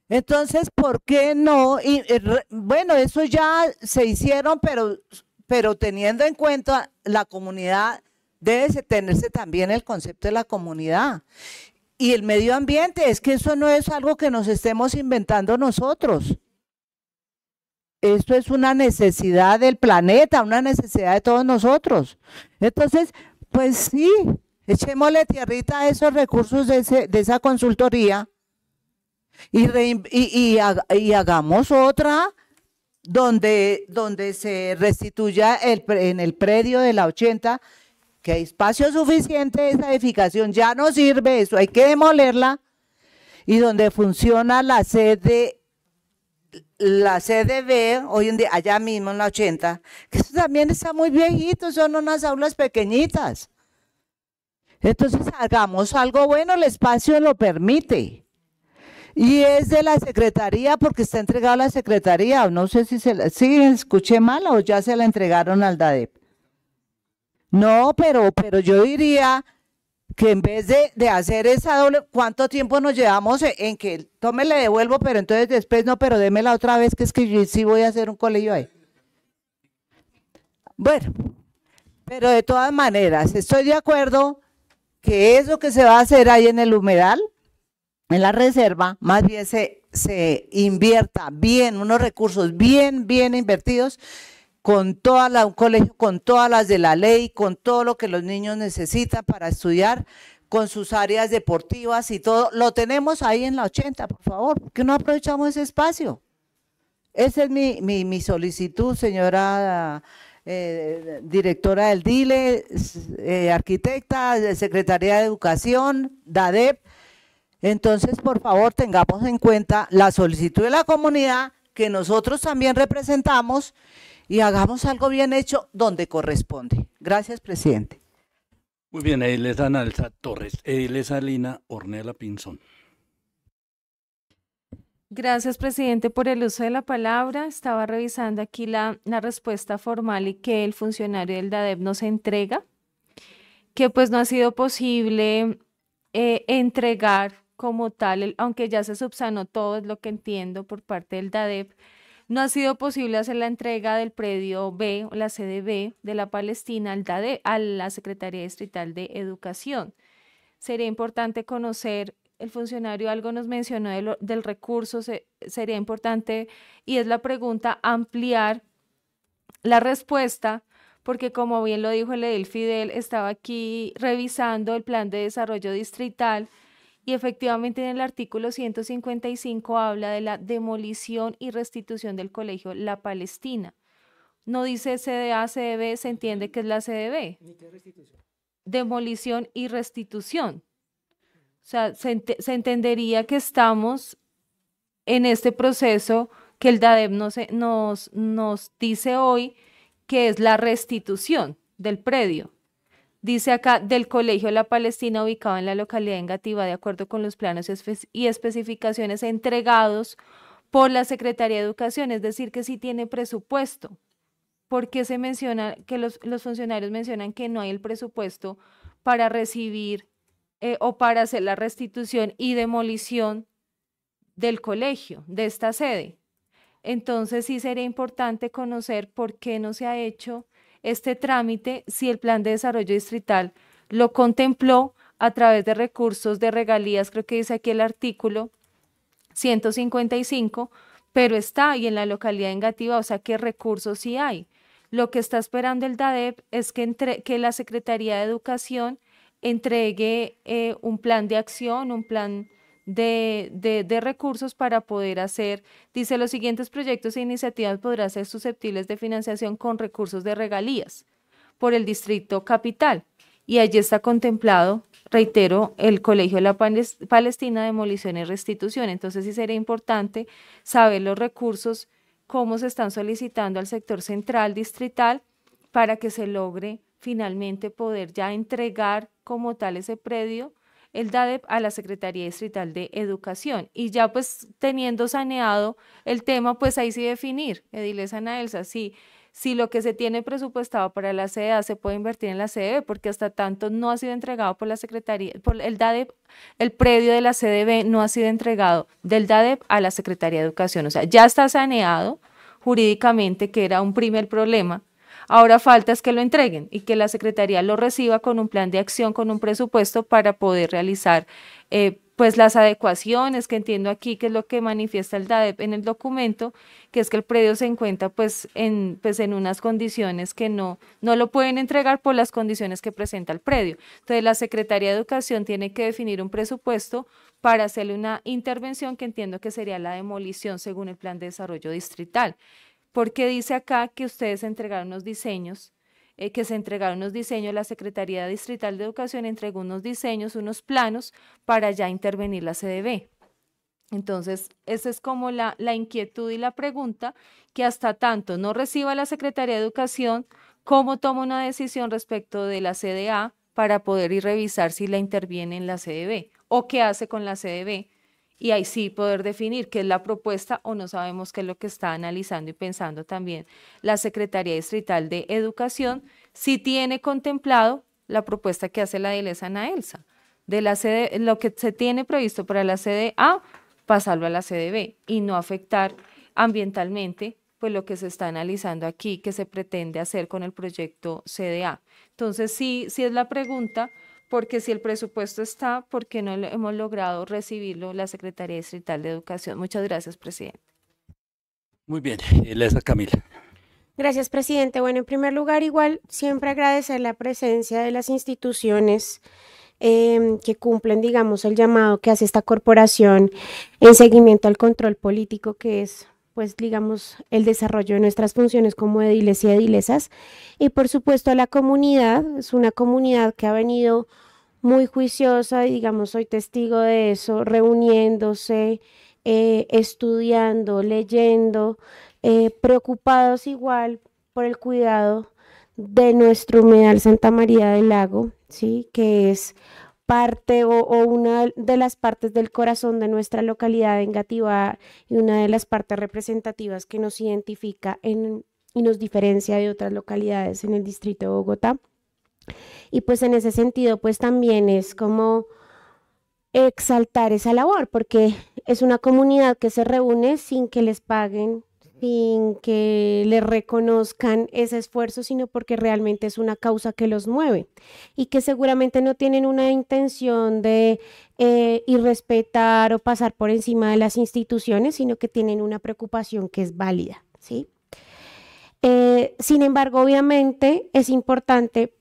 Entonces, ¿por qué no? Y, eh, bueno, eso ya se hicieron, pero pero teniendo en cuenta la comunidad, debe tenerse también el concepto de la comunidad. Y el medio ambiente, es que eso no es algo que nos estemos inventando nosotros. Esto es una necesidad del planeta, una necesidad de todos nosotros. Entonces, pues sí, echémosle tierrita a esos recursos de, esa consultoría y hagamos otra donde, donde se restituya el, en el predio de la 80, que hay espacio suficiente, esa edificación ya no sirve, eso hay que demolerla, y donde funciona la sede la B hoy en día, allá mismo en la 80, que eso también está muy viejito, son unas aulas pequeñitas. Entonces hagamos algo bueno, el espacio lo permite. Y es de la Secretaría porque está entregado a la Secretaría. No sé si se escuché mal o ya se la entregaron al DADEP. No, pero, pero yo diría que en vez de, de hacer esa doble, ¿cuánto tiempo nos llevamos en que tome le devuelvo, pero entonces después no, pero démela otra vez, que es que yo sí voy a hacer un colegio ahí? Bueno, pero de todas maneras, estoy de acuerdo que eso que se va a hacer ahí en el humedal en la reserva, más bien se, se invierta bien, unos recursos bien, bien invertidos con toda la, colegio, con todas las de la ley, con todo lo que los niños necesitan para estudiar, con sus áreas deportivas y todo. Lo tenemos ahí en la 80, por favor, que no aprovechamos ese espacio. Esa es mi, solicitud, señora eh, directora del DILE, eh, arquitecta, Secretaría de Educación, DADEP. Entonces, por favor, tengamos en cuenta la solicitud de la comunidad que nosotros también representamos y hagamos algo bien hecho donde corresponde. Gracias, presidente. Muy bien, Edilesa Analza Torres, Edilesa eh, Lina Ornela Pinzón. Gracias, presidente, por el uso de la palabra. Estaba revisando aquí la, respuesta formal y que el funcionario del DADEP nos entrega, que pues no ha sido posible eh, entregar como tal, aunque ya se subsanó todo, es lo que entiendo por parte del DADEP, no ha sido posible hacer la entrega del predio B, la sede B de la Palestina al DADEP, a la Secretaría Distrital de Educación. Sería importante conocer, el funcionario algo nos mencionó del recurso, sería importante, y es la pregunta, ampliar la respuesta porque como bien lo dijo el edil Fidel, estaba aquí revisando el plan de desarrollo distrital y efectivamente en el artículo 155 habla de la demolición y restitución del colegio La Palestina. No dice CDA, CDB, se entiende que es la CDB. Demolición y restitución. O sea, se, entendería que estamos en este proceso que el DADEP nos, nos dice hoy que es la restitución del predio dice acá, del Colegio La Palestina ubicado en la localidad de Engativá, de acuerdo con los planos y especificaciones entregados por la Secretaría de Educación, es decir, que sí tiene presupuesto. porque se menciona que los, funcionarios mencionan que no hay el presupuesto para recibir eh, o para hacer la restitución y demolición del colegio, de esta sede? Entonces sí sería importante conocer por qué no se ha hecho este trámite si el Plan de Desarrollo Distrital lo contempló a través de recursos de regalías, creo que dice aquí el artículo 155, pero está ahí en la localidad de Engativá, o sea que recursos sí hay. Lo que está esperando el DADEP es que, que la Secretaría de Educación entregue eh, un plan de acción, un plan de, recursos para poder hacer, dice, los siguientes proyectos e iniciativas podrán ser susceptibles de financiación con recursos de regalías por el distrito capital. Y allí está contemplado, reitero, el Colegio de la Palestina, demolición y restitución. Entonces sí sería importante saber los recursos, cómo se están solicitando al sector central distrital para que se logre finalmente poder ya entregar como tal ese predio el DADEP a la Secretaría Distrital de Educación. Y ya pues teniendo saneado el tema, pues ahí sí definir, Ediles Ana Elsa, si lo que se tiene presupuestado para la CDA se puede invertir en la CDB, porque hasta tanto no ha sido entregado por la Secretaría, por el DADEP, el predio de la CDB no ha sido entregado del DADEP a la Secretaría de Educación. O sea, ya está saneado jurídicamente, que era un primer problema Ahora falta es que lo entreguen y que la Secretaría lo reciba con un plan de acción, con un presupuesto para poder realizar eh, pues las adecuaciones que entiendo aquí, que es lo que manifiesta el DADEP en el documento, que es que el predio se encuentra pues en, pues en unas condiciones que no, no lo pueden entregar por las condiciones que presenta el predio. Entonces la Secretaría de Educación tiene que definir un presupuesto para hacerle una intervención que entiendo que sería la demolición según el plan de desarrollo distrital porque dice acá que ustedes entregaron unos diseños, eh, que se entregaron unos diseños, la Secretaría Distrital de Educación entregó unos diseños, unos planos para ya intervenir la CDB. Entonces, esa es como la, inquietud y la pregunta que hasta tanto no reciba la Secretaría de Educación cómo toma una decisión respecto de la CDA para poder ir revisar si la interviene en la CDB o qué hace con la CDB y ahí sí poder definir qué es la propuesta o no sabemos qué es lo que está analizando y pensando también la Secretaría Distrital de Educación, si tiene contemplado la propuesta que hace la de Ana Elsa, de la lo que se tiene previsto para la CDA, pasarlo a la CDB, y no afectar ambientalmente pues lo que se está analizando aquí, que se pretende hacer con el proyecto CDA. Entonces, sí, sí es la pregunta, porque si el presupuesto está, ¿por qué no hemos logrado recibirlo la Secretaría Distrital de Educación? Muchas gracias, presidente. Muy bien, Elisa Camila. Gracias, presidente. Bueno, en primer lugar, igual siempre agradecer la presencia de las instituciones em, que cumplen, digamos, el llamado que hace esta corporación en seguimiento al control político, que es, pues, digamos, el desarrollo de nuestras funciones como ediles y edilesas. Y por supuesto a la comunidad, es una comunidad que ha venido muy juiciosa, y digamos, soy testigo de eso, reuniéndose, eh, estudiando, leyendo, eh, preocupados igual por el cuidado de nuestro humedal Santa María del Lago, ¿sí? que es parte o, una de las partes del corazón de nuestra localidad en Gativá y una de las partes representativas que nos identifica en, y nos diferencia de otras localidades en el distrito de Bogotá. Y pues en ese sentido, pues también es como exaltar esa labor, porque es una comunidad que se reúne sin que les paguen, sin que les reconozcan ese esfuerzo, sino porque realmente es una causa que los mueve y que seguramente no tienen una intención de eh, irrespetar o pasar por encima de las instituciones, sino que tienen una preocupación que es válida, ¿sí? Eh, sin embargo, obviamente es importante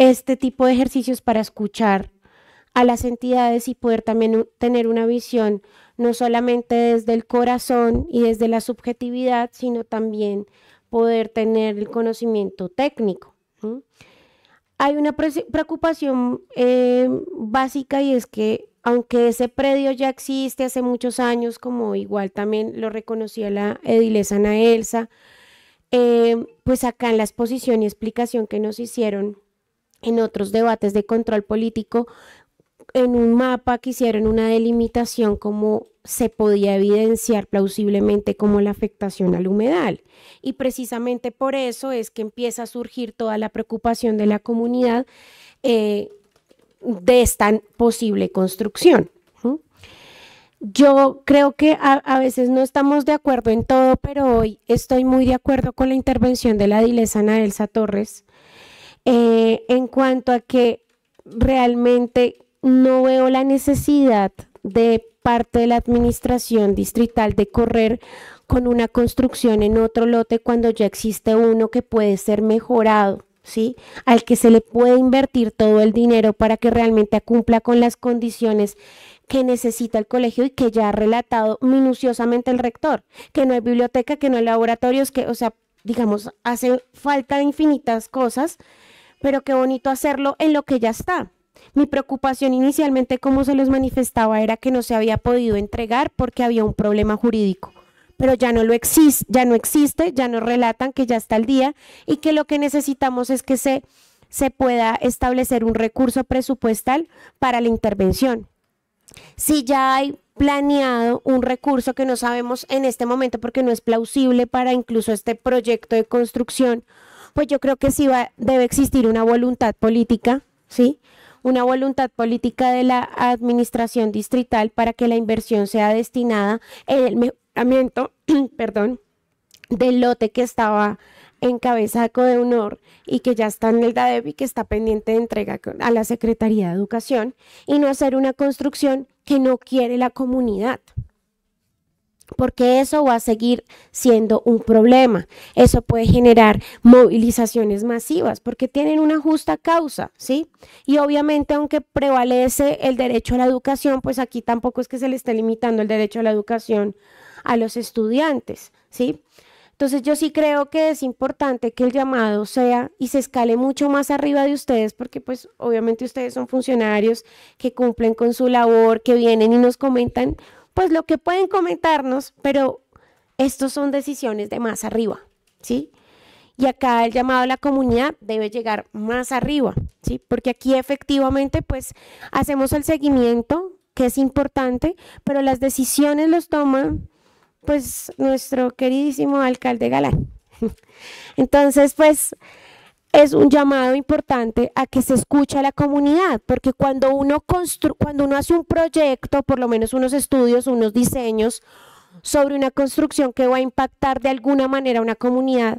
este tipo de ejercicios para escuchar a las entidades y poder también tener una visión no solamente desde el corazón y desde la subjetividad, sino también poder tener el conocimiento técnico. Hay una preocupación eh, básica y es que aunque ese predio ya existe hace muchos años, como igual también lo reconocía la edilesa Ana Elsa, eh, pues acá en la exposición y explicación que nos hicieron en otros debates de control político, en un mapa que hicieron una delimitación como se podía evidenciar plausiblemente como la afectación al humedal. Y precisamente por eso es que empieza a surgir toda la preocupación de la comunidad eh, de esta posible construcción. Yo creo que a, veces no estamos de acuerdo en todo, pero hoy estoy muy de acuerdo con la intervención de la Ana Elsa Torres, eh, en cuanto a que realmente no veo la necesidad de parte de la administración distrital de correr con una construcción en otro lote cuando ya existe uno que puede ser mejorado. ¿Sí? al que se le puede invertir todo el dinero para que realmente cumpla con las condiciones que necesita el colegio y que ya ha relatado minuciosamente el rector, que no hay biblioteca, que no hay laboratorios, que, o sea, digamos, hace falta infinitas cosas pero qué bonito hacerlo en lo que ya está. Mi preocupación inicialmente, como se los manifestaba, era que no se había podido entregar porque había un problema jurídico. Pero ya no lo existe, ya no existe, ya nos relatan que ya está el día y que lo que necesitamos es que se, se pueda establecer un recurso presupuestal para la intervención. Si ya hay planeado un recurso que no sabemos en este momento porque no es plausible para incluso este proyecto de construcción, pues yo creo que sí debe existir una voluntad política, ¿sí? Una voluntad política de la administración distrital para que la inversión sea destinada en el mejoramiento, perdón, del lote que estaba en cabeza de honor y que ya está en el DADEP y que está pendiente de entrega a la Secretaría de Educación y no hacer una construcción que no quiere la comunidad, porque eso va a seguir siendo un problema. Eso puede generar movilizaciones masivas porque tienen una justa causa, ¿sí? Y obviamente aunque prevalece el derecho a la educación, pues aquí tampoco es que se le esté limitando el derecho a la educación a los estudiantes, ¿sí? Entonces yo sí creo que es importante que el llamado sea y se escale mucho más arriba de ustedes, porque pues obviamente ustedes son funcionarios que cumplen con su labor, que vienen y nos comentan pues lo que pueden comentarnos, pero estos son decisiones de más arriba, ¿sí? Y acá el llamado a la comunidad debe llegar más arriba, ¿sí? Porque aquí efectivamente pues hacemos el seguimiento, que es importante, pero las decisiones los toma pues nuestro queridísimo alcalde Galán. Entonces pues es un llamado importante a que se escuche a la comunidad, porque cuando uno, cuando uno hace un proyecto, por lo menos unos estudios, unos diseños sobre una construcción que va a impactar de alguna manera a una comunidad,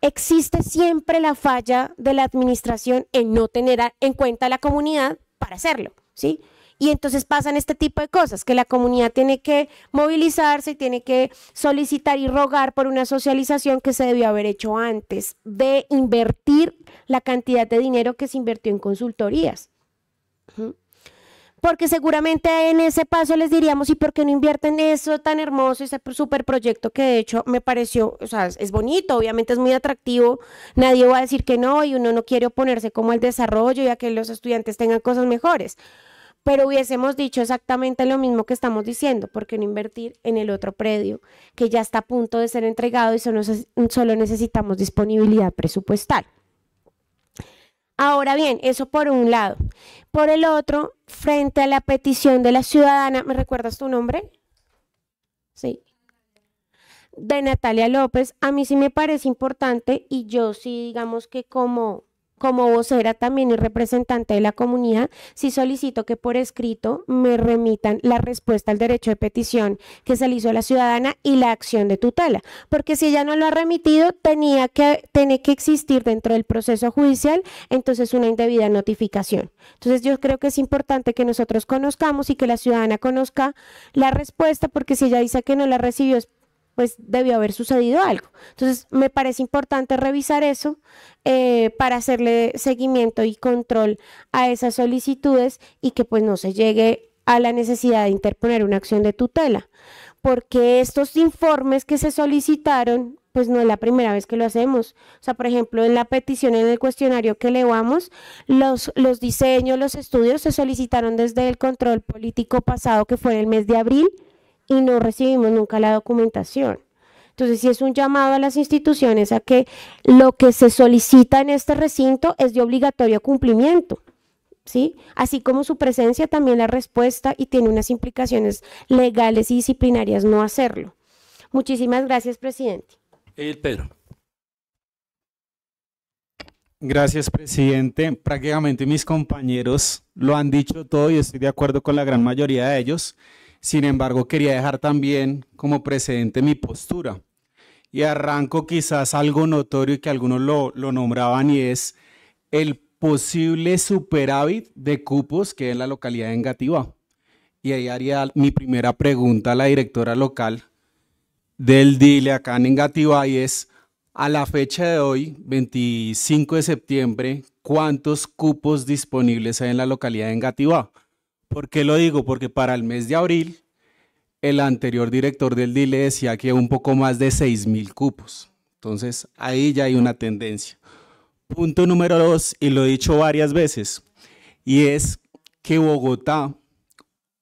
existe siempre la falla de la administración en no tener en cuenta a la comunidad para hacerlo, ¿sí? Y entonces pasan este tipo de cosas, que la comunidad tiene que movilizarse, y tiene que solicitar y rogar por una socialización que se debió haber hecho antes, de invertir la cantidad de dinero que se invirtió en consultorías. Porque seguramente en ese paso les diríamos, ¿y por qué no invierten eso tan hermoso, ese super proyecto que de hecho me pareció, o sea, es bonito, obviamente es muy atractivo, nadie va a decir que no y uno no quiere oponerse como al desarrollo y a que los estudiantes tengan cosas mejores pero hubiésemos dicho exactamente lo mismo que estamos diciendo, porque no invertir en el otro predio que ya está a punto de ser entregado y solo, solo necesitamos disponibilidad presupuestal. Ahora bien, eso por un lado. Por el otro, frente a la petición de la ciudadana, ¿me recuerdas tu nombre? Sí. De Natalia López, a mí sí me parece importante y yo sí digamos que como como vocera también y representante de la comunidad, sí solicito que por escrito me remitan la respuesta al derecho de petición que se le hizo a la ciudadana y la acción de tutela, porque si ella no lo ha remitido, tenía que, tiene que existir dentro del proceso judicial, entonces una indebida notificación. Entonces yo creo que es importante que nosotros conozcamos y que la ciudadana conozca la respuesta, porque si ella dice que no la recibió es pues debió haber sucedido algo. Entonces, me parece importante revisar eso eh, para hacerle seguimiento y control a esas solicitudes y que pues no se llegue a la necesidad de interponer una acción de tutela, porque estos informes que se solicitaron, pues no es la primera vez que lo hacemos. O sea, por ejemplo, en la petición, en el cuestionario que le los, los diseños, los estudios se solicitaron desde el control político pasado, que fue en el mes de abril, y no recibimos nunca la documentación. Entonces, sí es un llamado a las instituciones a que lo que se solicita en este recinto es de obligatorio cumplimiento. ¿Sí? Así como su presencia, también la respuesta y tiene unas implicaciones legales y disciplinarias no hacerlo. Muchísimas gracias, presidente. El Pedro. Gracias, presidente. Prácticamente mis compañeros lo han dicho todo y estoy de acuerdo con la gran mayoría de ellos. Sin embargo, quería dejar también como precedente mi postura. Y arranco quizás algo notorio que algunos lo, nombraban y es el posible superávit de cupos que hay en la localidad de Engativá. Y ahí haría mi primera pregunta a la directora local del DILE acá en Engativá y es, a la fecha de hoy, 25 de septiembre, ¿cuántos cupos disponibles hay en la localidad de Engativá? ¿Por qué lo digo? Porque para el mes de abril, el anterior director del DILE decía que un poco más de 6.000 cupos. Entonces, ahí ya hay una tendencia. Punto número dos, y lo he dicho varias veces, y es que Bogotá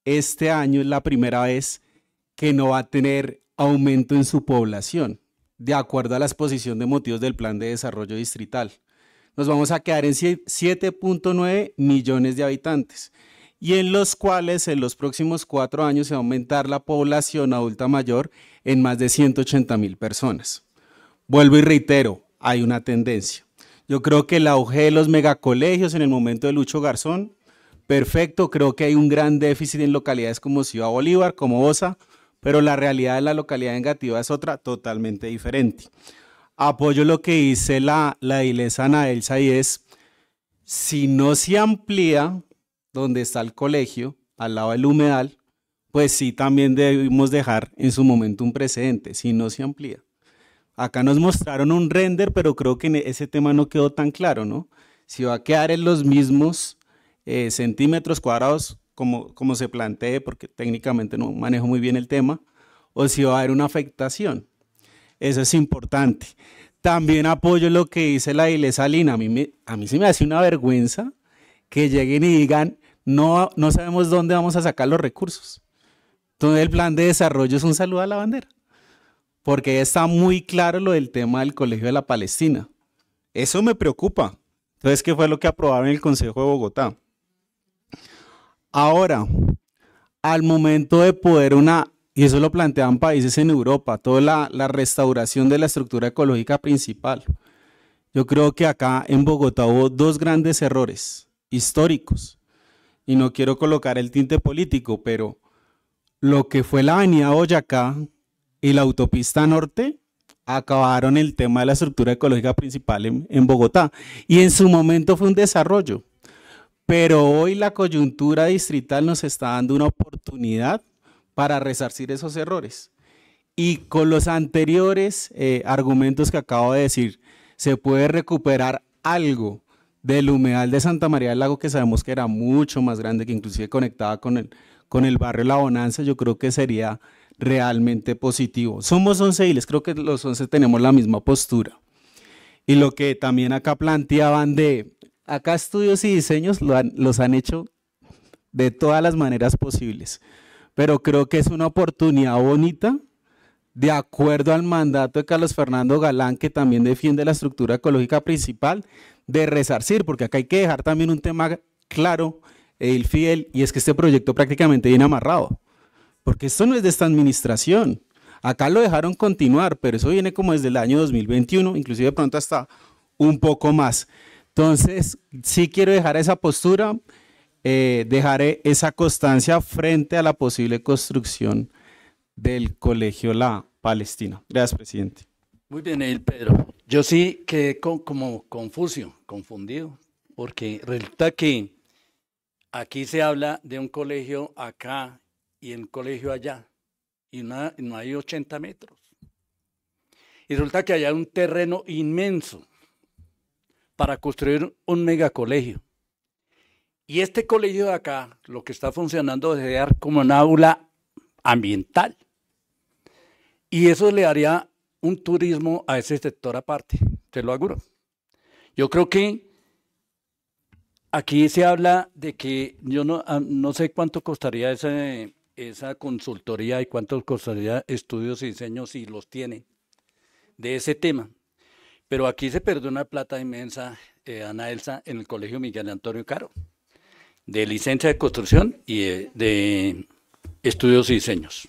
este año es la primera vez que no va a tener aumento en su población, de acuerdo a la exposición de motivos del Plan de Desarrollo Distrital. Nos vamos a quedar en 7.9 millones de habitantes y en los cuales en los próximos cuatro años se va a aumentar la población adulta mayor en más de 180 mil personas. Vuelvo y reitero, hay una tendencia. Yo creo que el auge de los megacolegios en el momento de Lucho Garzón, perfecto, creo que hay un gran déficit en localidades como Ciudad Bolívar, como Osa, pero la realidad de la localidad negativa es otra totalmente diferente. Apoyo lo que dice la, la Ilesa Elsa y es, si no se amplía donde está el colegio, al lado del humedal, pues sí también debemos dejar en su momento un precedente, si no se amplía. Acá nos mostraron un render, pero creo que ese tema no quedó tan claro, ¿no? Si va a quedar en los mismos eh, centímetros cuadrados como, como se plantee, porque técnicamente no manejo muy bien el tema, o si va a haber una afectación. Eso es importante. También apoyo lo que dice la iglesia A mí, a mí se me hace una vergüenza que lleguen y digan, no, no sabemos dónde vamos a sacar los recursos. Entonces el plan de desarrollo es un saludo a la bandera, porque está muy claro lo del tema del Colegio de la Palestina. Eso me preocupa. Entonces, ¿qué fue lo que aprobaron en el Consejo de Bogotá? Ahora, al momento de poder una, y eso lo plantean países en Europa, toda la, la restauración de la estructura ecológica principal. Yo creo que acá en Bogotá hubo dos grandes errores históricos y no quiero colocar el tinte político, pero lo que fue la avenida Boyacá y la autopista norte acabaron el tema de la estructura ecológica principal en, Bogotá. Y en su momento fue un desarrollo. Pero hoy la coyuntura distrital nos está dando una oportunidad para resarcir esos errores. Y con los anteriores eh, argumentos que acabo de decir, se puede recuperar algo del humedal de Santa María del Lago, que sabemos que era mucho más grande, que inclusive conectaba con el, con el barrio La Bonanza, yo creo que sería realmente positivo. Somos 11 y creo que los 11 tenemos la misma postura. Y lo que también acá planteaban de, acá estudios y diseños los han hecho de todas las maneras posibles, pero creo que es una oportunidad bonita de acuerdo al mandato de Carlos Fernando Galán, que también defiende la estructura ecológica principal, de resarcir, porque acá hay que dejar también un tema claro, el fiel, y es que este proyecto prácticamente viene amarrado, porque esto no es de esta administración. Acá lo dejaron continuar, pero eso viene como desde el año 2021, inclusive de pronto hasta un poco más. Entonces, sí quiero dejar esa postura, eh, dejaré esa constancia frente a la posible construcción del Colegio La Palestina. Gracias, presidente. Muy bien, el Pedro. Yo sí quedé como confuso, confundido, porque resulta que aquí se habla de un colegio acá y un colegio allá, y no hay 80 metros. Y resulta que allá hay un terreno inmenso para construir un megacolegio. Y este colegio de acá, lo que está funcionando es dar como un aula ambiental. Y eso le haría un turismo a ese sector aparte, te lo aseguro. Yo creo que aquí se habla de que yo no, ah, no sé cuánto costaría ese, esa consultoría y cuánto costaría estudios y diseños si los tiene, de ese tema. Pero aquí se perdió una plata inmensa, eh, Ana Elsa, en el Colegio Miguel Antonio Caro, de licencia de construcción y eh, de estudios y diseños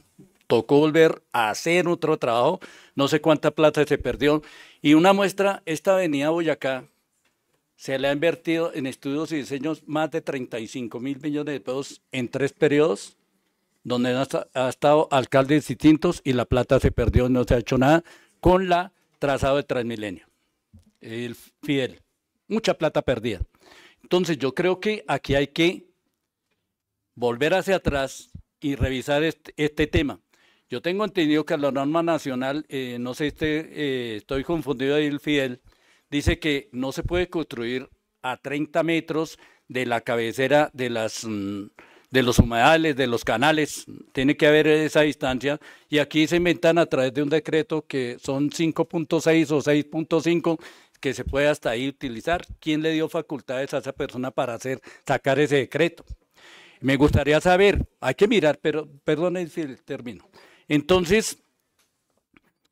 tocó volver a hacer otro trabajo, no sé cuánta plata se perdió. Y una muestra, esta avenida Boyacá, se le ha invertido en estudios y diseños más de 35 mil millones de pesos en tres periodos, donde ha, estado alcaldes distintos y la plata se perdió, no se ha hecho nada, con la trazado de Transmilenio, el Fidel. Mucha plata perdida. Entonces yo creo que aquí hay que volver hacia atrás y revisar este, este tema. Yo tengo entendido que la norma nacional, eh, no sé, si este, eh, estoy confundido ahí el fiel, dice que no se puede construir a 30 metros de la cabecera de las mm, los humedales, de los canales, tiene que haber esa distancia y aquí se inventan a través de un decreto que son 5.6 o 6.5 que se puede hasta ahí utilizar. ¿Quién le dio facultades a esa persona para hacer sacar ese decreto? Me gustaría saber, hay que mirar, pero perdone si termino. Entonces,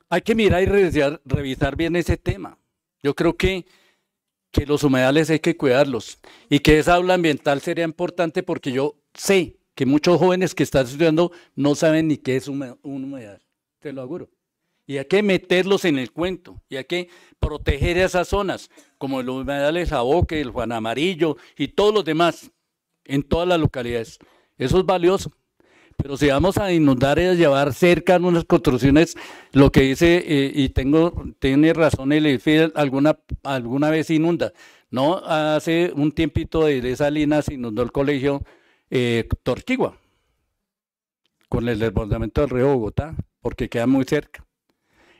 hay que mirar y revisar, bien ese tema. Yo creo que, que los humedales hay que cuidarlos y que esa aula ambiental sería importante porque yo sé que muchos jóvenes que están estudiando no saben ni qué es un humedal, te lo aseguro. Y hay que meterlos en el cuento, y hay que proteger esas zonas, como los humedales de boque, el Juan Amarillo y todos los demás, en todas las localidades. Eso es valioso. Pero si vamos a inundar y a llevar cerca en unas construcciones, lo que dice, eh, y tengo, tiene razón el EFE, alguna, alguna vez inunda. No, hace un tiempito de esa Salinas inundó el colegio eh, Torquigua con el desbordamiento del río Bogotá, porque queda muy cerca.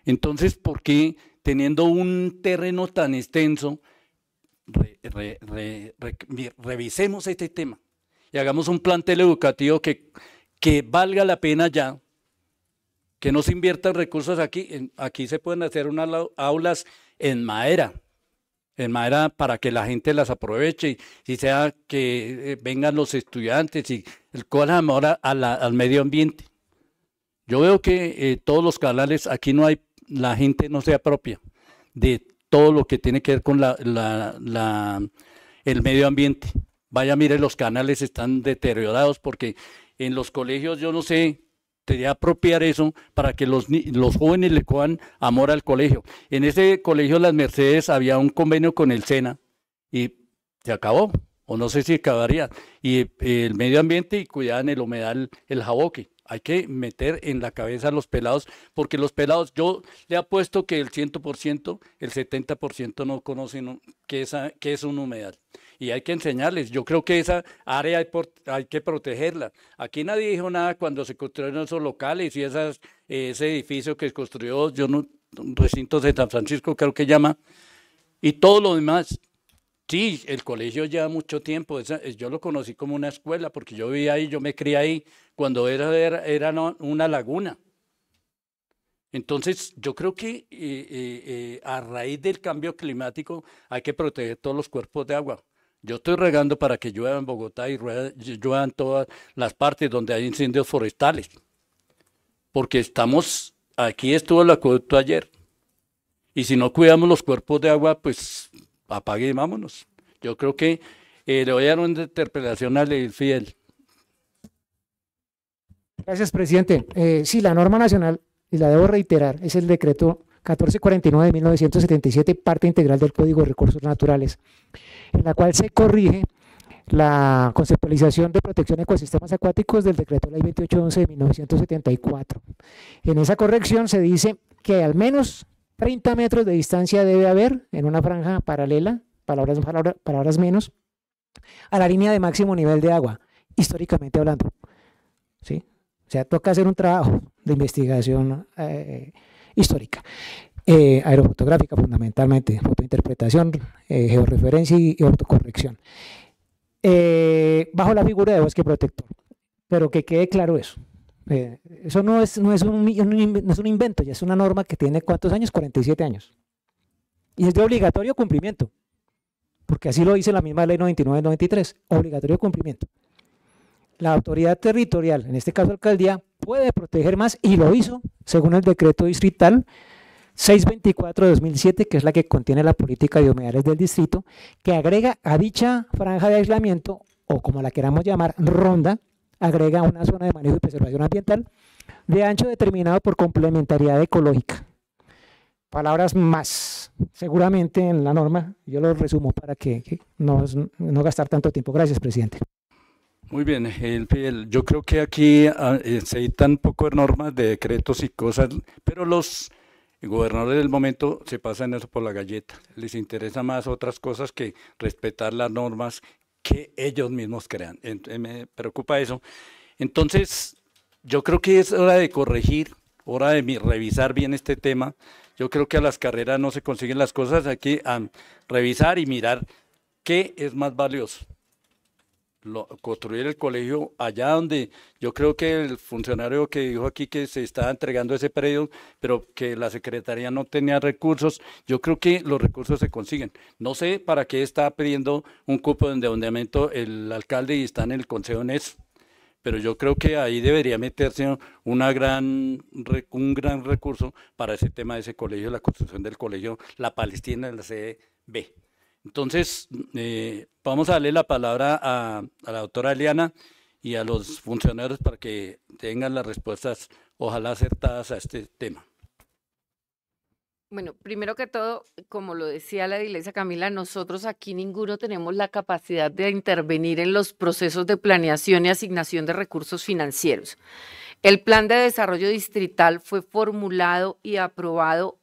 Entonces, ¿por qué teniendo un terreno tan extenso, revisemos este tema y hagamos un plantel educativo que que valga la pena ya, que no se inviertan recursos aquí. Aquí se pueden hacer unas aulas en madera, en madera para que la gente las aproveche y, sea que eh, vengan los estudiantes y el cual al medio ambiente. Yo veo que eh, todos los canales, aquí no hay, la gente no se apropia de todo lo que tiene que ver con la, la, el medio ambiente. Vaya, mire, los canales están deteriorados porque en los colegios, yo no sé, a apropiar eso para que los, los jóvenes le cojan amor al colegio. En ese colegio Las Mercedes había un convenio con el SENA y se acabó, o no sé si acabaría, y eh, el medio ambiente y cuidaban el humedal, el jaboque hay que meter en la cabeza a los pelados, porque los pelados, yo le apuesto que el 100%, el 70% no conocen qué es, una es Y hay que enseñarles, yo creo que esa área hay, que protegerla. Aquí nadie dijo nada cuando se construyeron esos locales y esas, ese edificio que se construyó, yo no, recinto de San Francisco creo que llama, y todo lo demás. Sí, el colegio ya mucho tiempo, eh, yo lo conocí como una escuela porque yo vivía ahí, yo me crié ahí, cuando era, era, una laguna. Entonces, yo creo que eh, eh, a raíz del cambio climático hay que proteger todos los cuerpos de agua. Yo estoy regando para que llueva en Bogotá y llueva en todas las partes donde hay incendios forestales. Porque estamos, aquí estuvo el acueducto ayer. Y si no cuidamos los cuerpos de agua, pues apague y vámonos. Yo creo que eh, le voy a dar una interpelación al fiel. Gracias, presidente. Eh, sí, la norma nacional, y la debo reiterar, es el decreto 1449 de 1977, parte integral del Código de Recursos Naturales, en la cual se corrige la conceptualización de protección de ecosistemas acuáticos del decreto ley 2811 de 1974. En esa corrección se dice que al menos 30 metros de distancia debe haber en una franja paralela, palabras, menos, a la línea de máximo nivel de agua, históricamente hablando. ¿sí? O sea, toca hacer un trabajo de investigación eh, histórica. Eh, aerofotográfica fundamentalmente, fotointerpretación, eh, georreferencia y autocorrección. bajo la figura de bosque protector, pero que quede claro eso. Eh, eso no es, es un, no es un invento, ya es una norma que tiene cuántos años, 47 años. Y es de obligatorio cumplimiento, porque así lo dice la misma ley 99-93, obligatorio cumplimiento. La autoridad territorial, en este caso alcaldía, puede proteger más y lo hizo según el decreto distrital 624 de 2007, que es la que contiene la política de humedales del distrito, que agrega a dicha franja de aislamiento, o como la queramos llamar, ronda, agrega una zona de manejo y preservación ambiental de ancho determinado por complementariedad ecológica. Palabras más, seguramente en la norma, yo lo resumo para que, no, gastar tanto tiempo. Gracias, presidente. Muy bien, el, yo creo que aquí ah, eh, se dictan poco de normas de decretos y cosas, pero los gobernadores del momento se pasan eso por la galleta. Les interesa más otras cosas que respetar las normas que ellos mismos crean. Eh, me preocupa eso. Entonces, yo creo que es hora de corregir, hora de revisar bien este tema. Yo creo que a las carreras no se consiguen las cosas, aquí. A revisar y mirar qué es más valioso construir el colegio allá donde yo creo que el funcionario que dijo aquí que se estaba entregando ese predio, pero que la Secretaría no tenía recursos, yo creo que los recursos se consiguen. No sé para qué está pidiendo un cupo de endeudamiento el alcalde y está en el consejo NES pero yo creo que ahí debería meterse una gran, un gran recurso para ese tema de ese colegio, la construcción del colegio La Palestina, la CB. Entonces, eh, Vamos a darle la palabra a, la doctora Eliana y a los funcionarios para que tengan las respuestas, ojalá acertadas a este tema. Bueno, primero que todo, como lo decía la iglesia Camila, nosotros aquí ninguno tenemos la capacidad de intervenir en los procesos de planeación y asignación de recursos financieros. El plan de desarrollo distrital fue formulado y aprobado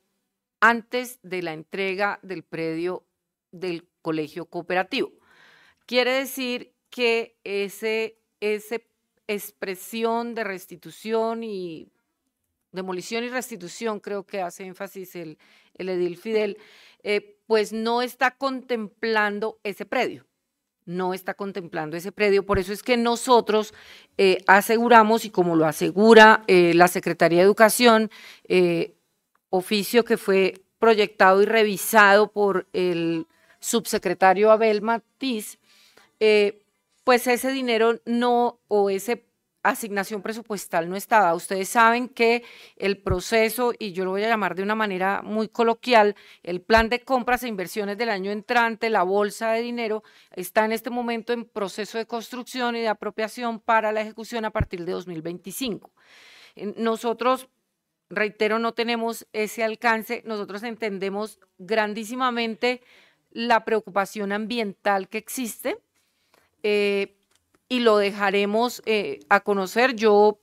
antes de la entrega del predio del colegio cooperativo. Quiere decir que ese, esa expresión de restitución y demolición y restitución, creo que hace énfasis el, el edil Fidel, eh, pues no está contemplando ese predio, no está contemplando ese predio. Por eso es que nosotros eh, aseguramos, y como lo asegura eh, la Secretaría de Educación, oficio que fue proyectado y revisado por el subsecretario Abel Matiz, eh, pues ese dinero no o esa asignación presupuestal no está dada. Ustedes saben que el proceso, y yo lo voy a llamar de una manera muy coloquial, el plan de compras e inversiones del año entrante, la bolsa de dinero, está en este momento en proceso de construcción y de apropiación para la ejecución a partir de 2025. Nosotros reitero, no tenemos ese alcance. Nosotros entendemos grandísimamente la preocupación ambiental que existe. Eh, y lo dejaremos eh, a conocer. Yo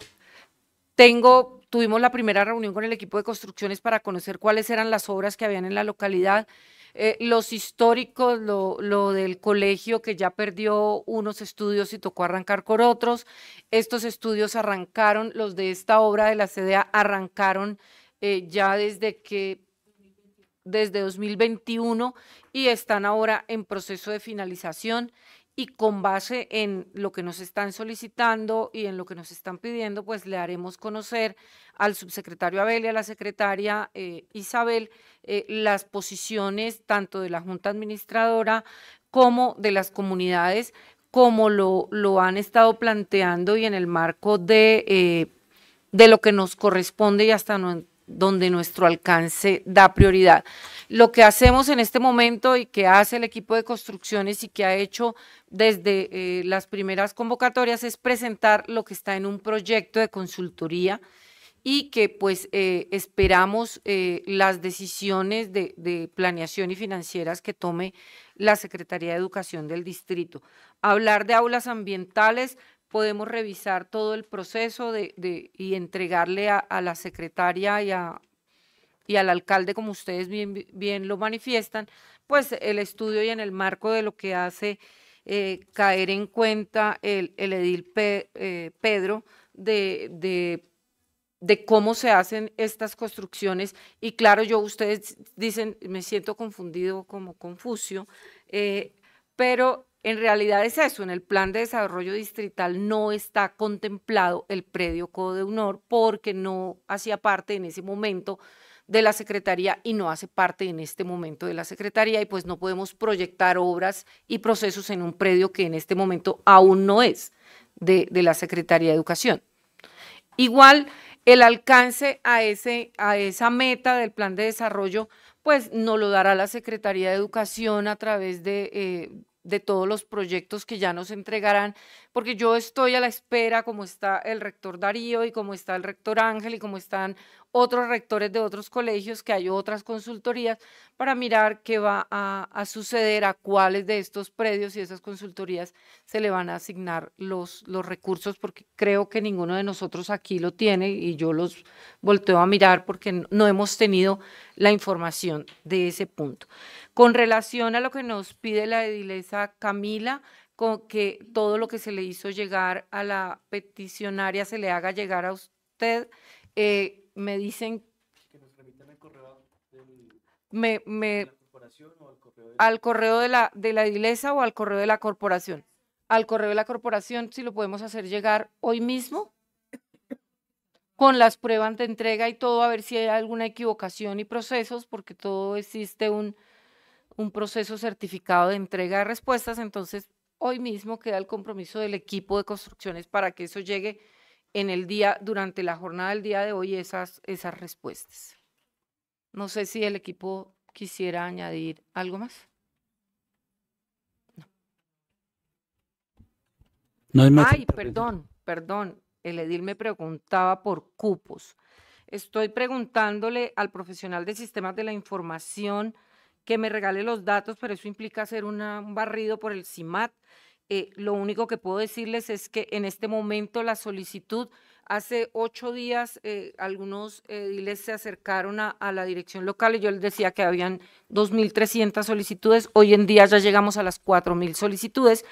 tengo, tuvimos la primera reunión con el equipo de construcciones para conocer cuáles eran las obras que habían en la localidad. Eh, los históricos, lo, del colegio que ya perdió unos estudios y tocó arrancar con otros. Estos estudios arrancaron, los de esta obra de la CDA arrancaron ya desde que desde 2021 y están ahora en proceso de finalización y con base en lo que nos están solicitando y en lo que nos están pidiendo, pues le haremos conocer al subsecretario Abel y a la secretaria eh, Isabel eh, las posiciones tanto de la Junta Administradora como de las comunidades, como lo, han estado planteando y en el marco de, eh, de lo que nos corresponde y hasta donde nuestro alcance da prioridad. Lo que hacemos en este momento y que hace el equipo de construcciones y que ha hecho desde eh, las primeras convocatorias es presentar lo que está en un proyecto de consultoría y que pues eh, esperamos eh, las decisiones de, planeación y financieras que tome la Secretaría de Educación del Distrito. Hablar de aulas ambientales, podemos revisar todo el proceso de, y entregarle a la secretaria y a, y al alcalde, como ustedes bien, lo manifiestan, pues el estudio y en el marco de lo que hace eh, caer en cuenta el, edil eh, Pedro de, de, cómo se hacen estas construcciones. Y claro, yo, ustedes dicen, me siento confundido como Confucio, eh, pero en realidad es eso, en el plan de desarrollo distrital no está contemplado el predio de Honor porque no hacía parte en ese momento de la Secretaría y no hace parte en este momento de la Secretaría y pues no podemos proyectar obras y procesos en un predio que en este momento aún no es de, la Secretaría de Educación. Igual, el alcance a, ese, a esa meta del plan de desarrollo, pues no lo dará la Secretaría de Educación a través de... Eh, de todos los proyectos que ya nos entregarán, porque yo estoy a la espera, como está el rector Darío y como está el rector Ángel y como están otros rectores de otros colegios, que hay otras consultorías para mirar qué va a, suceder, a cuáles de estos predios y esas consultorías se le van a asignar los, los recursos, porque creo que ninguno de nosotros aquí lo tiene y yo los volteo a mirar porque no hemos tenido la información de ese punto. Con relación a lo que nos pide la edilesa Camila, con que todo lo que se le hizo llegar a la peticionaria se le haga llegar a usted eh, me dicen... Que nos remitan al correo me, de la al correo, la, de la iglesia o al correo de la corporación. Al correo de la corporación, si lo podemos hacer llegar hoy mismo, con las pruebas de entrega y todo, a ver si hay alguna equivocación y procesos, porque todo existe un, un proceso certificado de entrega de respuestas, entonces hoy mismo queda el compromiso del equipo de construcciones para que eso llegue en el día, durante la jornada del día de hoy esas, esas respuestas. No sé si el equipo quisiera añadir algo más. No. Ay, perdón, perdón. El edil me preguntaba por cupos. Estoy preguntándole al profesional de sistemas de la información que me regale los datos, pero eso implica hacer un barrido por el CIMAT eh, lo único que puedo decirles es que en este momento la solicitud, hace ocho días eh, algunos ediles eh, se acercaron a, a, la dirección local y yo les decía que habían 2.300 solicitudes, hoy en día ya llegamos a las 4.000 solicitudes,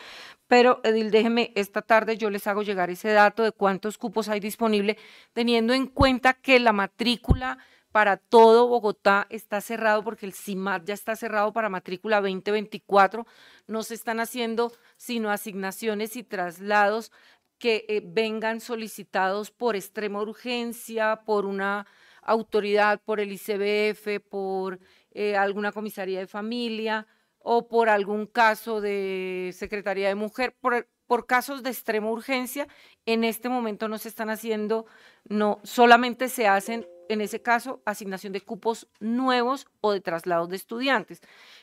pero Edil, déjeme, esta tarde yo les hago llegar ese dato de cuántos cupos hay disponible, teniendo en cuenta que la matrícula para todo Bogotá está cerrado porque el CIMAT ya está cerrado para matrícula 2024. No se están haciendo sino asignaciones y traslados que eh, vengan solicitados por extrema urgencia, por una autoridad, por el ICBF, por eh, alguna comisaría de familia o por algún caso de Secretaría de Mujer, por, por casos de extrema urgencia, en este momento no se están haciendo, no, solamente se hacen en ese caso, asignación de cupos nuevos o de traslados de estudiantes.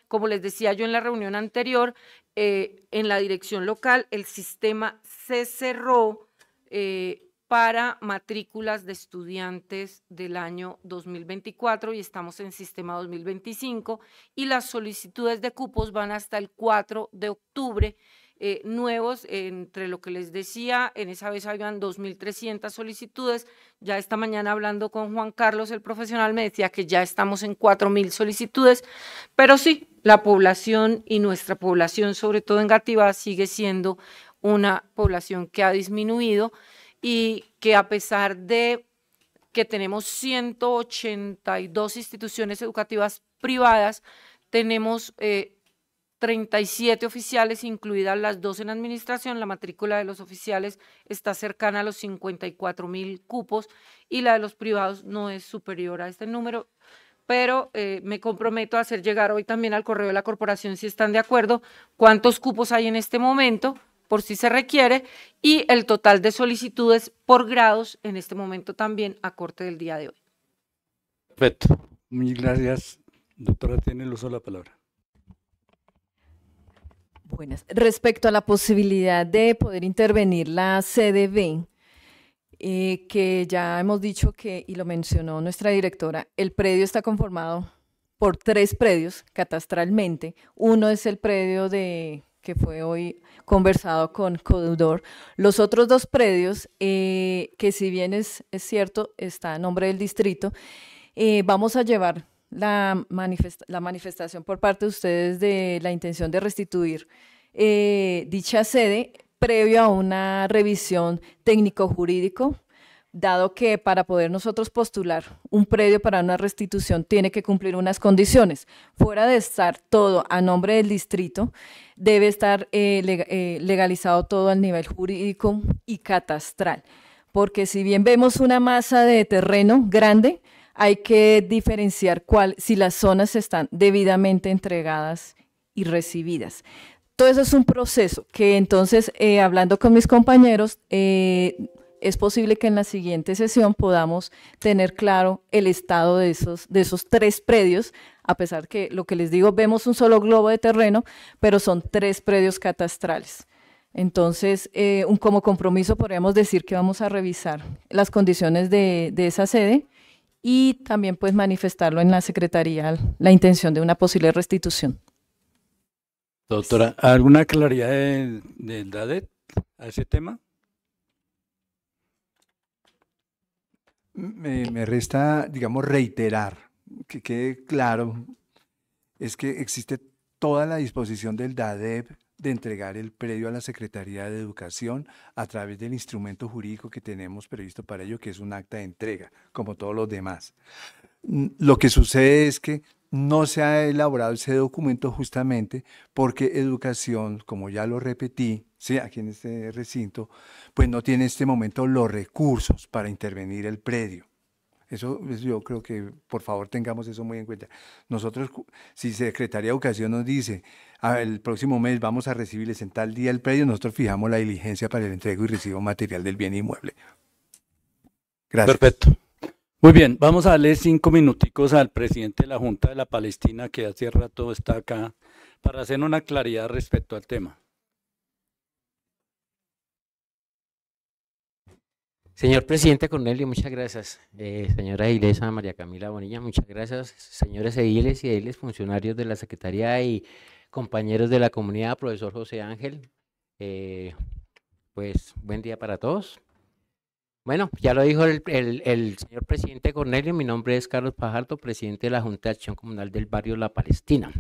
Como les decía yo en la reunión anterior, eh, en la dirección local el sistema se cerró eh, para matrículas de estudiantes del año 2024 y estamos en sistema 2025 y las solicitudes de cupos van hasta el 4 de octubre eh, nuevos, entre lo que les decía, en esa vez habían 2.300 solicitudes, ya esta mañana hablando con Juan Carlos, el profesional, me decía que ya estamos en 4.000 solicitudes, pero sí, la población y nuestra población, sobre todo en Gativá, sigue siendo una población que ha disminuido y que a pesar de que tenemos 182 instituciones educativas privadas, tenemos eh, 37 oficiales, incluidas las dos en administración. La matrícula de los oficiales está cercana a los 54 mil cupos y la de los privados no es superior a este número. Pero eh, me comprometo a hacer llegar hoy también al correo de la corporación, si están de acuerdo, cuántos cupos hay en este momento, por si se requiere, y el total de solicitudes por grados en este momento también a corte del día de hoy. Perfecto. Muchas gracias. Doctora, tiene el uso de la palabra. Buenas. Respecto a la posibilidad de poder intervenir la CDB, eh, que ya hemos dicho que, y lo mencionó nuestra directora, el predio está conformado por tres predios catastralmente. Uno es el predio de que fue hoy conversado con Codudor. Los otros dos predios, eh, que si bien es, es, cierto, está a nombre del distrito, eh, vamos a llevar la, manifestación por parte de ustedes de la intención de restituir eh, dicha sede previo a una revisión técnico-jurídico, dado que para poder nosotros postular un predio para una restitución tiene que cumplir unas condiciones. Fuera de estar todo a nombre del distrito, debe estar eh, eh, legalizado todo al nivel jurídico y catastral, porque si bien vemos una masa de terreno grande, hay que diferenciar cuál, si las zonas están debidamente entregadas y recibidas. Todo eso es un proceso que entonces, eh, hablando con mis compañeros, eh, es posible que en la siguiente sesión podamos tener claro el estado de esos, de esos tres predios, a pesar que lo que les digo, vemos un solo globo de terreno, pero son tres predios catastrales. Entonces, eh, como compromiso podríamos decir que vamos a revisar las condiciones de esa sede, y también pues manifestarlo en la Secretaría la intención de una posible restitución. Doctora, ¿alguna claridad del DADEP a ese tema? Me, me, resta, digamos, reiterar, que quede claro, es que existe toda la disposición del DADEP de entregar el predio a la Secretaría de Educación a través del instrumento jurídico que tenemos previsto para ello, que es un acta de entrega, como todos los demás. Mm, lo que sucede es que no se ha elaborado ese documento justamente porque educación, como ya lo repetí, aquí en este recinto, pues no tiene en este momento los recursos para intervenir el predio. Eso, yo creo que por favor tengamos eso muy en cuenta. Nosotros, si Secretaría de Educación nos dice, ah, el próximo mes vamos a recibirles en tal día el predio, nosotros fijamos la diligencia para el entrego y recibo material del bien inmueble. Gracias. Perfecto. Muy bien, vamos a darle cinco minuticos al presidente de la Junta de la Palestina, que hace rato está acá, para hacer una claridad respecto al tema. Señor presidente Cornelio, muchas gracias. Eh, señora Iglesia María Camila Bonilla, muchas gracias. Señores ediles y ediles funcionarios de la Secretaría y compañeros de la comunidad, profesor José Ángel, eh, pues buen día para todos. Bueno, ya lo dijo el, señor presidente Cornelio, mi nombre es Carlos Pajardo, presidente de la Junta de Acción Comunal del Barrio La Palestina.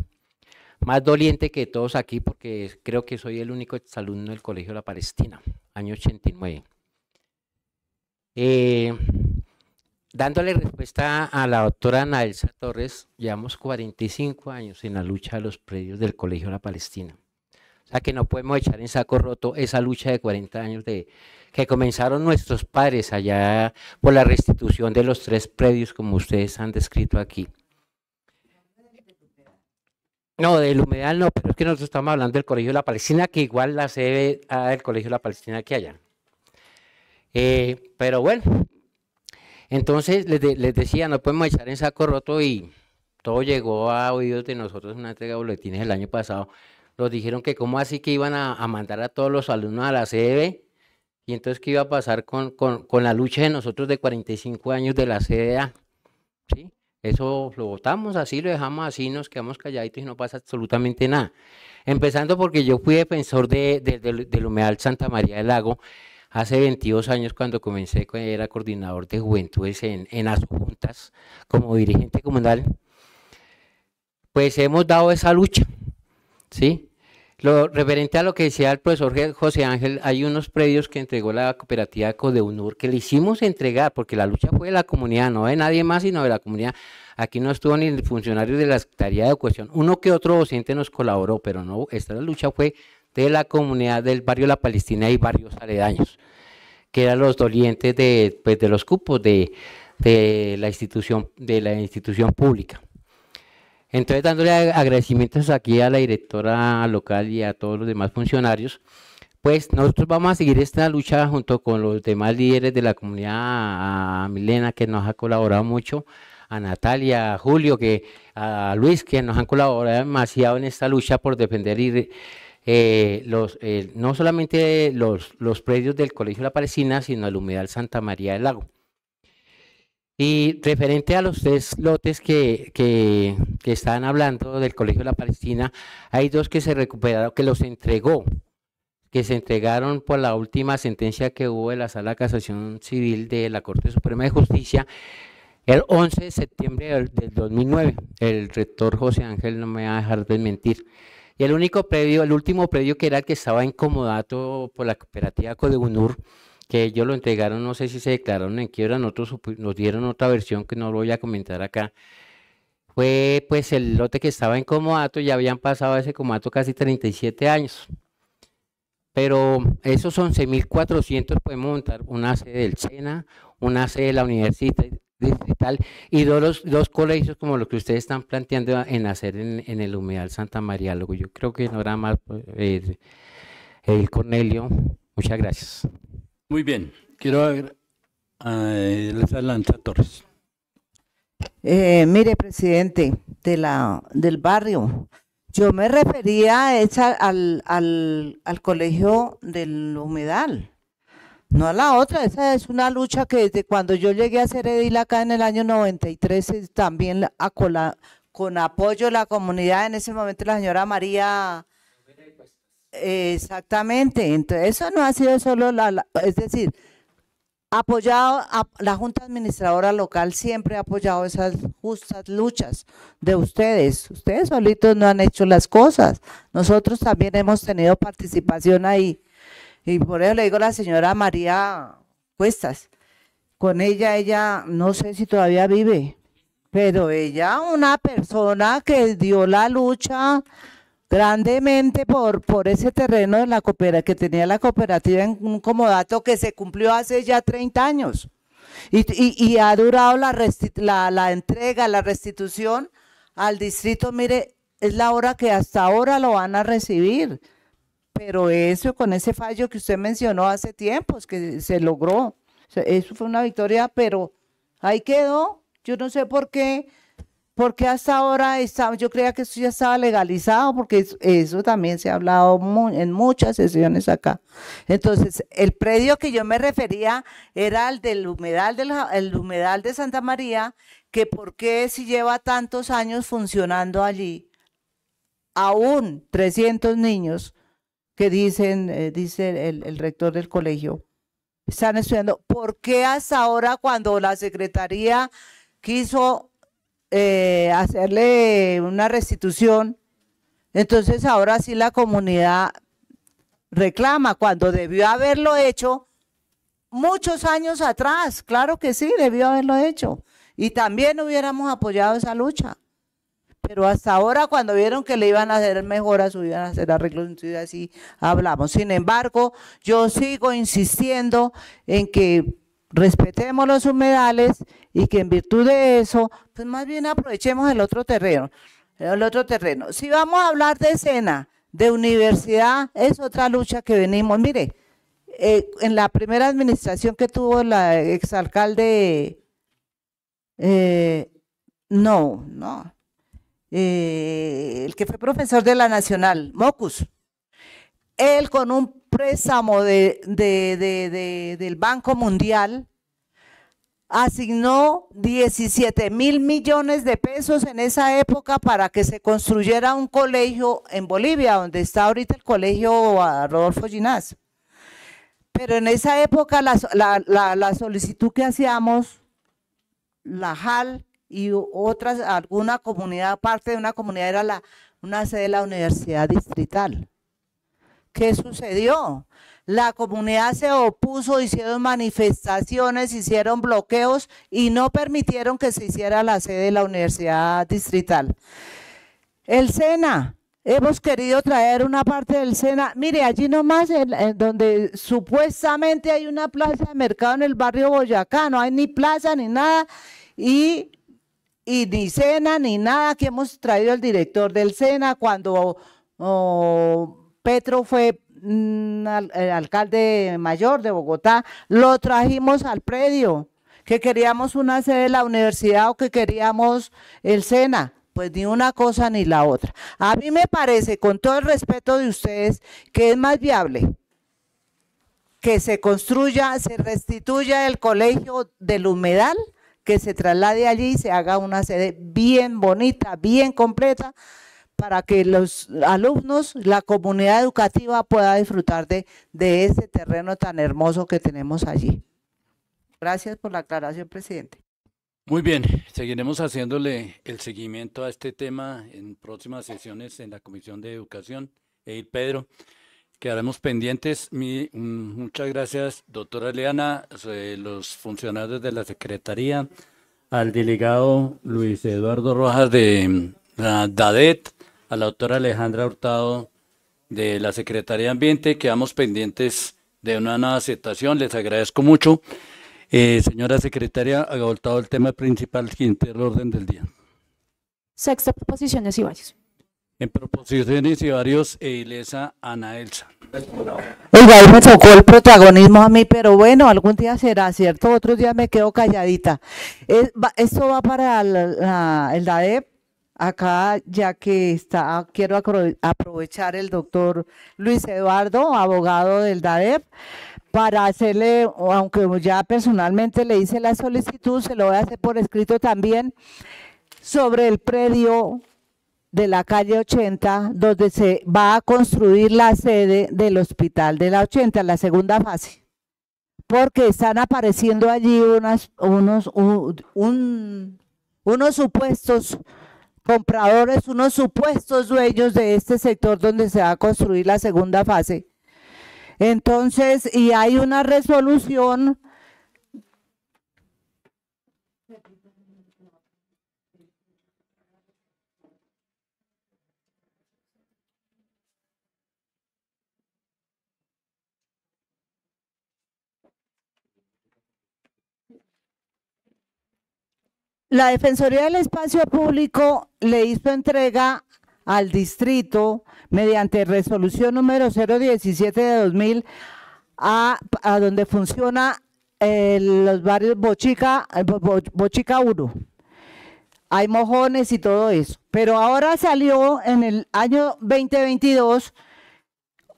Más doliente que todos aquí porque creo que soy el único alumno del Colegio La Palestina, año 89. Eh, dándole respuesta a la doctora Ana Torres, llevamos 45 años en la lucha de los predios del Colegio de la Palestina. O sea que no podemos echar en saco roto esa lucha de 40 años de, que comenzaron nuestros padres allá por la restitución de los tres predios como ustedes han descrito aquí. No, del humedal no, pero es que nosotros estamos hablando del Colegio de la Palestina, que igual la sede ah, del Colegio de la Palestina que allá. Eh, pero bueno, entonces les, les, decía, no podemos echar en saco roto y todo llegó a oídos de nosotros en una entrega de boletines el año pasado. Nos dijeron que cómo así que iban a, mandar a todos los alumnos a la sede y entonces qué iba a pasar con, con, la lucha de nosotros de 45 años de la CDA. ¿sí? Eso lo votamos así, lo dejamos así, nos quedamos calladitos y no pasa absolutamente nada. Empezando porque yo fui defensor de, del humedal Santa María del Lago Hace 22 años cuando comencé, era coordinador de juventudes en, las Juntas como dirigente comunal, pues hemos dado esa lucha, ¿sí? Lo referente a lo que decía el profesor José Ángel, hay unos predios que entregó la cooperativa unur que le hicimos entregar, porque la lucha fue de la comunidad, no de nadie más, sino de la comunidad. Aquí no estuvo ni el funcionario de la Secretaría de Educación, uno que otro docente nos colaboró, pero no, esta lucha fue de la comunidad del barrio La Palestina y barrios aledaños, que eran los dolientes de, pues, de los cupos de, de, la institución, de la institución pública. Entonces, dándole agradecimientos aquí a la directora local y a todos los demás funcionarios, pues nosotros vamos a seguir esta lucha junto con los demás líderes de la comunidad, a Milena, que nos ha colaborado mucho, a Natalia, a Julio, que, a Luis, que nos han colaborado demasiado en esta lucha por defender y eh, los, eh, no solamente los, los predios del Colegio La Palestina, sino el humedal Santa María del Lago. Y referente a los tres lotes que, que, estaban hablando del Colegio de La Palestina, hay dos que se recuperaron, que los entregó, que se entregaron por la última sentencia que hubo de la Sala de Casación Civil de la Corte Suprema de Justicia el 11 de septiembre del, del 2009. El rector José Ángel no me va a dejar de mentir. Y el único predio, el último predio que era el que estaba incomodato por la cooperativa Codegunur, que ellos lo entregaron, no sé si se declararon en quiebra, nos dieron otra versión que no lo voy a comentar acá. Fue pues el lote que estaba incomodado y ya habían pasado ese comato casi 37 años. Pero esos 11.400 podemos montar una sede del SENA, una sede de la Universidad, y dos, los, dos colegios como los que ustedes están planteando en hacer en, el Humedal Santa María. Luego yo creo que no era más pues, eh, el, Cornelio. Muchas gracias. Muy bien. Quiero agradecer eh, a Lanza Torres. Eh, mire, presidente de la, del barrio, yo me refería al, al, al colegio del Humedal no a la otra, esa es una lucha que desde cuando yo llegué a ser edil acá en el año 93 también con apoyo de la comunidad, en ese momento la señora María... Exactamente, entonces eso no ha sido solo la, es decir, apoyado a, la Junta Administradora local siempre ha apoyado esas justas luchas de ustedes. Ustedes solitos no han hecho las cosas. Nosotros también hemos tenido participación ahí. Y por eso le digo a la señora María Cuestas, con ella, ella no sé si todavía vive, pero ella, una persona que dio la lucha grandemente por, por ese terreno de la que tenía la cooperativa en un comodato que se cumplió hace ya 30 años. Y, ha durado la, la entrega, la restitución al distrito. Mire, es la hora que hasta ahora lo van a recibir. Pero eso con ese fallo que usted mencionó hace tiempo, es que se logró, eso fue una victoria, pero ahí quedó. Yo no sé por qué, porque hasta ahora está, yo creía que eso ya estaba legalizado, porque eso, también se ha hablado en muchas sesiones acá. Entonces, el predio que yo me refería era el del humedal, del, humedal de Santa María, que por qué si lleva tantos años funcionando allí, aún 300 niños que dicen, eh, dice el, rector del colegio, están estudiando. ¿Por qué hasta ahora cuando la Secretaría quiso eh, hacerle una restitución, entonces ahora sí la comunidad reclama cuando debió haberlo hecho muchos años atrás? Claro que sí, debió haberlo hecho. Y también hubiéramos apoyado esa lucha. Pero hasta ahora, cuando vieron que le iban a hacer mejoras, iban a hacer arreglos, entonces así hablamos. Sin embargo, yo sigo insistiendo en que respetemos los humedales y que en virtud de eso, pues más bien aprovechemos el otro terreno. El otro terreno. Si vamos a hablar de escena, de universidad, es otra lucha que venimos. Mire, eh, en la primera administración que tuvo la exalcalde, eh, no, no, eh, el que fue profesor de la Nacional, Mocus. Él con un préstamo del Banco Mundial asignó 17 mil millones de pesos en esa época para que se construyera un colegio en Bolivia, donde está ahorita el colegio Rodolfo Ginás. Pero en esa época la solicitud que hacíamos, la JAL, y otras, alguna comunidad, parte de una comunidad era la, una sede de la universidad distrital. ¿Qué sucedió? La comunidad se opuso, hicieron manifestaciones, hicieron bloqueos y no permitieron que se hiciera la sede de la universidad distrital. El SENA, hemos querido traer una parte del SENA. Mire, allí nomás, donde supuestamente hay una plaza de mercado en el barrio Boyacá, no hay ni plaza ni nada. Y y ni SENA ni nada que hemos traído al director del SENA cuando oh, Petro fue mm, alcalde mayor de Bogotá, lo trajimos al predio, que queríamos una sede de la universidad o que queríamos el SENA. Pues ni una cosa ni la otra. A mí me parece, con todo el respeto de ustedes, que es más viable que se construya, se restituya el colegio del humedal que se traslade allí y se haga una sede bien bonita, bien completa, para que los alumnos, la comunidad educativa pueda disfrutar de, de ese terreno tan hermoso que tenemos allí. Gracias por la aclaración, presidente. Muy bien, seguiremos haciéndole el seguimiento a este tema en próximas sesiones en la Comisión de Educación. Edil Pedro. Quedaremos pendientes. Mi, mm, muchas gracias, doctora Leana, eh, los funcionarios de la Secretaría, al delegado Luis Eduardo Rojas de mm, la DADET, a la doctora Alejandra Hurtado de la Secretaría de Ambiente. Quedamos pendientes de una nueva aceptación. Les agradezco mucho. Eh, señora secretaria, ha agotado el tema principal, siguiente el orden del día. Sexta, proposiciones y varios en proposiciones y varios e ilesa Ana Elsa. Oiga, me tocó el protagonismo a mí, pero bueno, algún día será, ¿cierto? Otro día me quedo calladita. Esto va para el DAEP, acá, ya que está, quiero aprovechar el doctor Luis Eduardo, abogado del DAEP, para hacerle, aunque ya personalmente le hice la solicitud, se lo voy a hacer por escrito también, sobre el predio de la calle 80, donde se va a construir la sede del hospital de la 80, la segunda fase, porque están apareciendo allí unas, unos, unos supuestos compradores, unos supuestos dueños de este sector donde se va a construir la segunda fase. Entonces, y hay una resolución La Defensoría del Espacio Público le hizo entrega al distrito mediante resolución número 017 de 2000 a, donde funciona eh, los barrios Bochica, eh, Bochica 1. Hay mojones y todo eso. Pero ahora salió en el año 2022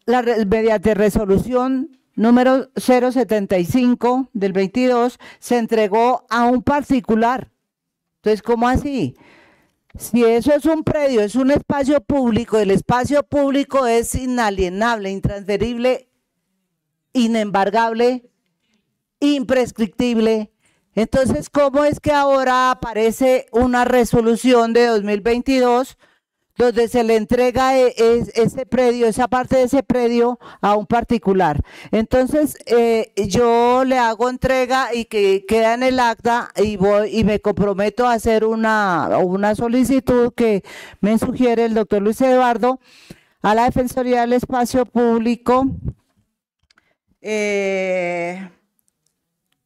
la, mediante resolución número 075 del 22 se entregó a un particular entonces, ¿cómo así? Si eso es un predio, es un espacio público, el espacio público es inalienable, intransferible, inembargable, imprescriptible. Entonces, ¿cómo es que ahora aparece una resolución de 2022 donde se le entrega e, ese predio, esa parte de ese predio a un particular. Entonces, eh, yo le hago entrega y que queda en el acta y y me comprometo a hacer una, una solicitud que me sugiere el doctor Luis Eduardo a la Defensoría del Espacio Público. Eh,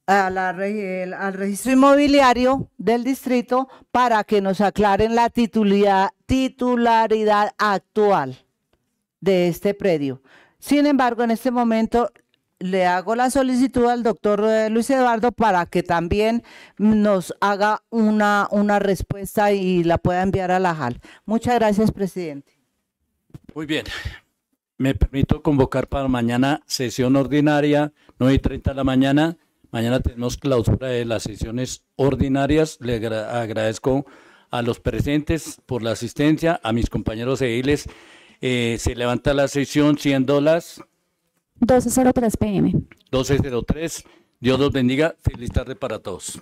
la, al registro inmobiliario del distrito para que nos aclaren la titularidad, titularidad actual de este predio. Sin embargo, en este momento le hago la solicitud al doctor eh, Luis Eduardo para que también nos haga una, una respuesta y la pueda enviar a la JAL. Muchas gracias, presidente. Muy bien. Me permito convocar para mañana sesión ordinaria, 9 y 30 de la mañana Mañana tenemos clausura de las sesiones ordinarias. Le agradezco a los presentes por la asistencia, a mis compañeros ediles. Eh, se levanta la sesión siendo las 12.03 pm. 12.03. Dios los bendiga. Feliz tarde para todos.